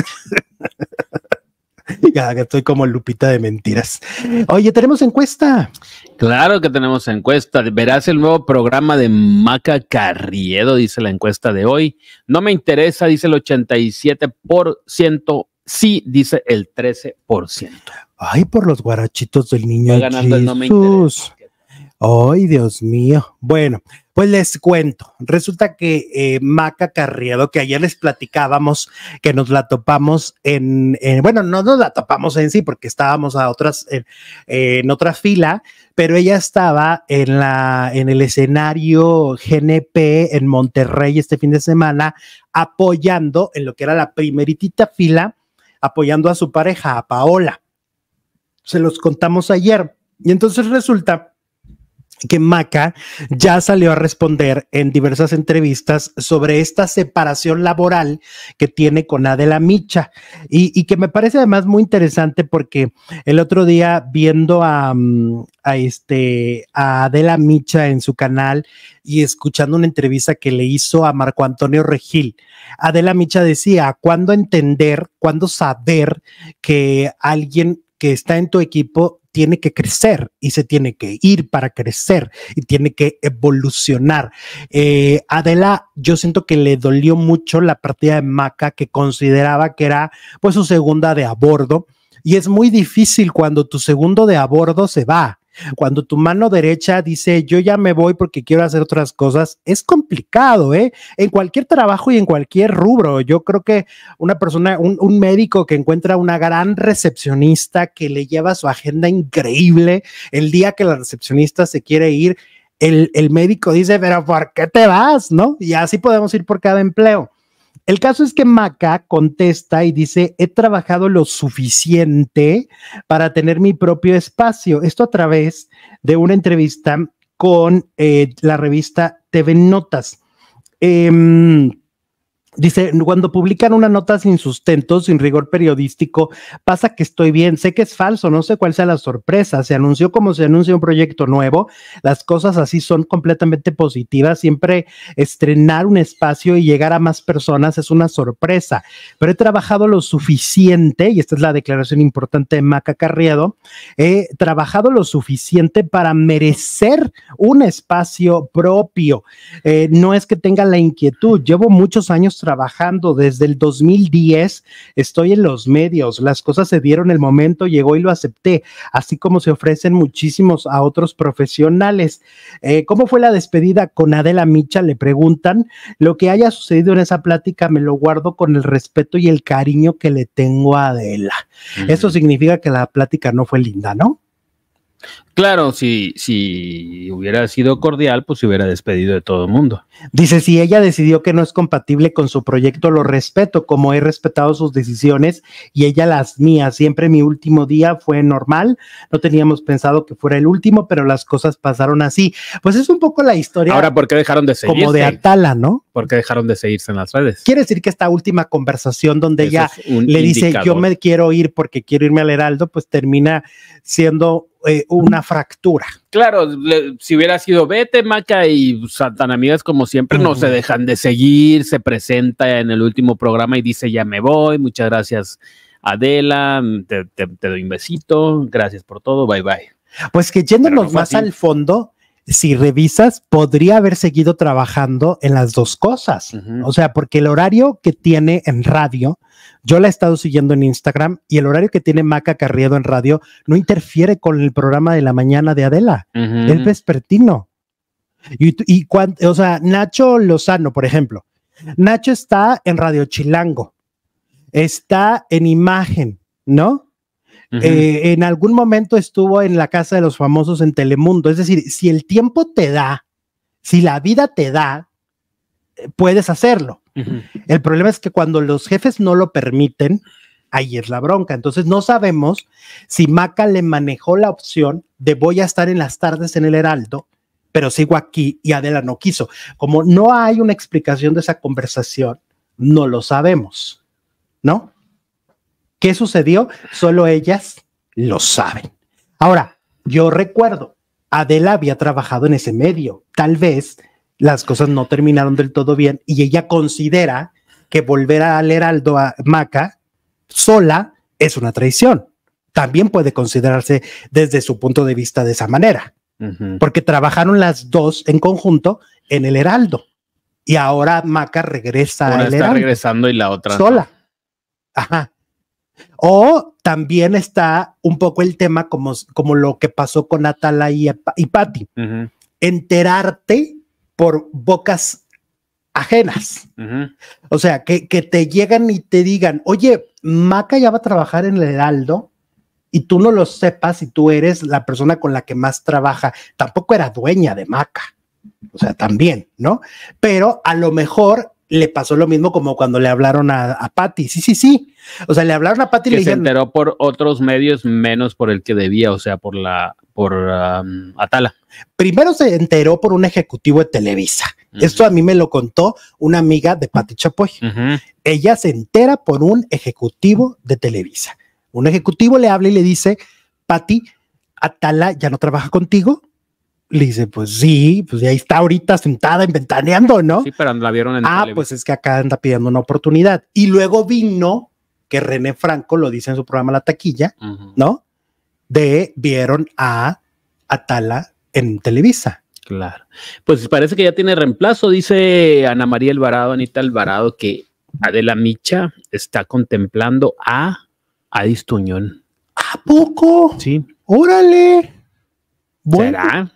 ya estoy como Lupita de mentiras. Oye, tenemos encuesta. Claro que tenemos encuesta. Verás el nuevo programa de Maca Carriedo, dice la encuesta de hoy. No me interesa, dice el 87% sí, dice el 13%. Ay, por los guarachitos del niño. ganando el Ay, Dios mío. Bueno, pues les cuento. Resulta que eh, Maca Carriado, que ayer les platicábamos, que nos la topamos en, bueno, no nos la topamos en sí porque estábamos a otras, en, otra fila, pero ella estaba en la, en el escenario GNP en Monterrey este fin de semana apoyando en lo que era la primeritita fila apoyando a su pareja, a Paola. Se los contamos ayer. Y entonces resulta que Maca ya salió a responder en diversas entrevistas sobre esta separación laboral que tiene con Adela Micha y, que me parece además muy interesante porque el otro día viendo mm, a, este, a Adela Micha en su canal y escuchando una entrevista que le hizo a Marco Antonio Regil, Adela Micha decía, ¿cuándo entender, cuándo saber que alguien que está en tu equipo tiene que crecer y se tiene que ir para crecer y tiene que evolucionar. Eh, Adela, yo siento que le dolió mucho la partida de Maca que consideraba que era pues su segunda de a bordo y es muy difícil cuando tu segundo de a bordo se va. Cuando tu mano derecha dice, yo ya me voy porque quiero hacer otras cosas, es complicado, ¿eh? En cualquier trabajo y en cualquier rubro. Yo creo que una persona, un, médico que encuentra una gran recepcionista que le lleva su agenda increíble, el día que la recepcionista se quiere ir, el, el médico dice, pero ¿por qué te vas? ¿No? Y así podemos ir por cada empleo. El caso es que Maca contesta y dice, he trabajado lo suficiente para tener mi propio espacio. Esto a través de una entrevista con eh, la revista TV Notas. Em, Dice, cuando publican una nota sin sustento, sin rigor periodístico, pasa que estoy bien, sé que es falso, no sé cuál sea la sorpresa, se anunció como se anuncia un proyecto nuevo, las cosas así son completamente positivas, siempre estrenar un espacio y llegar a más personas es una sorpresa, pero he trabajado lo suficiente, y esta es la declaración importante de Maca Carriado he trabajado lo suficiente para merecer un espacio propio, eh, no es que tenga la inquietud, llevo muchos años trabajando desde el 2010, estoy en los medios, las cosas se dieron el momento, llegó y lo acepté, así como se ofrecen muchísimos a otros profesionales. Eh, ¿Cómo fue la despedida con Adela Micha? Le preguntan, lo que haya sucedido en esa plática me lo guardo con el respeto y el cariño que le tengo a Adela. Eso significa que la plática no fue linda, ¿no? Claro, si, si hubiera sido cordial, pues se hubiera despedido de todo el mundo. Dice, si ella decidió que no es compatible con su proyecto, lo respeto, como he respetado sus decisiones y ella las mías. Siempre mi último día fue normal, no teníamos pensado que fuera el último, pero las cosas pasaron así. Pues es un poco la historia. Ahora, ¿por qué dejaron de seguirse? Como de Atala, ¿no? ¿Por qué dejaron de seguirse en las redes? Quiere decir que esta última conversación donde ella le dice, yo me quiero ir porque quiero irme al Heraldo, pues termina siendo eh, una fractura. Claro, si hubiera sido vete, Maca y Santana, amigas como siempre, no se dejan de seguir, se presenta en el último programa y dice ya me voy, muchas gracias Adela, te, doy un besito, gracias por todo, bye bye. Pues que yéndonos más al fondo, si revisas, podría haber seguido trabajando en las dos cosas. O sea, porque el horario que tiene en radio yo la he estado siguiendo en Instagram y el horario que tiene Maca Carriedo en radio no interfiere con el programa de la mañana de Adela. el vespertino. Y, o sea, Nacho Lozano, por ejemplo. Nacho está en Radio Chilango. Está en Imagen, ¿no? Eh, en algún momento estuvo en la casa de los famosos en Telemundo. Es decir, si el tiempo te da, si la vida te da, eh, puedes hacerlo. El problema es que cuando los jefes no lo permiten, ahí es la bronca. Entonces no sabemos si Maca le manejó la opción de voy a estar en las tardes en el Heraldo, pero sigo aquí y Adela no quiso. Como no hay una explicación de esa conversación, no lo sabemos, ¿no? ¿Qué sucedió? Solo ellas lo saben. Ahora, yo recuerdo, Adela había trabajado en ese medio. Tal vez las cosas no terminaron del todo bien y ella considera que volver al Heraldo a Maca sola es una traición. También puede considerarse desde su punto de vista de esa manera, porque trabajaron las dos en conjunto en el Heraldo y ahora Maca regresa al está regresando y la otra sola. Ajá. O también está un poco el tema como, como lo que pasó con Atala y, y Patty. Enterarte por bocas ajenas. O sea, que, te llegan y te digan, oye, Maca ya va a trabajar en el Heraldo y tú no lo sepas y tú eres la persona con la que más trabaja. Tampoco era dueña de Maca. O sea, también, ¿no? Pero a lo mejor le pasó lo mismo como cuando le hablaron a, a Sí, sí, sí. O sea, le hablaron a Patty y le se enteró por otros medios menos por el que debía, o sea, por la por Atala. Primero se enteró por un ejecutivo de Televisa. Esto a mí me lo contó una amiga de Pati Chapoy. Ella se entera por un ejecutivo de Televisa. Un ejecutivo le habla y le dice, Pati, Atala ya no trabaja contigo. Le dice, pues sí, pues ahí está ahorita sentada inventaneando, ¿no? Sí, pero la vieron en Ah, pues es que acá anda pidiendo una oportunidad. Y luego vino que René Franco lo dice en su programa La Taquilla, ¿no? de vieron a Atala en Televisa. Claro. Pues parece que ya tiene reemplazo, dice Ana María Alvarado, Anita Alvarado, que Adela Micha está contemplando a a Tuñón. ¿A poco? Sí. Órale. Bueno. ¿Será?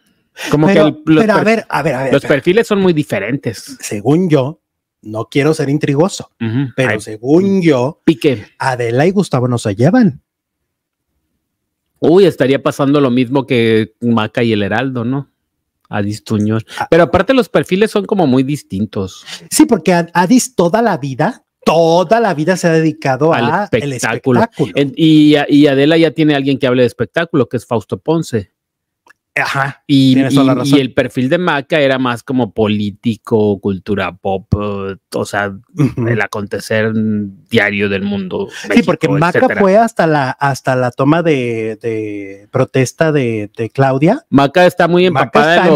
Como que a ver, a ver, a ver, los perfiles son muy diferentes. Según yo, no quiero ser intrigoso, pero según yo, Adela y Gustavo no se llevan. Uy, estaría pasando lo mismo que Maca y el Heraldo, ¿no? Adis Tuñón. Ah. Pero aparte los perfiles son como muy distintos. Sí, porque Adis toda la vida, toda la vida se ha dedicado al espectáculo. y, y, Adela ya tiene alguien que hable de espectáculo, que es Fausto Ponce. Y, el perfil de Maca era más como político, cultura pop, eh, o sea, el acontecer diario del mundo. sí, porque Maca fue hasta la, hasta la toma de, protesta de, Claudia. Maca está muy empapada,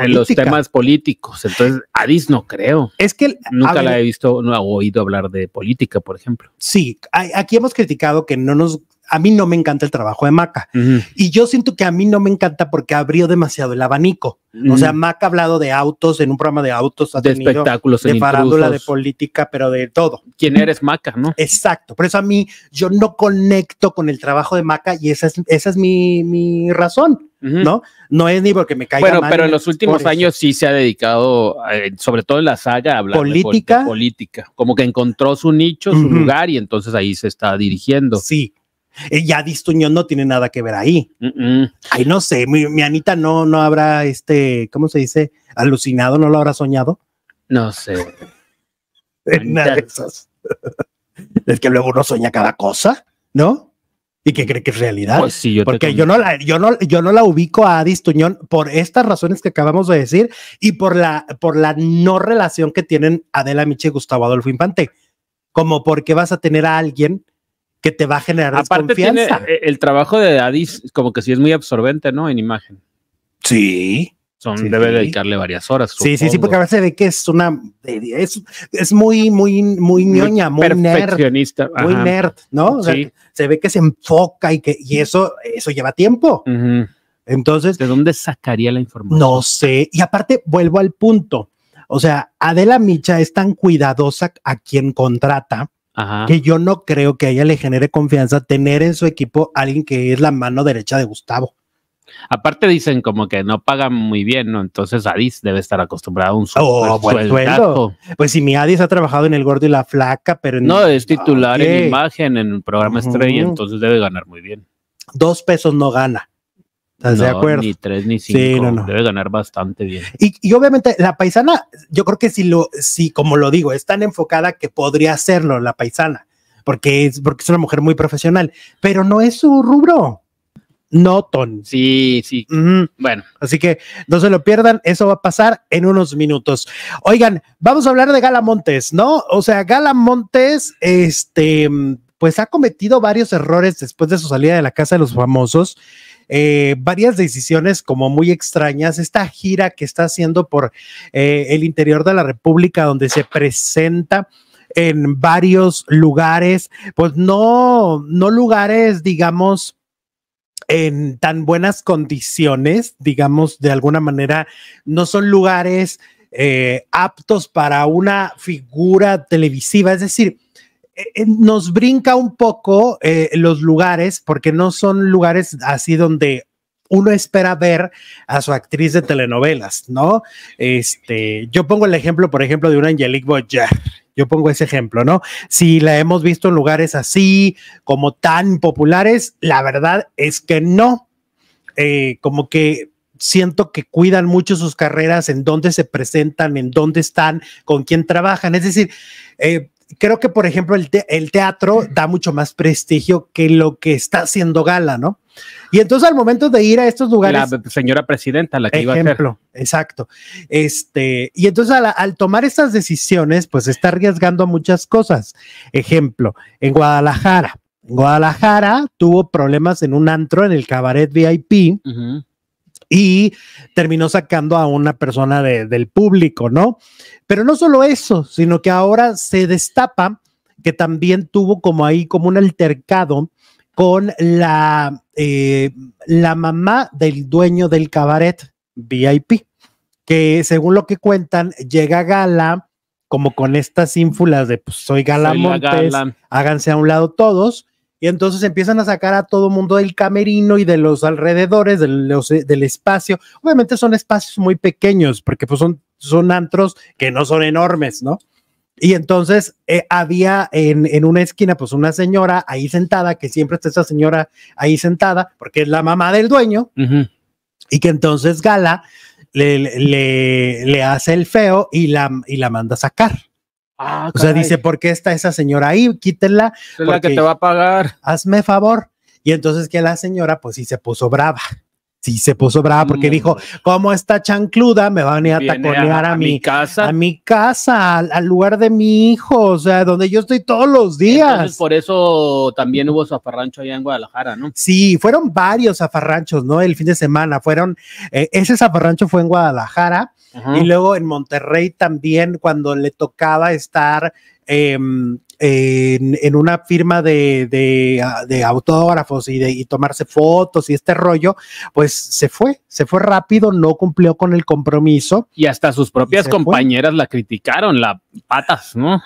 en, los, temas políticos. Entonces, Adis no creo. Es que nunca la he visto, no he oído hablar de política, por ejemplo. Sí, aquí hemos criticado que no nos a mí no me encanta el trabajo de Maca. Y yo siento que a mí no me encanta porque abrió demasiado el abanico. O sea, Maca ha hablado de autos en un programa de autos, de espectáculos, de farándula, de política, pero de todo. ¿Quién eres Maca, no? Exacto. Por eso a mí yo no conecto con el trabajo de Maca y esa es, esa es mi, razón. ¿No? No es ni porque me caiga Bueno, pero en los últimos años sí se ha dedicado, eh, sobre todo en la saga, a hablar política. de política. Como que encontró su nicho, su lugar y entonces ahí se está dirigiendo. Sí, y eh, ya no tiene nada que ver ahí. Ay, no sé, mi, Anita no, no habrá, este, ¿cómo se dice? Alucinado, no lo habrá soñado. No sé. Nada es que luego uno sueña cada cosa, ¿no? Y que cree que es realidad. Pues sí, yo Porque yo no, la, yo, no, yo no la ubico a Adis por estas razones que acabamos de decir y por la, por la no relación que tienen Adela Miche y Gustavo Adolfo Infante. Como porque vas a tener a alguien que te va a generar Aparte Tiene e-, el trabajo de Adis como que sí es muy absorbente, ¿no? En imagen. Sí. Son, debe dedicarle varias horas. Sí, sí, sí, porque a veces se ve que es una, es, muy, muy, muy ñoña, muy, perfeccionista, nerd, muy nerd, ¿no? sí. Se ve que se enfoca y que, eso, eso lleva tiempo. Entonces. ¿De dónde sacaría la información? No sé. Y aparte, vuelvo al punto. O sea, Adela Micha es tan cuidadosa a quien contrata que yo no creo que a ella le genere confianza tener en su equipo alguien que es la mano derecha de Gustavo. Aparte dicen como que no pagan muy bien, ¿no? Entonces Adis debe estar acostumbrado a un oh, sueldo. Pues si mi Adis ha trabajado en El Gordo y la Flaca, pero... En no, es titular en imagen, en el programa estrella, entonces debe ganar muy bien. Dos pesos no gana de acuerdo? Ni tres ni cinco. Debe ganar bastante bien. Y, obviamente la paisana, yo creo que si lo, si como lo digo, es tan enfocada que podría hacerlo la paisana, porque es, porque es una mujer muy profesional, pero no es su rubro. No, Ton. Sí, sí. Bueno. Así que no se lo pierdan, eso va a pasar en unos minutos. Oigan, vamos a hablar de Gala Montes, ¿no? O sea, Gala Montes, este, pues ha cometido varios errores después de su salida de la casa de los famosos. Eh, varias decisiones como muy extrañas. Esta gira que está haciendo por eh, el interior de la República, donde se presenta en varios lugares, pues no, no lugares, digamos, en tan buenas condiciones, digamos, de alguna manera, no son lugares eh, aptos para una figura televisiva, es decir, eh, eh, nos brinca un poco eh, los lugares, porque no son lugares así donde uno espera ver a su actriz de telenovelas, ¿no? Este, yo pongo el ejemplo, por ejemplo, de una Angelique Boyer. Yo pongo ese ejemplo, ¿no? Si la hemos visto en lugares así, como tan populares, la verdad es que no. como que siento que cuidan mucho sus carreras, en dónde se presentan, en dónde están, con quién trabajan. Es decir, creo que, por ejemplo, el, teatro da mucho más prestigio que lo que está haciendo Gala, ¿no? Y entonces al momento de ir a estos lugares... La señora presidenta, la que iba a Ejemplo, Exacto. Este, y entonces al, tomar estas decisiones, pues está arriesgando muchas cosas. Ejemplo, en Guadalajara. En Guadalajara tuvo problemas en un antro, en el cabaret VIP y terminó sacando a una persona del público, ¿no? Pero no solo eso, sino que ahora se destapa que también tuvo como ahí como un altercado con la, eh, la mamá del dueño del cabaret VIP, que según lo que cuentan, llega a Gala como con estas ínfulas de pues soy Gala Montes, háganse a un lado todos, y entonces empiezan a sacar a todo mundo del camerino y de los alrededores, de del espacio. Obviamente son espacios muy pequeños, porque pues son, son antros que no son enormes, ¿no? Y entonces eh, había en, una esquina, pues una señora ahí sentada, que siempre está esa señora ahí sentada, porque es la mamá del dueño, y que entonces Gala le, le, hace el feo y la, y la manda a sacar. Ah, o sea, dice, ¿por qué está esa señora ahí? Quítela. Es la que te va a pagar. Hazme favor. Y entonces que la señora, pues sí, se puso brava sí se puso brava porque mm. dijo, ¿cómo está chancluda me van a venir a taconear a, mi casa, a mi casa, al, lugar de mi hijo, o sea, donde yo estoy todos los días. Entonces, por eso también hubo zafarrancho allá en Guadalajara, ¿no? Sí, fueron varios zafarranchos, ¿no? El fin de semana fueron, eh, ese zafarrancho fue en Guadalajara. Y luego en Monterrey también, cuando le tocaba estar Em, en, una firma de, ah, autógrafos y de tomarse fotos y este rollo, pues se fue, se fue rápido, no cumplió con el compromiso. Y hasta sus propias compañeras la criticaron, la patas, ¿no?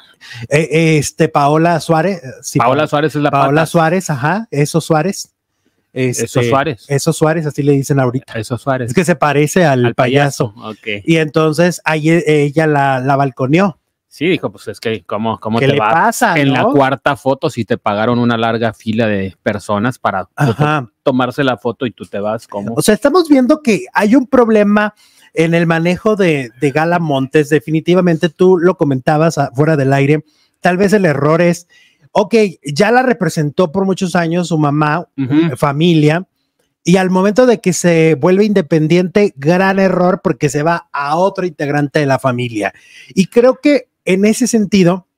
Eh, este, Paola Suárez. Eh, sí, Paola, Suárez es la Paola Suárez, ajá, eso Suárez. Este, eso Suárez. Eso Suárez, así le dicen ahorita. Eso Suárez. Es que se parece al, payaso. Y entonces ahí eh, ella la, la balconeó Sí, dijo, pues es que, ¿cómo, cómo cómo te va? En la cuarta foto, si te pagaron una larga fila de personas para pues, tomarse la foto y tú te vas, como. O sea, estamos viendo que hay un problema en el manejo de, de Gala Montes. Definitivamente tú lo comentabas fuera del aire. Tal vez el error es, ok, ya la representó por muchos años su mamá, eh, familia, y al momento de que se vuelve independiente, gran error porque se va a otro integrante de la familia. Y creo que en ese sentido,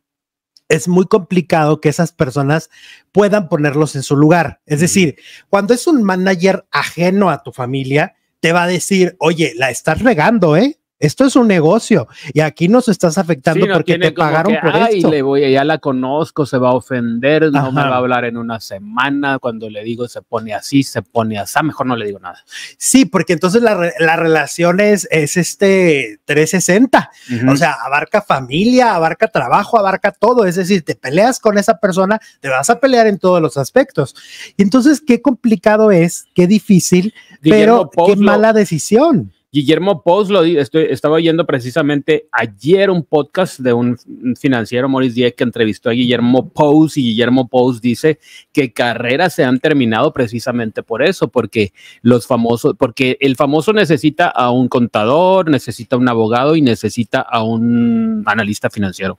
es muy complicado que esas personas puedan ponerlos en su lugar. Es decir, cuando es un manager ajeno a tu familia, te va a decir, oye, la estás regando, ¿eh? Esto es un negocio y aquí nos estás afectando porque te pagaron por eso. le voy, ya la conozco, se va a ofender, no me va a hablar en una semana. Cuando le digo se pone así, se pone así, mejor no le digo nada. Sí, porque entonces la, la relación es, este 360, o sea, abarca familia, abarca trabajo, abarca todo. Es decir, te peleas con esa persona, te vas a pelear en todos los aspectos. Y entonces, qué complicado es, qué difícil, pero qué mala decisión. Guillermo Post lo estoy, estaba oyendo precisamente ayer un podcast de un financiero, Maurice Dieck, que entrevistó a Guillermo Post y Guillermo Post dice que carreras se han terminado precisamente por eso, porque los famosos, porque el famoso necesita a un contador, necesita a un abogado y necesita a un analista financiero.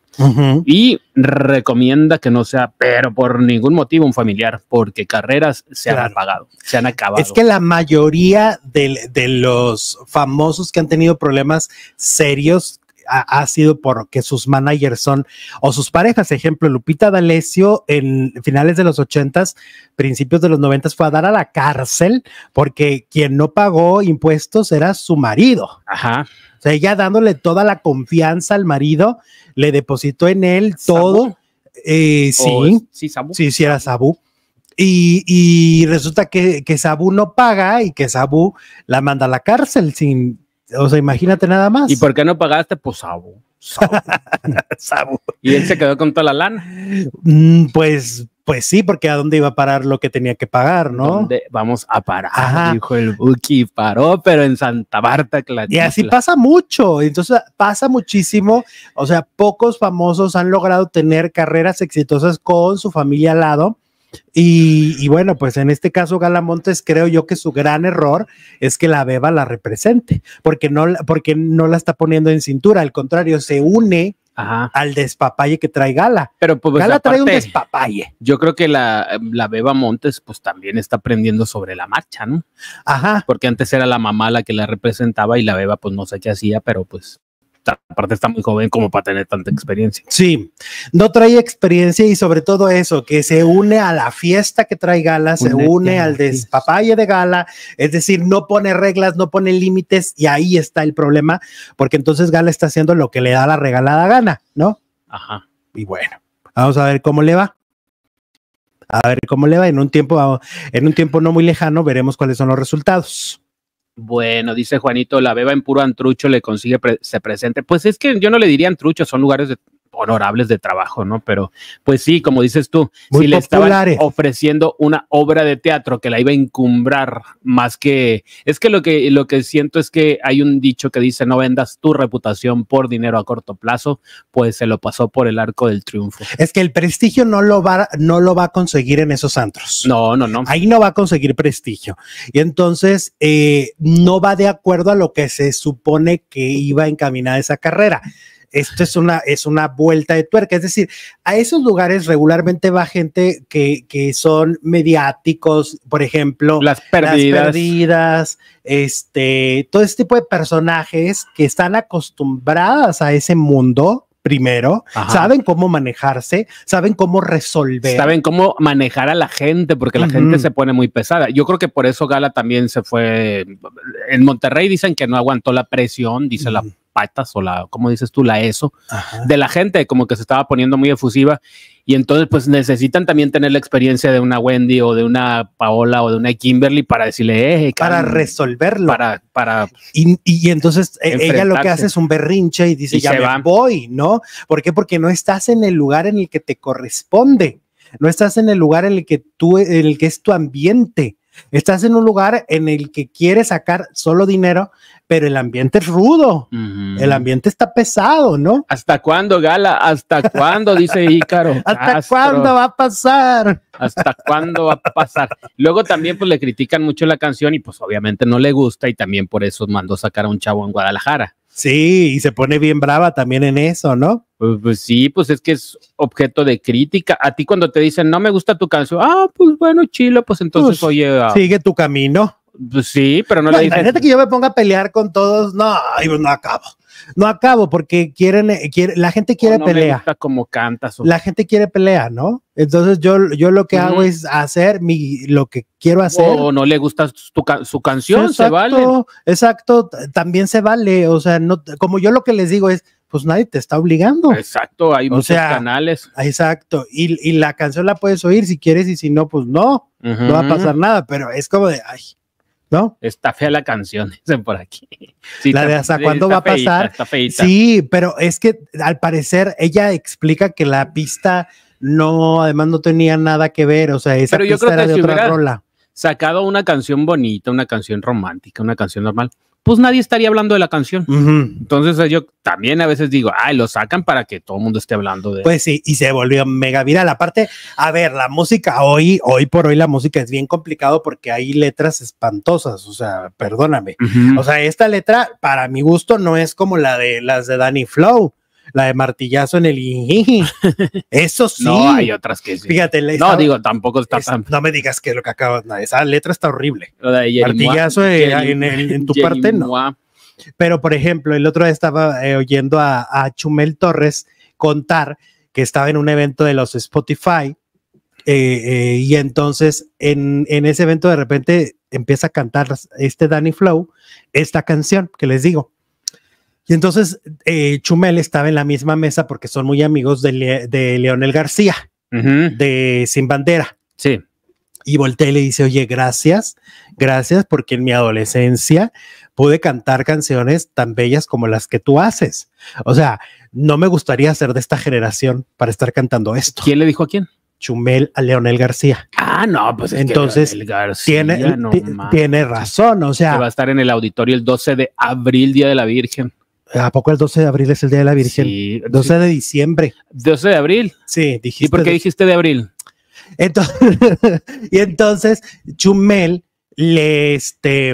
Y recomienda que no sea, pero por ningún motivo, un familiar, porque carreras se han apagado, se han acabado. Es que la mayoría de, de los famosos que han tenido problemas serios ha, sido porque sus managers son o sus parejas. Ejemplo, Lupita D'Alessio en finales de los ochentas, principios de los noventas, fue a dar a la cárcel porque quien no pagó impuestos era su marido. Ajá. O sea, ella dándole toda la confianza al marido, le depositó en él todo. Eh, sí, sí, Sabu? sí, sí, era Sabu. Y, resulta que, Sabu no paga y que Sabu la manda a la cárcel sin, o sea, imagínate nada más. ¿Y por qué no pagaste? Pues Sabu. Sabu. Y él se quedó con toda la lana. Mm, pues, pues sí, porque a dónde iba a parar lo que tenía que pagar, ¿no? vamos a parar? Dijo el Buki, paró, pero en Santa Marta, claro. Y así pasa mucho, entonces pasa muchísimo. O sea, pocos famosos han logrado tener carreras exitosas con su familia al lado y, bueno, pues en este caso Gala Montes creo yo que su gran error es que la beba la represente, porque no, porque no la está poniendo en cintura, al contrario, se une al despapalle que trae Gala. Pero pues, Gala trae un despapalle. Yo creo que la, la, Beba Montes pues también está aprendiendo sobre la marcha, ¿no? Ajá. Porque antes era la mamá la que la representaba y la Beba pues no sé qué hacía, pero pues aparte está muy joven como para tener tanta experiencia. Sí, no trae experiencia y sobre todo eso, que se une a la fiesta que trae Gala, se une, al despapalle de Gala, es decir, no pone reglas, no pone límites y ahí está el problema, porque entonces Gala está haciendo lo que le da la regalada gana, ¿no? Ajá. Y bueno, vamos a ver cómo le va a ver cómo le va. En un tiempo, en un tiempo no muy lejano, veremos cuáles son los resultados. Bueno, dice Juanito, la beba en puro antrucho le consigue se presente. Pues es que yo no le diría antrucho, son lugares de, honorables de trabajo, ¿no? Pero pues sí, como dices tú, Muy si le estaban ofreciendo una obra de teatro que la iba a encumbrar más que es que lo que lo que siento es que hay un dicho que dice no vendas tu reputación por dinero a corto plazo, pues se lo pasó por el arco del triunfo. Es que el prestigio no lo va no lo va a conseguir en esos antros. No, no, no. Ahí no va a conseguir prestigio. Y entonces eh, no va de acuerdo a lo que se supone que iba a encaminar esa carrera. Esto es una, es una vuelta de tuerca. Es decir, a esos lugares regularmente va gente que, son mediáticos, por ejemplo, las perdidas. este, todo este tipo de personajes que están acostumbradas a ese mundo primero, saben cómo manejarse, saben cómo resolver. Saben cómo manejar a la gente, porque la gente se pone muy pesada. Yo creo que por eso Gala también se fue. En Monterrey dicen que no aguantó la presión, dice la patas o la, como dices tú, la eso de la gente, como que se estaba poniendo muy efusiva. Y entonces, pues necesitan también tener la experiencia de una Wendy o de una Paola o de una Kimberly para decirle, eh, para resolverlo. Para, para. Y, entonces e, ella lo que hace es un berrinche y dice, ya voy, ¿no? ¿Por qué? Porque no estás en el lugar en el que te corresponde. No estás en el lugar en el que tú, en el que es tu ambiente. Estás en un lugar en el que quieres sacar solo dinero, pero el ambiente es rudo, el ambiente está pesado, ¿no? ¿Hasta cuándo, Gala? ¿Hasta cuándo? Dice Ícaro. ¿Hasta cuándo va a pasar? ¿Hasta cuándo va a pasar? Luego también pues le critican mucho la canción y pues obviamente no le gusta y también por eso mandó sacar a un chavo en Guadalajara. Sí, y se pone bien brava también en eso, ¿no? Pues, pues, sí, pues es que es objeto de crítica. A ti cuando te dicen, no me gusta tu canción, ah, pues bueno, chilo, pues entonces pues, oye... Ah". sigue tu camino. Pues sí, pero no, le le dicen. gente que yo me ponga a pelear con todos, no, pues no acabo. No acabo porque quieren, eh, la gente quiere pelear. no pelea. gusta como cantas. La gente quiere pelea, ¿no? Entonces yo, yo lo que hago es hacer mi, lo que quiero hacer. O no le gusta su, canción, se vale. Exacto, también se vale. O sea, no, como yo lo que les digo es, pues nadie te está obligando. Exacto, hay muchos canales. Exacto, y, la canción la puedes oír si quieres y si no, pues no, no va a pasar nada, pero es como de, ay, ¿no? Está fea la canción, dicen por aquí. Sí, la de hasta cuándo va a pasar. Sí, pero es que al parecer ella explica que la pista no, además no tenía nada que ver, o sea, esa pista era de otra rola. Sacado una canción bonita, una canción romántica, una canción normal pues nadie estaría hablando de la canción. Entonces yo también a veces digo, ay, lo sacan para que todo el mundo esté hablando de... Pues sí, y se volvió mega viral. Aparte, a ver, la música hoy, hoy por hoy la música es bien complicado porque hay letras espantosas, o sea, perdóname. O sea, esta letra, para mi gusto, no es como la de las de Danny Flow la de martillazo en el Eso sí. No, hay otras que Fíjate, No, digo, tampoco está No me digas que lo que acabas. No, esa letra está horrible. martillazo eh, en, tu parte, no. Pero, por ejemplo, el otro día estaba eh, oyendo a, Chumel Torres contar que estaba en un evento de los Spotify. Eh, y entonces en, en ese evento de repente empieza a cantar este Danny Flow esta canción que les digo y entonces eh, Chumel estaba en la misma mesa porque son muy amigos de, Leonel García, de Sin Bandera. Sí. Y volteé y le dice, oye, gracias, gracias porque en mi adolescencia pude cantar canciones tan bellas como las que tú haces. O sea, no me gustaría ser de esta generación para estar cantando esto. ¿Quién le dijo a quién? Chumel a Leonel García. Ah, no, pues entonces García, tiene, tiene razón, o sea. Que va a estar en el auditorio el 12 de abril, Día de la Virgen. ¿A poco el 12 de abril es el Día de la Virgen? 12 de diciembre. 12 de abril. Sí, dijiste. ¿Y por qué dijiste de abril? Entonces, y entonces Chumel le, este,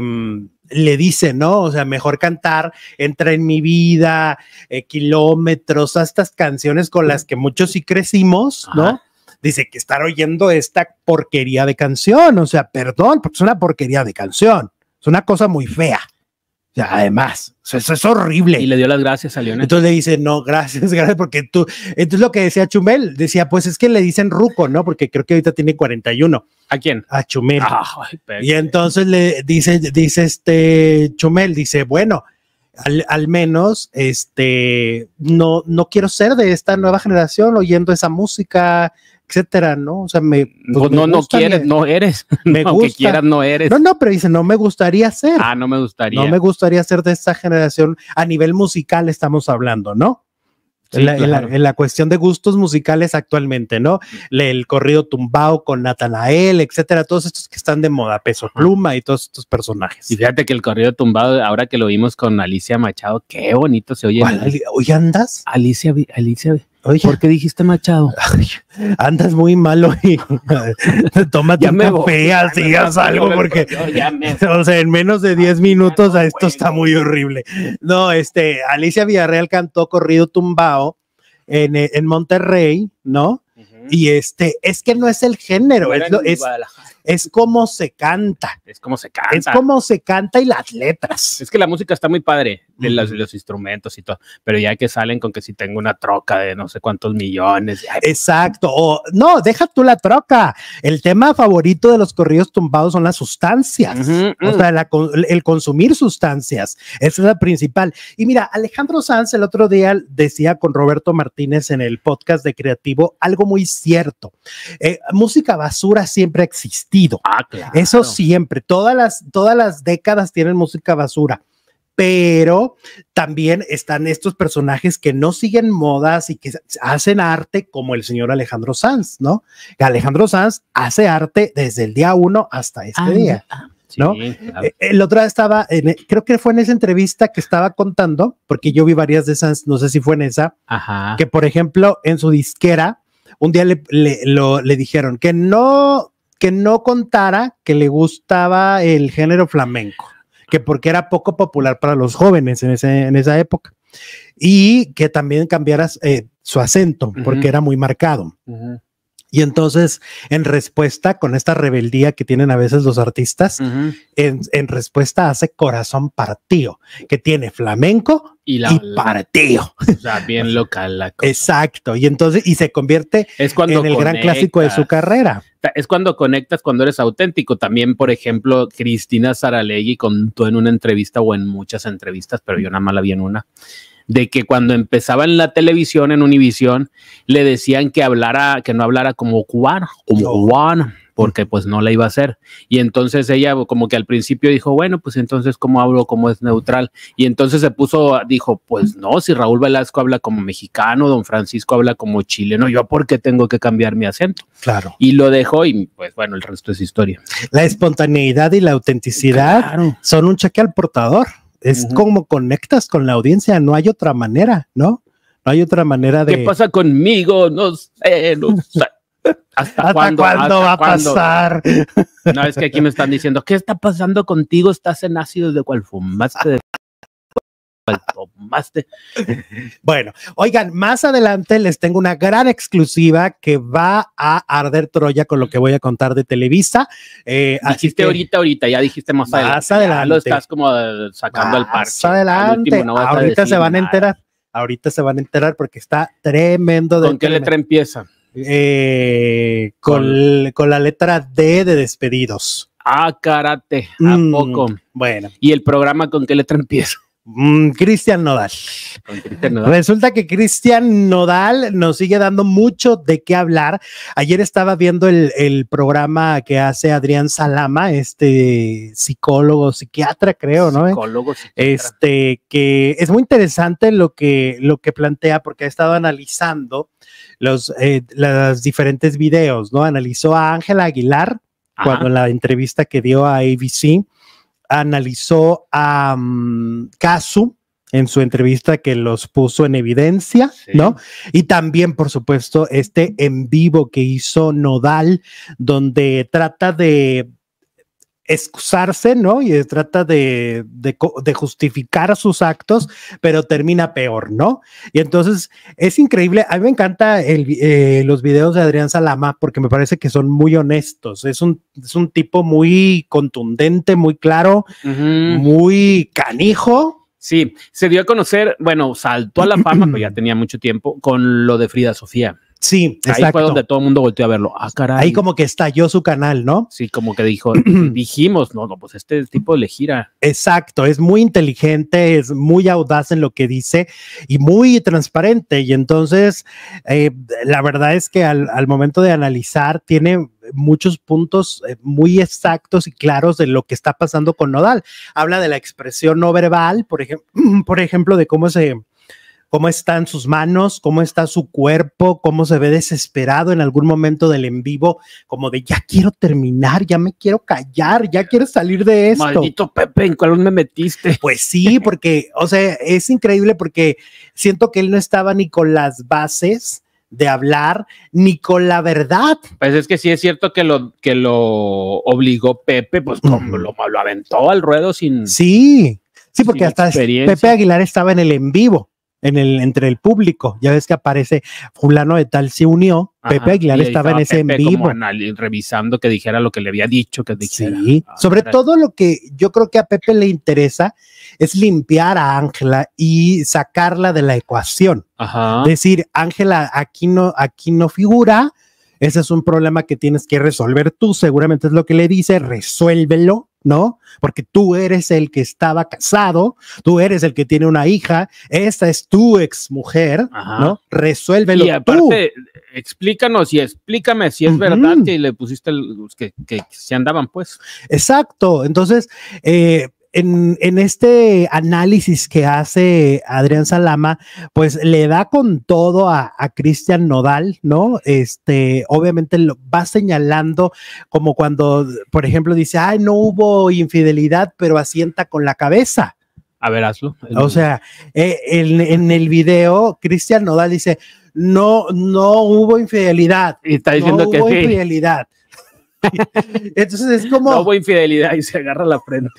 le dice, ¿no? O sea, mejor cantar, entra en mi vida, eh, kilómetros, estas canciones con las que muchos sí crecimos, ¿no? Dice que estar oyendo esta porquería de canción, o sea, perdón, porque es una porquería de canción, es una cosa muy fea además, eso es horrible. Y le dio las gracias a Lionel. Entonces le dice, no, gracias, gracias, porque tú. Entonces lo que decía Chumel, decía, pues es que le dicen Ruco, ¿no? Porque creo que ahorita tiene 41. ¿A quién? A Chumel. Ah, y entonces le dice, dice este Chumel, dice, bueno, al, menos este no no quiero ser de esta nueva generación oyendo esa música etcétera, ¿no? O sea, me. Pues, no, no quieres, no eres. Me Aunque quieras, no eres. No, no, pero dice, no me gustaría ser. Ah, no me gustaría. No me gustaría ser de esta generación. A nivel musical estamos hablando, ¿no? en, la, cuestión de gustos musicales actualmente, ¿no? Mm. el corrido tumbado con Natanael, etcétera, todos estos que están de moda, peso pluma y todos estos personajes. Y fíjate que el corrido tumbado, ahora que lo vimos con Alicia Machado, qué bonito se oye. ¿Hoy andas? Alicia, Alicia, Oye, ¿Por qué dijiste Machado? Andas muy malo y tómate un café, algo, porque en menos de 10 minutos a esto está muy horrible. No, este, Alicia Villarreal cantó Corrido Tumbao en, Monterrey, ¿no? Y este, es que no es el género, es, es, es como se canta. Es como se canta. Es como se canta y las letras. Es que la música está muy padre, de, los instrumentos y todo, pero ya que salen con que si tengo una troca de no sé cuántos millones. Exacto. O, no, deja tú la troca. El tema favorito de los corridos tumbados son las sustancias. O mm. sea, el consumir sustancias. Esa es la principal. Y mira, Alejandro Sanz el otro día decía con Roberto Martínez en el podcast de Creativo algo muy cierto. Eh, música basura siempre existe. Ah, Eso siempre, todas las, todas las décadas tienen música basura pero también están estos personajes que no siguen modas y que hacen arte como el señor Alejandro Sanz, ¿no? Alejandro Sanz hace arte desde el día uno hasta este ah, día. ¿No? Eh, eh, el otro día estaba, creo que fue en esa entrevista que estaba contando, porque yo vi varias de esas, no sé si fue en esa, que por ejemplo en su disquera, un día le, le dijeron que no, que no contara que le gustaba el género flamenco, que porque era poco popular para los jóvenes en, en esa época. Y que también cambiara eh, su acento, porque era muy marcado. Y entonces, en respuesta con esta rebeldía que tienen a veces los artistas, en, respuesta hace corazón partido, que tiene flamenco y, la, partido. o sea, bien local la cosa. Exacto. Y entonces, y se convierte es cuando en el gran clásico de su carrera. Es cuando conectas, cuando eres auténtico. También, por ejemplo, Cristina Saralegui contó en una entrevista o en muchas entrevistas, pero yo nada más la vi en una de que cuando empezaba en la televisión, en Univisión, le decían que hablara, que no hablara como cubano, como cubano, porque pues no la iba a hacer. Y entonces ella como que al principio dijo, bueno, pues entonces cómo hablo, cómo es neutral. Y entonces se puso, dijo, pues no, si Raúl Velasco habla como mexicano, don Francisco habla como chileno, yo por qué tengo que cambiar mi acento. Claro. Y lo dejó y pues bueno, el resto es historia. La espontaneidad y la autenticidad son un cheque al portador es como conectas con la audiencia, no hay otra manera, ¿no? No hay otra manera de... ¿Qué pasa conmigo? No sé, no sé. ¿Hasta, cuándo, va a pasar? No, es que aquí me están diciendo, ¿qué está pasando contigo? Estás en ácido de cual fumaste bueno, oigan, más adelante les tengo una gran exclusiva que va a arder Troya con lo que voy a contar de Televisa. Eh, dijiste ahorita, ahorita, ya dijiste más, adelante. Más adelante. Lo estás como sacando al parque. Más adelante. ahorita se van a enterar. Ahorita se van a enterar porque está tremendo. ¿Con qué letra empieza? Eh, con, la letra D de despedidos. Ah, karate, ¿a mm, poco? Bueno. ¿Y el programa con qué letra empieza? Mm, Cristian Nodal. Resulta que Cristian Nodal nos sigue dando mucho de qué hablar. Ayer estaba viendo el, programa que hace Adrián Salama, este psicólogo, psiquiatra, creo, ¿no? Psicólogo, Este, que es muy interesante lo que, lo que plantea porque ha estado analizando los eh, las diferentes videos, ¿no? Analizó a Ángela Aguilar cuando la entrevista que dio a ABC analizó a mm, Casu en su entrevista que los puso en evidencia, ¿no? Y también, por supuesto, este en vivo que hizo Nodal, donde trata de excusarse, ¿no? Y trata de, justificar sus actos, pero termina peor, ¿no? Y entonces es increíble. A mí me encanta eh, los videos de Adrián Salama porque me parece que son muy honestos. Es un, es un tipo muy contundente, muy claro, muy canijo. Sí, se dio a conocer, bueno, saltó a la fama, pero ya tenía mucho tiempo, con lo de Frida Sofía. Sí, Ahí fue donde todo el mundo volteó a verlo. Ah, caray. Ahí como que estalló su canal, ¿no? Sí, como que dijo, dijimos, no, no, pues este tipo le gira. Exacto, es muy inteligente, es muy audaz en lo que dice y muy transparente. Y entonces, eh, la verdad es que al, al momento de analizar, tiene muchos puntos eh, muy exactos y claros de lo que está pasando con Nodal. Habla de la expresión no verbal, por, ejemplo por ejemplo, de cómo se cómo están sus manos, cómo está su cuerpo, cómo se ve desesperado en algún momento del en vivo, como de ya quiero terminar, ya me quiero callar, ya quiero salir de esto. Maldito Pepe, ¿en cuál me metiste? Pues sí, porque, o sea, es increíble porque siento que él no estaba ni con las bases de hablar ni con la verdad. Pues es que sí es cierto que lo, que lo obligó Pepe, pues como lo, lo aventó al ruedo sin. Sí, sí, porque hasta Pepe Aguilar estaba en el en vivo en el, entre el público. Ya ves que aparece fulano de tal se unió, Pepe Aguilar estaba, en ese en vivo. revisando que dijera lo que le había dicho, que dijera. Ah, sobre todo lo que yo creo que a Pepe le interesa es limpiar a Ángela y sacarla de la ecuación. Decir, Ángela, aquí no, aquí no figura. Ese es un problema que tienes que resolver tú. Seguramente es lo que le dice. Resuélvelo ¿no? Porque tú eres el que estaba casado, tú eres el que tiene una hija, esta es tu ex mujer, ¿no? Resuélvelo. Y aparte, tú. explícanos y explícame si es verdad que le pusiste el, que, que, se andaban, pues. Exacto. Entonces, eh, en, este análisis que hace Adrián Salama, pues le da con todo a, Cristian Nodal, ¿no? Este, obviamente lo va señalando como cuando, por ejemplo, dice, ay, no hubo infidelidad, pero asienta con la cabeza. A ver, hazlo. O sea, eh, en, el video, Cristian Nodal dice, no, no hubo infidelidad. Y está diciendo no hubo infidelidad. Entonces es como. No hubo infidelidad y se agarra la frente.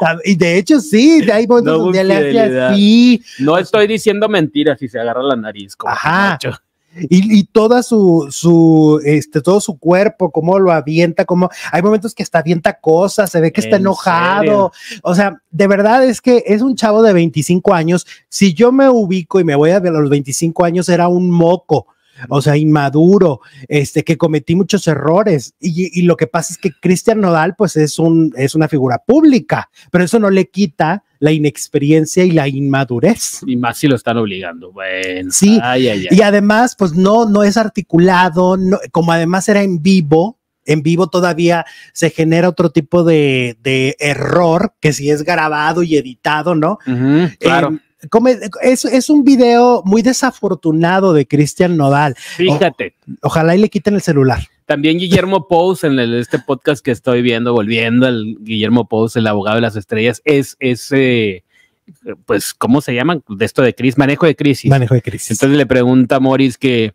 Ah, y de hecho, sí, hay momentos no donde le hace así. No estoy diciendo mentiras y se agarra la nariz. Ajá. Y, toda su, su, este, todo su cuerpo, cómo lo avienta, cómo hay momentos que hasta avienta cosas, se ve que está enojado. O sea, de verdad es que es un chavo de 25 años. Si yo me ubico y me voy a ver a los 25 años, era un moco o sea, inmaduro, este, que cometí muchos errores. Y, lo que pasa es que Cristian Nodal, pues es, un, es una figura pública, pero eso no le quita la inexperiencia y la inmadurez. Y más si lo están obligando. sí. Y además, pues no, no es articulado, como además era en vivo, en vivo todavía se genera otro tipo de, error que si es grabado y editado, ¿no? claro es, un video muy desafortunado de Cristian Nodal. Fíjate. ojalá y le quiten el celular. También Guillermo Pous en este podcast que estoy viendo, volviendo al Guillermo Pous, el abogado de las estrellas, es ese. Eh, pues, ¿cómo se llaman? De esto de crisis, manejo de crisis. de crisis. Entonces le pregunta a Morris que,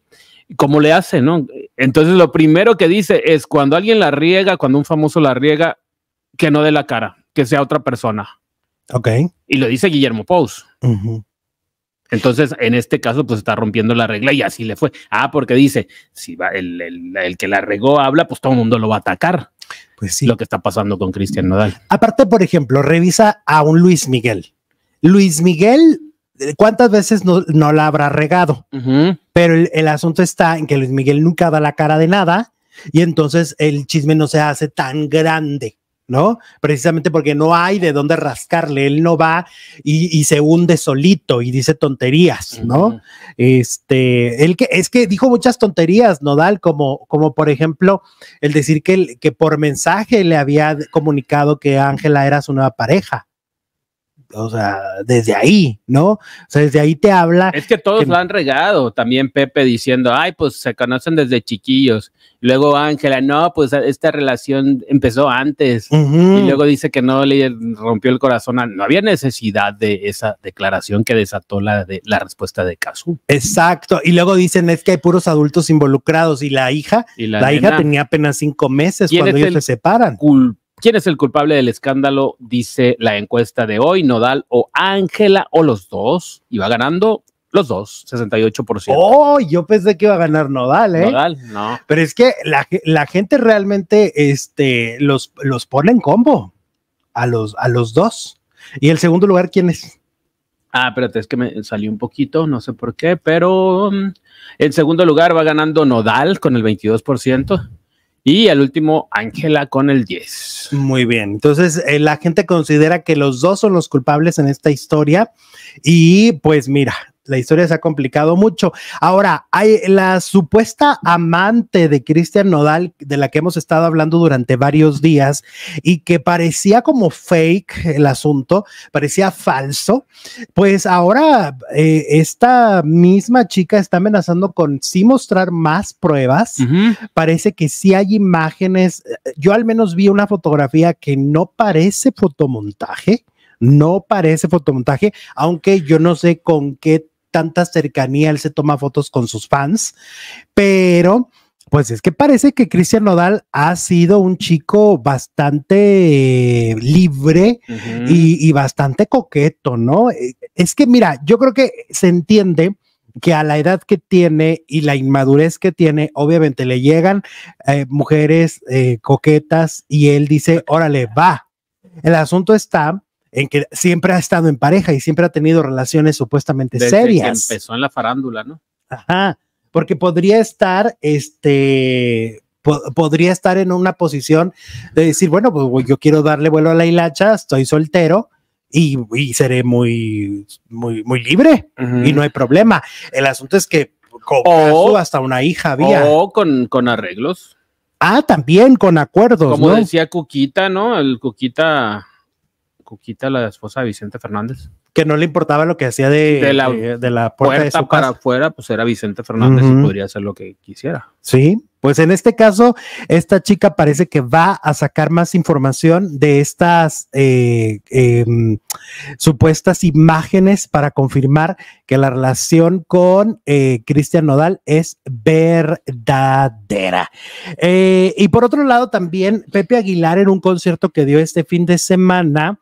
¿cómo le hace, no? Entonces lo primero que dice es cuando alguien la riega, cuando un famoso la riega, que no dé la cara, que sea otra persona. Y lo dice Guillermo Pous. Entonces, en este caso, pues está rompiendo la regla y así le fue. Ah, porque dice, si va el, que la regó habla, pues todo el mundo lo va a atacar. Pues sí. Lo que está pasando con Cristian Nodal. Aparte, por ejemplo, revisa a un Luis Miguel. Luis Miguel, eh, ¿cuántas veces no, la habrá regado? Pero el, el, asunto está en que Luis Miguel nunca da la cara de nada y entonces el chisme no se hace tan grande. ¿no? Precisamente porque no hay de dónde rascarle, él no va y, se hunde solito y dice tonterías, ¿no? Este, él que es que dijo muchas tonterías, Nodal, como, como por ejemplo el decir que, que por mensaje le había comunicado que Ángela era su nueva pareja o sea, desde ahí, ¿no? O sea, desde ahí te habla. Es que todos lo han regado, también Pepe diciendo, ay, pues se conocen desde chiquillos. Luego Ángela, no, pues esta relación empezó antes. Y luego dice que no le rompió el corazón. No había necesidad de esa declaración que desató la, la respuesta de Casu. Exacto. Y luego dicen, es que hay puros adultos involucrados. Y la hija, la, hija tenía apenas cinco meses cuando ellos se separan. ¿Quién es el culpable del escándalo? Dice la encuesta de hoy, Nodal o Ángela o los dos. Y va ganando los dos, 68%. Oh, yo pensé que iba a ganar Nodal, ¿eh? Nodal, no. Pero es que la, gente realmente este, los, los pone en combo a los, a los dos. ¿Y el segundo lugar quién es? Ah, espérate, es que me salió un poquito, no sé por qué, pero mm, en segundo lugar va ganando Nodal con el 22%. Y al último, Ángela con el 10. Muy bien. Entonces, eh, la gente considera que los dos son los culpables en esta historia. Y pues mira, la historia se ha complicado mucho. Ahora, hay la supuesta amante de Cristian Nodal, de la que hemos estado hablando durante varios días y que parecía como fake el asunto, parecía falso, pues ahora eh, esta misma chica está amenazando con sí mostrar más pruebas. Parece que sí hay imágenes. Yo al menos vi una fotografía que no parece fotomontaje no parece fotomontaje, aunque yo no sé con qué tanta cercanía, él se toma fotos con sus fans, pero pues es que parece que Cristian Nodal ha sido un chico bastante eh, libre y, bastante coqueto, ¿no? Eh, es que mira, yo creo que se entiende que a la edad que tiene y la inmadurez que tiene, obviamente le llegan eh, mujeres coquetas y él dice, órale, va. El asunto está en que siempre ha estado en pareja y siempre ha tenido relaciones supuestamente serias. Que empezó en la farándula, ¿no? Ajá, porque podría estar, este, podría estar en una posición de decir, bueno, pues yo quiero darle vuelo a la hilacha, estoy soltero. Y, seré muy, muy, muy libre y no hay problema. El asunto es que hasta una hija había. O con, con arreglos. Ah, también con acuerdos. Como decía Cuquita, ¿no? El Cuquita Cuquita, la esposa de Vicente Fernández. Que no le importaba lo que hacía de, de, la, puerta, para afuera, pues era Vicente Fernández y podría hacer lo que quisiera. Sí, pues en este caso, esta chica parece que va a sacar más información de estas eh, em, supuestas imágenes para confirmar que la relación con eh, Cristian Nodal es verdadera. Eh, y por otro lado, también Pepe Aguilar en un concierto que dio este fin de semana.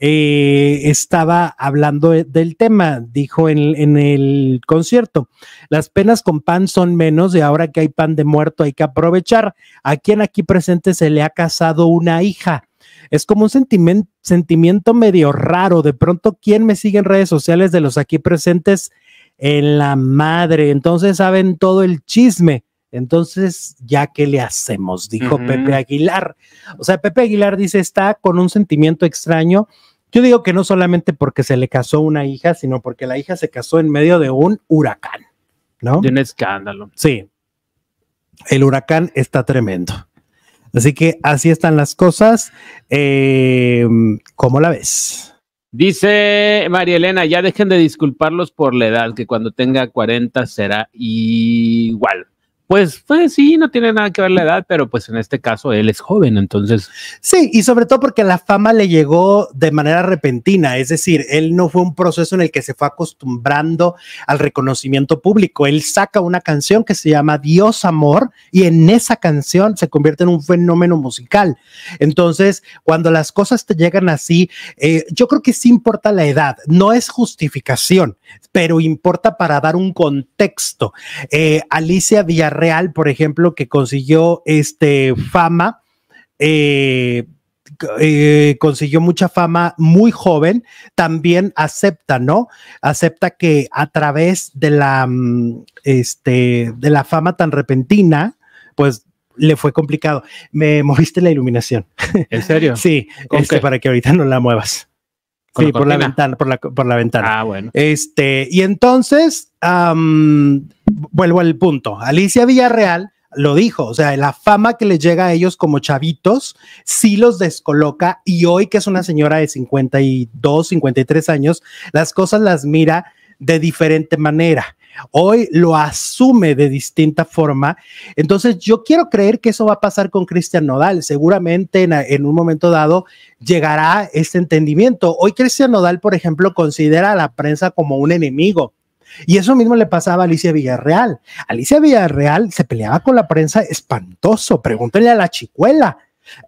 Eh, estaba hablando eh, del tema, dijo en, el concierto, las penas con pan son menos y ahora que hay pan de muerto hay que aprovechar. A quien aquí presente se le ha casado una hija. Es como un sentimiento medio raro. De pronto, ¿quién me sigue en redes sociales de los aquí presentes? En la madre. Entonces saben todo el chisme. Entonces, ¿ya qué le hacemos? Dijo Pepe Aguilar. O sea, Pepe Aguilar dice, está con un sentimiento extraño. Yo digo que no solamente porque se le casó una hija, sino porque la hija se casó en medio de un huracán, ¿no? De un escándalo. Sí. El huracán está tremendo. Así que así están las cosas. Em, ¿Cómo la ves? Dice María Elena, ya dejen de disculparlos por la edad, que cuando tenga 40 será igual pues, pues sí, no tiene nada que ver la edad, pero pues en este caso él es joven, entonces. Sí, y sobre todo porque la fama le llegó de manera repentina, es decir, él no fue un proceso en el que se fue acostumbrando al reconocimiento público. Él saca una canción que se llama Dios Amor y en esa canción se convierte en un fenómeno musical. Entonces, cuando las cosas te llegan así, eh, yo creo que sí importa la edad, no es justificación, pero importa para dar un contexto. Eh, Alicia Villarreal Real, por ejemplo, que consiguió este fama, eh, eh, consiguió mucha fama muy joven, también acepta, ¿no? Acepta que a través de la, mm, este, de la fama tan repentina, pues le fue complicado. Me moviste la iluminación. ¿En serio? sí, este, para que ahorita no la muevas. Sí, por la ventana, por la, por la ventana. Ah, bueno. Este, y entonces, vuelvo al punto. Alicia Villarreal lo dijo, o sea, la fama que les llega a ellos como chavitos sí los descoloca y hoy que es una señora de 52, 53 años, las cosas las mira de diferente manera. Hoy lo asume de distinta forma. Entonces yo quiero creer que eso va a pasar con Cristian Nodal. Seguramente en, un momento dado llegará este entendimiento. Hoy Cristian Nodal, por ejemplo, considera a la prensa como un enemigo y eso mismo le pasaba a Alicia Villarreal. Alicia Villarreal se peleaba con la prensa espantoso. Pregúntenle a la chicuela.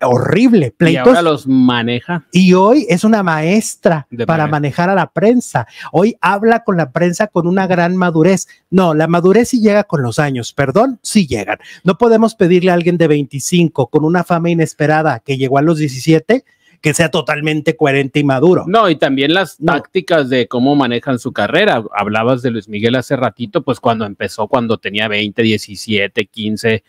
Horrible, pleitos. Y ahora los maneja. Y hoy es una maestra para manejar a la prensa. Hoy habla con la prensa con una gran madurez. No, la madurez sí llega con los años, perdón, sí llegan. No podemos pedirle a alguien de 25 con una fama inesperada que llegó a los 17 que sea totalmente coherente y maduro. No, y también las tácticas de cómo manejan su carrera. Hablabas de Luis Miguel hace ratito, pues cuando empezó, cuando tenía 20, 17, 15,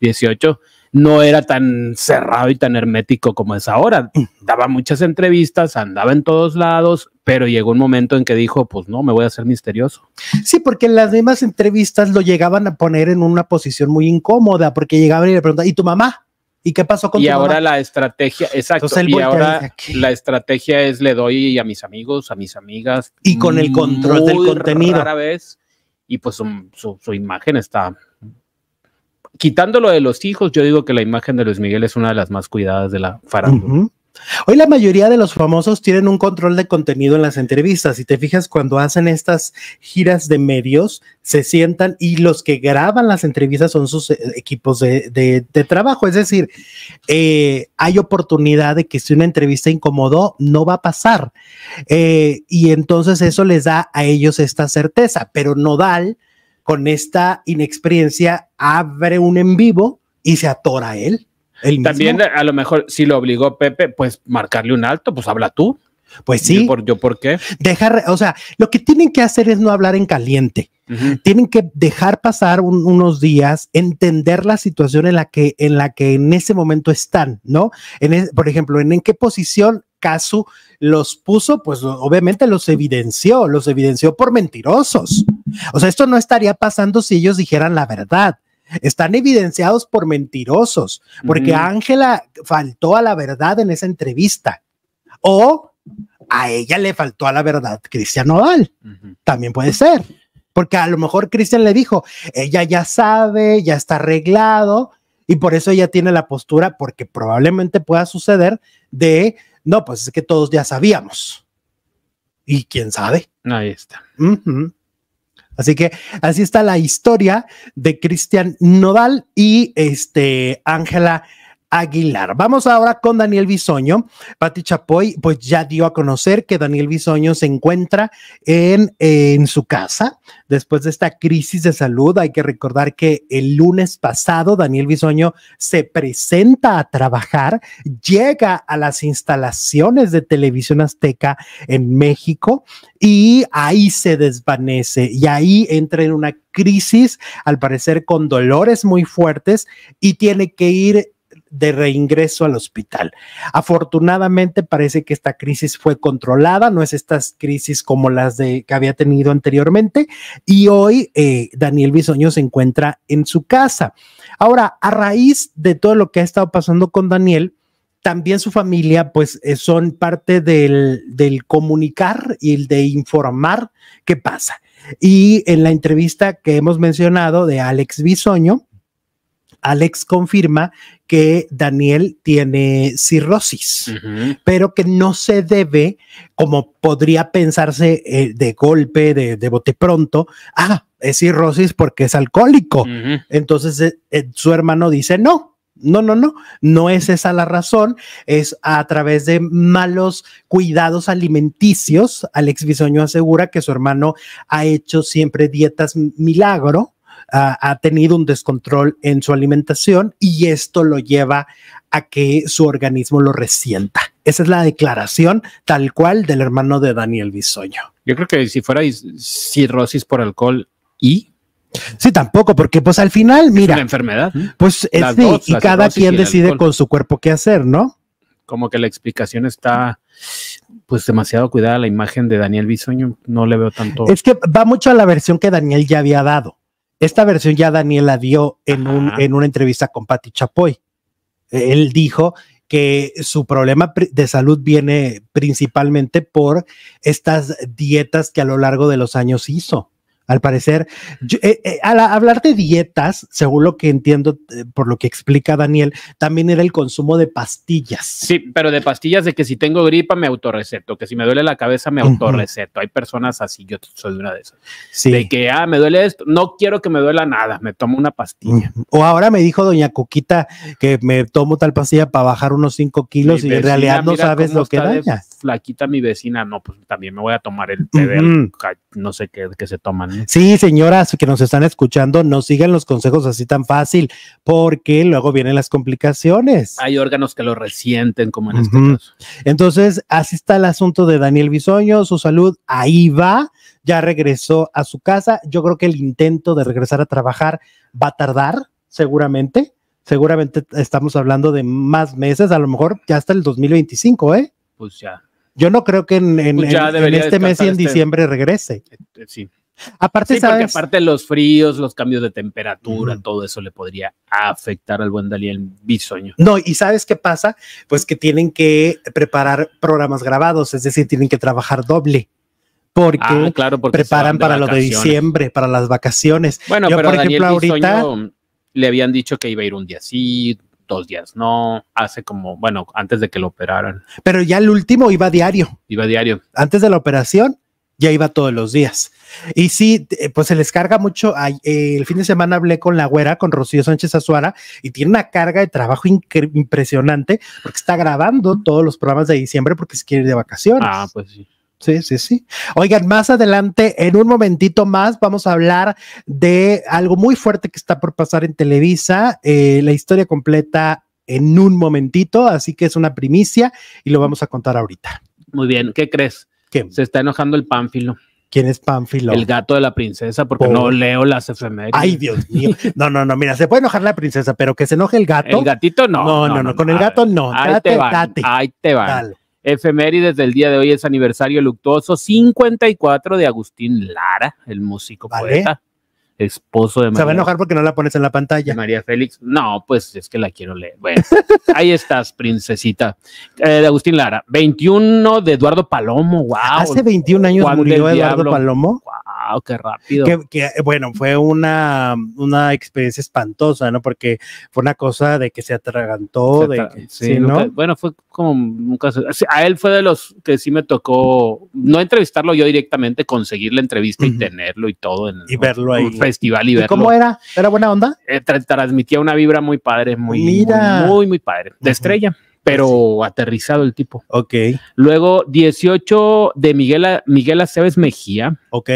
18 no era tan cerrado y tan hermético como es ahora. Mm. Daba muchas entrevistas, andaba en todos lados, pero llegó un momento en que dijo, pues no, me voy a hacer misterioso. Sí, porque las demás entrevistas lo llegaban a poner en una posición muy incómoda, porque llegaban y le preguntaban, ¿y tu mamá? ¿Y qué pasó con y ahora la estrategia, exacto. y ahora la estrategia es le doy a mis amigos, a mis amigas. Y con el control del contenido. la vez, y pues su, imagen está. Quitándolo de los hijos, yo digo que la imagen de Luis Miguel es una de las más cuidadas de la farándula. Hoy la mayoría de los famosos tienen un control de contenido en las entrevistas. Y te fijas, cuando hacen estas giras de medios, se sientan y los que graban las entrevistas son sus eh, equipos de, trabajo. Es decir, eh, hay oportunidad de que si una entrevista incomodó, no va a pasar. Eh, y entonces eso les da a ellos esta certeza. Pero Nodal, con esta inexperiencia, abre un en vivo y se atora a él. También a lo mejor si lo obligó Pepe, pues marcarle un alto, pues habla tú. Pues sí. ¿Yo por, yo por qué? Dejar, o sea, lo que tienen que hacer es no hablar en caliente. Tienen que dejar pasar unos días, entender la situación en la que en la que en ese momento están, ¿no? En por ejemplo, en, en qué posición Casu los puso, pues obviamente los evidenció, los evidenció por mentirosos. O sea, esto no estaría pasando si ellos dijeran la verdad están evidenciados por mentirosos, porque Ángela faltó a la verdad en esa entrevista. O a ella le faltó a la verdad Cristian Oval También puede ser, porque a lo mejor Cristian le dijo, ella ya sabe, ya está arreglado, y por eso ella tiene la postura, porque probablemente pueda suceder de, no, pues es que todos ya sabíamos. Y quién sabe. Ahí está. Así que así está la historia de Cristian Nodal y este Ángela Aguilar. Vamos ahora con Daniel Bisoño. Pati Chapoy, pues ya dio a conocer que Daniel Bisoño se encuentra en, en su casa después de esta crisis de salud. Hay que recordar que el lunes pasado Daniel Bisoño se presenta a trabajar, llega a las instalaciones de televisión azteca en México y ahí se desvanece y ahí entra en una crisis, al parecer con dolores muy fuertes y tiene que ir de reingreso al hospital. Afortunadamente parece que esta crisis fue controlada, no es estas crisis como las de, que había tenido anteriormente y hoy eh, Daniel Bisoño se encuentra en su casa. Ahora, a raíz de todo lo que ha estado pasando con Daniel, también su familia, pues eh, son parte del, del comunicar y el de informar qué pasa. Y en la entrevista que hemos mencionado de Alex Bisoño, Alex confirma que Daniel tiene cirrosis, pero que no se debe, como podría pensarse eh, de golpe, de, bote pronto, ah, es cirrosis porque es alcohólico. Entonces eh, eh, su hermano dice, no, no, no, no, no es esa la razón, es a través de malos cuidados alimenticios. Alex Bisoño asegura que su hermano ha hecho siempre dietas milagro, ha tenido un descontrol en su alimentación y esto lo lleva a que su organismo lo resienta. Esa es la declaración tal cual del hermano de Daniel Bisoño. Yo creo que si fuera cirrosis por alcohol y Sí, tampoco, porque pues al final, mira. la una enfermedad. Pues sí, y cada quien decide con su cuerpo qué hacer, ¿no? Como que la explicación está pues demasiado cuidada la imagen de Daniel Bisoño, no le veo tanto. Es que va mucho a la versión que Daniel ya había dado. Esta versión ya Daniel la dio en, un, en una entrevista con Patti Chapoy. Él dijo que su problema de salud viene principalmente por estas dietas que a lo largo de los años hizo. Al parecer, eh, eh, al hablar de dietas, según lo que entiendo, eh, por lo que explica Daniel, también era el consumo de pastillas. Sí, pero de pastillas de que si tengo gripa me autorreceto, que si me duele la cabeza me autorreceto. Hay personas así, yo soy una de esas. Sí. De que, ah, me duele esto, no quiero que me duela nada, me tomo una pastilla. O ahora me dijo doña Cuquita que me tomo tal pastilla para bajar unos 5 kilos y en realidad no sabes lo que daña flaquita mi vecina, no, pues también me voy a tomar el té no sé qué, se toman. Sí, señoras que nos están escuchando, no sigan los consejos así tan fácil, porque luego vienen las complicaciones. Hay órganos que lo resienten, como en este caso. Entonces, así está el asunto de Daniel Bisoño, su salud ahí va, ya regresó a su casa. Yo creo que el intento de regresar a trabajar va a tardar, seguramente seguramente estamos hablando de más meses, a lo mejor ya hasta el 2025, ¿eh? Pues ya. Yo no creo que en, pues este mes y en este diciembre regrese. Eh, eh, sí. Aparte, ¿sabes? aparte los fríos, los cambios de temperatura, todo eso le podría afectar al buen Daniel Bisoño. No, y ¿sabes qué pasa? Pues que tienen que preparar programas grabados, es decir, tienen que trabajar doble. Porque, ah, claro, preparan para lo de diciembre, para las vacaciones. Bueno, Yo, pero por ejemplo, ahorita le habían dicho que iba a ir un día así, dos días no, hace como, bueno, antes de que lo operaran. Pero ya el último iba diario. Iba diario. Antes de la operación ya iba todos los días. Y sí, eh, pues se les carga mucho. Eh, el fin de semana hablé con la güera, con Rocío Sánchez Azuara, y tiene una carga de trabajo impresionante porque está grabando todos los programas de diciembre porque se quiere ir de vacaciones. Ah, pues sí. Sí, sí, sí. Oigan, más adelante, en un momentito más, vamos a hablar de algo muy fuerte que está por pasar en Televisa, eh, la historia completa en un momentito, así que es una primicia y lo vamos a contar ahorita. Muy bien, ¿qué crees? Se está enojando el pánfilo. ¿Quién es Pánfilo? El gato de la princesa, porque no leo las efemérides. Ay, Dios mío. No, no, no, mira, se puede enojar la princesa, pero que se enoje el gato. El gatito no. No, no, no, con el gato no. Ahí te va, Ahí te va efemérides del día de hoy es aniversario luctuoso 54 de Agustín Lara, el músico poeta, esposo de María. Se va a enojar porque no la pones en la pantalla. María Félix. No, pues es que la quiero leer. Bueno, ahí estás, princesita. Eh, de Agustín Lara, 21 de Eduardo Palomo, wow. Hace 21 años murió Eduardo Palomo qué rápido. Que, eh, bueno, fue una, una experiencia espantosa, ¿no? Porque fue una cosa de que se atragantó, de sí, ¿no? bueno, fue como un caso, a él fue de los que sí me tocó, no entrevistarlo yo directamente, conseguir la entrevista y tenerlo y todo en y el, verlo ahí. festival y, ¿Y ¿Cómo era? ¿Era buena onda? Eh, transmitía una vibra muy padre, muy, muy, muy, padre, de estrella pero aterrizado el tipo. Ok. Luego 18 de Miguel, Miguel Aceves Mejía. Ok.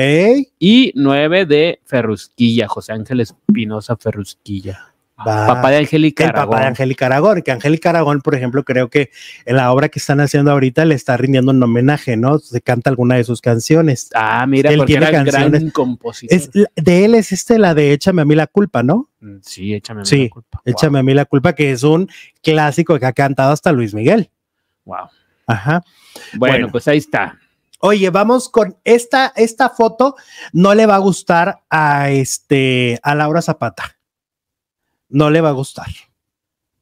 Y 9 de Ferrusquilla, José Ángel Espinosa Ferrusquilla papá de Angélica Aragón. El papá de Aragón, que Angélica Aragón, por ejemplo, creo que en la obra que están haciendo ahorita le está rindiendo un homenaje, ¿no? Se canta alguna de sus canciones. Ah, mira, él tiene gran de él es este, la de Échame a mí la culpa, ¿no? Mm, sí, Échame a mí la culpa. Échame a mí la culpa, que es un clásico que ha cantado hasta Luis Miguel. Wow. Ajá. bueno, pues ahí está. Oye, vamos con esta, esta foto no le va a gustar a este a Laura Zapata no le va a gustar.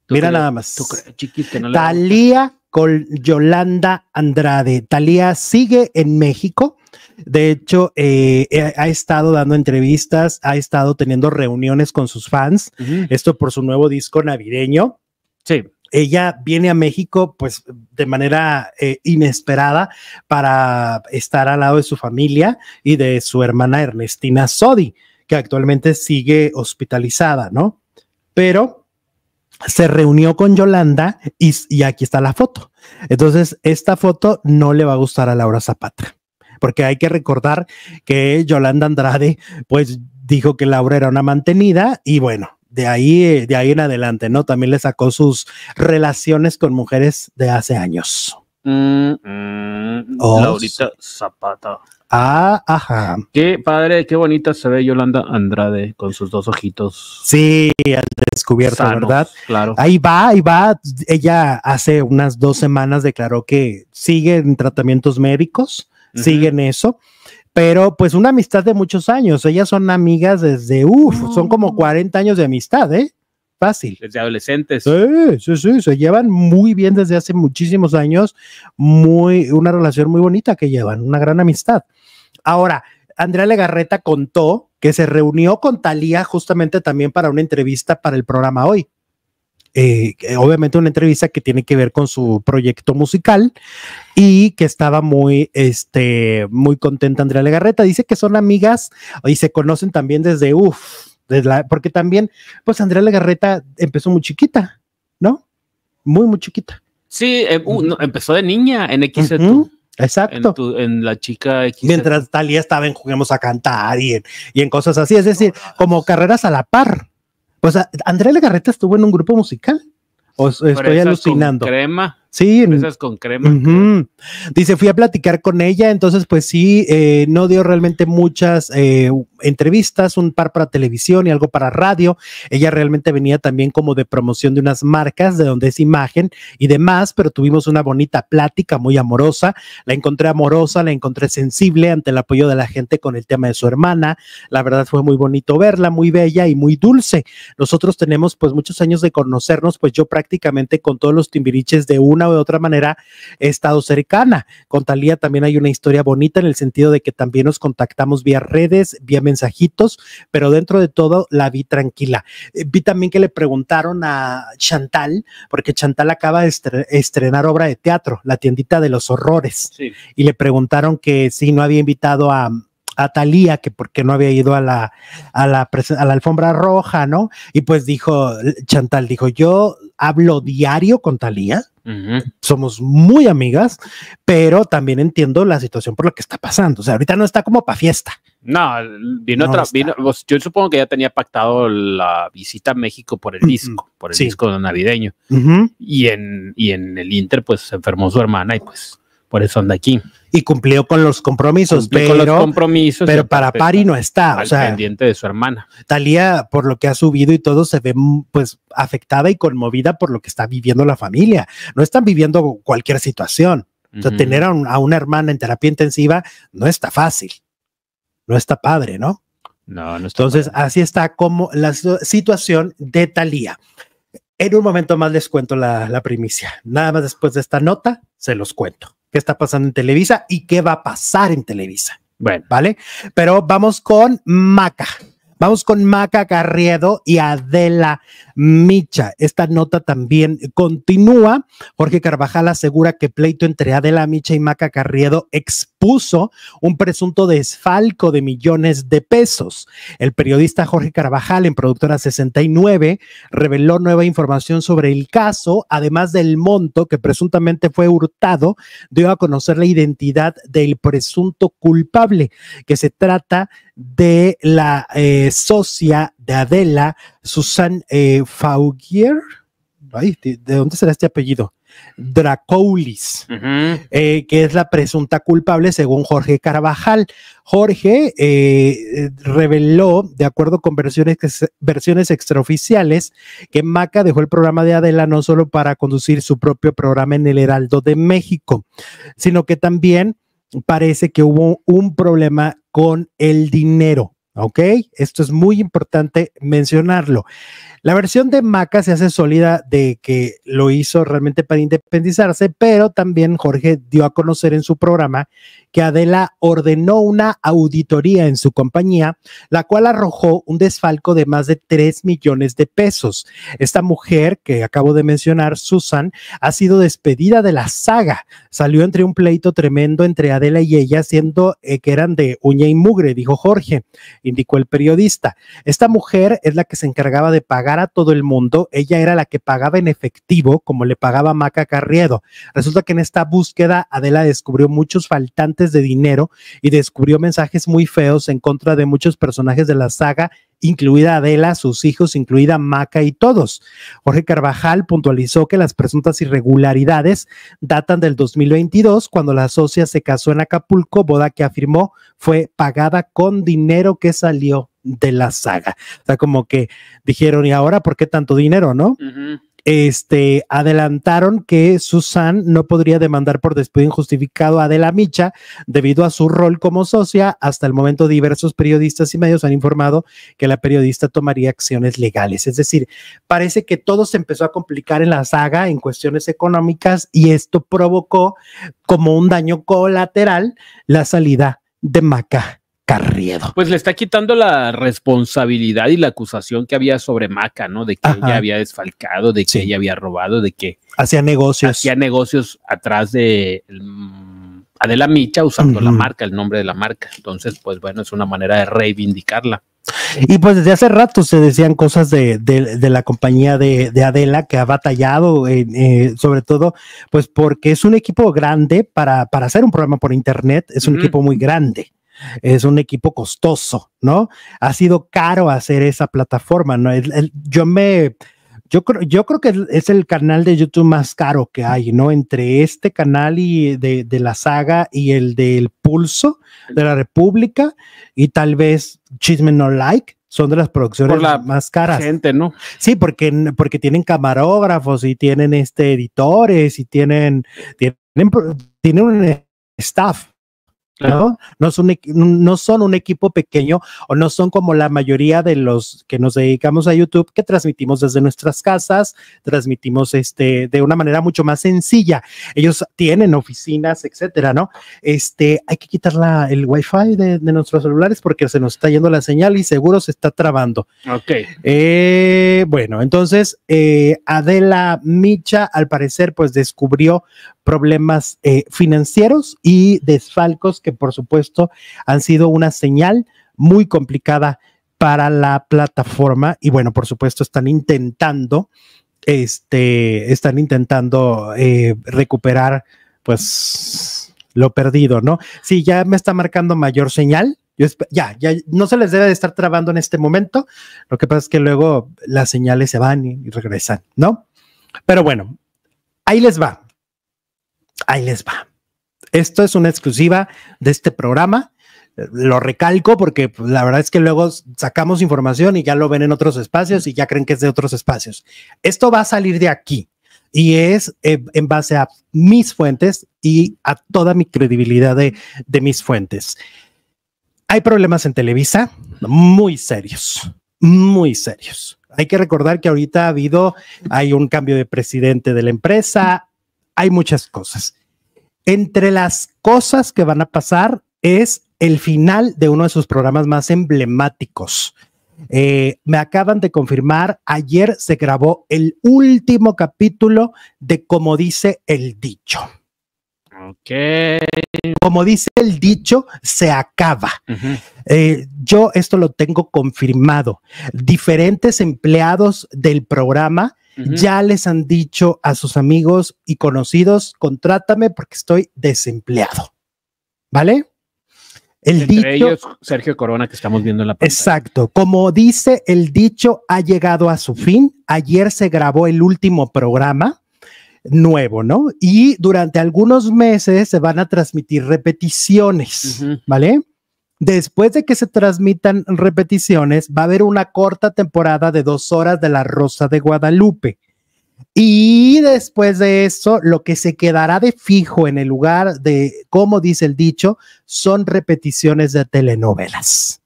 Mira nada más. Chiquita, no Talía con Yolanda Andrade. Talía sigue en México. De hecho, eh, eh, ha estado dando entrevistas, ha estado teniendo reuniones con sus fans. Esto por su nuevo disco navideño. Sí. Ella viene a México, pues, de manera eh, inesperada para estar al lado de su familia y de su hermana Ernestina Sodi, que actualmente sigue hospitalizada, ¿no? pero se reunió con Yolanda y, aquí está la foto. Entonces, esta foto no le va a gustar a Laura Zapata, porque hay que recordar que Yolanda Andrade, pues dijo que Laura era una mantenida y bueno, de ahí, de ahí en adelante, ¿no? También le sacó sus relaciones con mujeres de hace años. Mm, mm, oh. Laurita Zapata. Ah, ajá. Qué padre, qué bonita se ve Yolanda Andrade con sus dos ojitos. Sí, al descubierto, ¿verdad? Claro. Ahí va, ahí va. Ella hace unas dos semanas declaró que sigue en tratamientos médicos, siguen sigue en eso pero pues una amistad de muchos años. Ellas son amigas desde, uff, son como 40 mm. años de amistad, ¿eh? Fácil. Desde adolescentes. Sí, sí, sí, se llevan muy bien desde hace muchísimos años, muy, una relación muy bonita que llevan, una gran amistad. Ahora, Andrea Legarreta contó que se reunió con Talía justamente también para una entrevista para el programa hoy. Eh, obviamente una entrevista que tiene que ver con su proyecto musical y que estaba muy, este, muy contenta Andrea Legarreta. Dice que son amigas y se conocen también desde, uff, desde porque también, pues Andrea Legarreta empezó muy chiquita, ¿no? Muy, muy chiquita. Sí, eh, uh, empezó de niña en X. Exacto. En, la chica Mientras Talía estaba en Juguemos a Cantar y en, cosas así, es decir, como carreras a la par. Pues Andrea Legarreta estuvo en un grupo musical. O estoy alucinando. Con crema. Sí, esas con crema. Dice, fui a platicar con ella, entonces pues sí, eh, no dio realmente muchas eh, entrevistas, un par para televisión y algo para radio. Ella realmente venía también como de promoción de unas marcas, de donde es imagen y demás, pero tuvimos una bonita plática muy amorosa. La encontré amorosa, la encontré sensible ante el apoyo de la gente con el tema de su hermana. La verdad fue muy bonito verla, muy bella y muy dulce. Nosotros tenemos pues muchos años de conocernos, pues yo prácticamente con todos los timbiriches de una u otra manera he estado cercana. Con Talía también hay una historia bonita en el sentido de que también nos contactamos vía redes, vía mensajitos, pero dentro de todo la vi tranquila. Eh, vi también que le preguntaron a Chantal, porque Chantal acaba de estrenar obra de teatro, La tiendita de los horrores, y le preguntaron que si no había invitado a, a Talía, que porque no había ido a la, a la, la alfombra roja, ¿no? Y pues dijo, Chantal dijo, yo hablo diario con Talía somos muy amigas, pero también entiendo la situación por la que está pasando. O sea, ahorita no está como para fiesta. No, vino otra. Vino, pues, yo supongo que ya tenía pactado la visita a México por el disco, por el disco navideño. y, en, y en el Inter, pues se enfermó su hermana y pues por eso anda aquí. Y cumplió con los compromisos, pero, pero para pues, Pari no está, sea, pendiente de su hermana. Talía, por lo que ha subido y todo, se ve pues afectada y conmovida por lo que está viviendo la familia. No están viviendo cualquier situación. tener a, una hermana en terapia intensiva no está fácil. No está padre, ¿no? No, no Entonces, así está como la situación de Talía. En un momento más les cuento la primicia. Nada más después de esta nota, se los cuento qué está pasando en Televisa y qué va a pasar en Televisa. Bueno, ¿vale? Pero vamos con Maca. Vamos con Maca Carriedo y Adela. Micha. Esta nota también continúa. Jorge Carvajal asegura que pleito entre Adela Micha y Maca Carriedo expuso un presunto desfalco de millones de pesos. El periodista Jorge Carvajal en Productora 69 reveló nueva información sobre el caso, además del monto que presuntamente fue hurtado, dio a conocer la identidad del presunto culpable, que se trata de la eh, socia de Adela, Susan eh, Faugier, ¿de dónde será este apellido? Dracoulis, eh, que es la presunta culpable según Jorge Carvajal. Jorge eh, reveló, de acuerdo con versiones, versiones extraoficiales, que Maca dejó el programa de Adela no solo para conducir su propio programa en el Heraldo de México, sino que también parece que hubo un problema con el dinero ¿ok? Esto es muy importante mencionarlo. La versión de Maca se hace sólida de que lo hizo realmente para independizarse, pero también Jorge dio a conocer en su programa que Adela ordenó una auditoría en su compañía, la cual arrojó un desfalco de más de 3 millones de pesos. Esta mujer que acabo de mencionar, Susan, ha sido despedida de la saga. Salió entre un pleito tremendo entre Adela y ella, siendo eh, que eran de uña y mugre, dijo Jorge indicó el periodista. Esta mujer es la que se encargaba de pagar a todo el mundo. Ella era la que pagaba en efectivo, como le pagaba Maca Carriedo. Resulta que en esta búsqueda Adela descubrió muchos faltantes de dinero y descubrió mensajes muy feos en contra de muchos personajes de la saga incluida Adela, sus hijos, incluida Maca y todos. Jorge Carvajal puntualizó que las presuntas irregularidades datan del 2022, cuando la socia se casó en Acapulco, boda que afirmó fue pagada con dinero que salió de la saga. O sea, como que dijeron, ¿y ahora por qué tanto dinero, no? este, adelantaron que Susan no podría demandar por despido injustificado a Adela Micha debido a su rol como socia. Hasta el momento, diversos periodistas y medios han informado que la periodista tomaría acciones legales. Es decir, parece que todo se empezó a complicar en la saga en cuestiones económicas y esto provocó como un daño colateral la salida de Maca Carriedo. Pues le está quitando la responsabilidad y la acusación que había sobre Maca, ¿no? De que ella había desfalcado, de que ella había robado, de que hacía negocios. Hacía negocios atrás de mm, Adela Micha usando la marca, el nombre de la marca. Entonces, pues bueno, es una manera de reivindicarla. Y pues desde hace rato se decían cosas de, la compañía de, Adela que ha batallado, eh, sobre todo, pues porque es un equipo grande para, para hacer un programa por internet, es un equipo muy grande es un equipo costoso, ¿no? Ha sido caro hacer esa plataforma, ¿no? yo me... Yo creo, yo creo que es el canal de YouTube más caro que hay, ¿no? Entre este canal y de, la saga y el del pulso de la República y tal vez Chisme No Like, son de las producciones la más caras. Gente, ¿no? Sí, porque, porque tienen camarógrafos y tienen este editores y tienen, tienen, tienen un staff ¿no? No, son, un equipo pequeño o no son como la mayoría de los que nos dedicamos a YouTube, que transmitimos desde nuestras casas, transmitimos este, de una manera mucho más sencilla. Ellos tienen oficinas, etcétera, ¿no? Este, hay que quitar la, el wifi de, de nuestros celulares porque se nos está yendo la señal y seguro se está trabando. Eh, bueno, entonces, eh, Adela Micha, al parecer, pues descubrió problemas eh, financieros y desfalcos que por supuesto han sido una señal muy complicada para la plataforma y bueno, por supuesto están intentando, este, están intentando eh, recuperar pues lo perdido, ¿no? si ya me está marcando mayor señal. Yo ya, ya no se les debe de estar trabando en este momento. Lo que pasa es que luego las señales se van y regresan, ¿no? Pero bueno, ahí les va. Ahí les va. Esto es una exclusiva de este programa. Lo recalco porque pues, la verdad es que luego sacamos información y ya lo ven en otros espacios y ya creen que es de otros espacios. Esto va a salir de aquí y es eh, en base a mis fuentes y a toda mi credibilidad de, de mis fuentes. Hay problemas en Televisa muy serios, muy serios. Hay que recordar que ahorita ha habido, hay un cambio de presidente de la empresa, hay muchas cosas. Entre las cosas que van a pasar es el final de uno de sus programas más emblemáticos. Eh, me acaban de confirmar, ayer se grabó el último capítulo de Como dice el dicho. Ok. Como dice el dicho, se acaba. Eh, yo esto lo tengo confirmado. Diferentes empleados del programa ya les han dicho a sus amigos y conocidos, contrátame porque estoy desempleado. ¿Vale? El dicho, Sergio Corona, que estamos viendo en la Exacto. Como dice el dicho, ha llegado a su fin. Ayer se grabó el último programa nuevo, ¿no? Y durante algunos meses se van a transmitir repeticiones, ¿vale? Después de que se transmitan repeticiones, va a haber una corta temporada de dos horas de La Rosa de Guadalupe. Y después de eso, lo que se quedará de fijo en el lugar de, como dice el dicho, son repeticiones de telenovelas.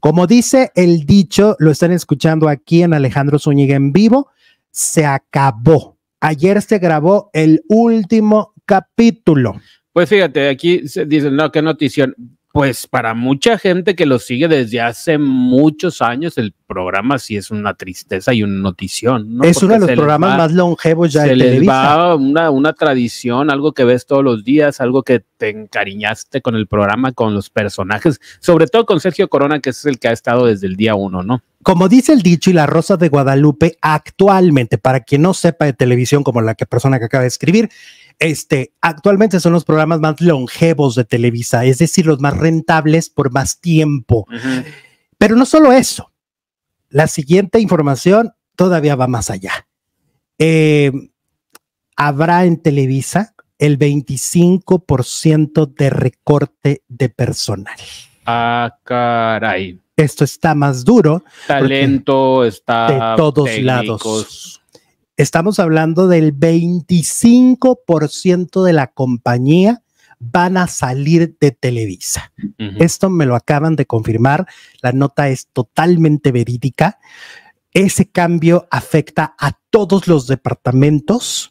Como dice el dicho, lo están escuchando aquí en Alejandro Zúñiga en vivo, se acabó. Ayer se grabó el último capítulo. Pues fíjate, aquí se dice, no, qué notición pues para mucha gente que lo sigue desde hace muchos años, el programa sí es una tristeza y una notición. ¿no? Es uno de los programas más longevos ya se de les una, una tradición, algo que ves todos los días, algo que te encariñaste con el programa, con los personajes, sobre todo con Sergio Corona, que es el que ha estado desde el día uno, ¿no? Como dice el dicho y la Rosa de Guadalupe, actualmente, para quien no sepa de televisión como la que persona que acaba de escribir, este, actualmente son los programas más longevos de Televisa, es decir, los más rentables por más tiempo. Pero no solo eso, la siguiente información todavía va más allá. Eh, habrá en Televisa el 25% de recorte de personal. Ah, caray. Esto está más duro. Talento está. De todos lados Estamos hablando del 25% de la compañía van a salir de Televisa. Esto me lo acaban de confirmar. La nota es totalmente verídica. Ese cambio afecta a todos los departamentos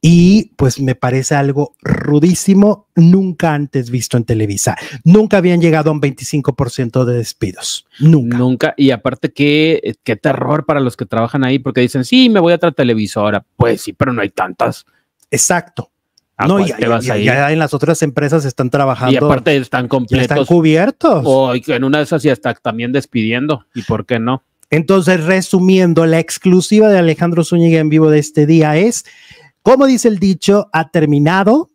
y pues me parece algo rudísimo, nunca antes visto en Televisa. Nunca habían llegado a un 25% de despidos. Nunca. Nunca. Y aparte, qué, eh, qué terror para los que trabajan ahí, porque dicen, sí, me voy a otra ahora Pues sí, pero no hay tantas. Exacto. Ah, no, pues, ya, ya, en las otras empresas están trabajando. Y aparte están completos. Están cubiertos. O oh, en una de esas ya está también despidiendo. ¿Y por qué no? Entonces, resumiendo, la exclusiva de Alejandro Zúñiga en vivo de este día es como dice el dicho, ha terminado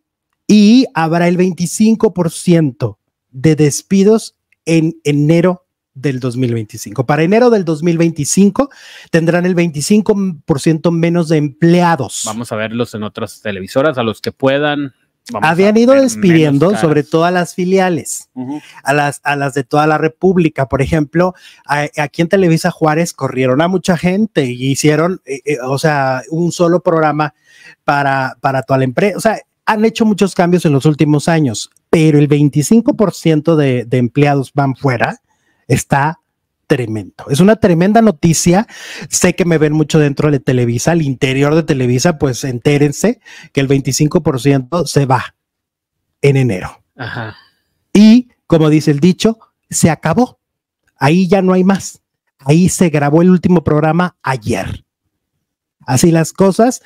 y habrá el 25% de despidos en enero del 2025. Para enero del 2025 tendrán el 25% menos de empleados. Vamos a verlos en otras televisoras, a los que puedan, habían ido despidiendo sobre todo a las filiales, a, las, a las de toda la República. Por ejemplo, aquí en Televisa Juárez corrieron a mucha gente y hicieron, eh, eh, o sea, un solo programa para, para toda la empresa. O sea, han hecho muchos cambios en los últimos años, pero el 25% de, de empleados van fuera, está tremendo. Es una tremenda noticia. Sé que me ven mucho dentro de Televisa, al interior de Televisa, pues entérense que el 25% se va en enero. Ajá. Y como dice el dicho, se acabó. Ahí ya no hay más. Ahí se grabó el último programa ayer. Así las cosas.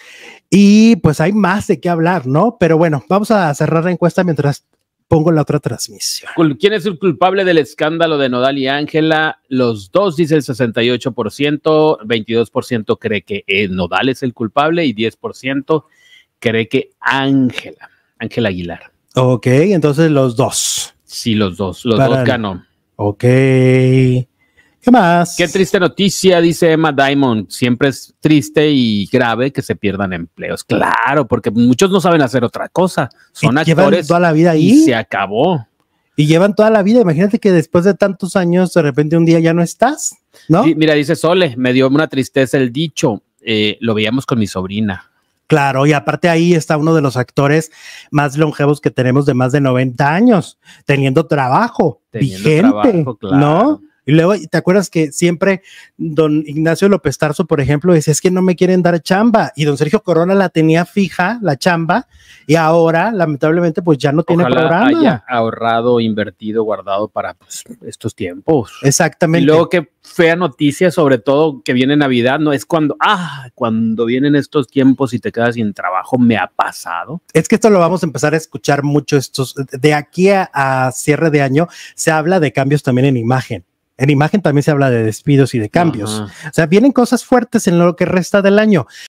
Y pues hay más de qué hablar, ¿no? Pero bueno, vamos a cerrar la encuesta mientras pongo la otra transmisión. ¿Quién es el culpable del escándalo de Nodal y Ángela? Los dos dice el 68%, 22% cree que Nodal es el culpable y 10% cree que Ángela, Ángela Aguilar. Ok, entonces los dos. Sí, los dos, los dos ganó. Ok. ¿Qué más? Qué triste noticia, dice Emma Diamond. Siempre es triste y grave que se pierdan empleos. Claro, porque muchos no saben hacer otra cosa. Son y actores. toda la vida Y se acabó. Y llevan toda la vida. Imagínate que después de tantos años, de repente un día ya no estás, ¿no? Sí, mira, dice Sole, me dio una tristeza el dicho. Eh, lo veíamos con mi sobrina. Claro, y aparte ahí está uno de los actores más longevos que tenemos de más de 90 años, teniendo trabajo teniendo vigente, trabajo, claro. ¿no? Y luego, ¿te acuerdas que siempre don Ignacio López Tarso, por ejemplo, decía, es que no me quieren dar chamba? Y don Sergio Corona la tenía fija, la chamba, y ahora, lamentablemente, pues ya no tiene programa. ahorrado, invertido, guardado para pues, estos tiempos. Exactamente. Y luego, qué fea noticia, sobre todo que viene Navidad, no es cuando, ah, cuando vienen estos tiempos y te quedas sin trabajo, me ha pasado. Es que esto lo vamos a empezar a escuchar mucho estos, de aquí a cierre de año, se habla de cambios también en imagen. En imagen también se habla de despidos y de cambios. O sea, vienen cosas fuertes en lo que resta del año.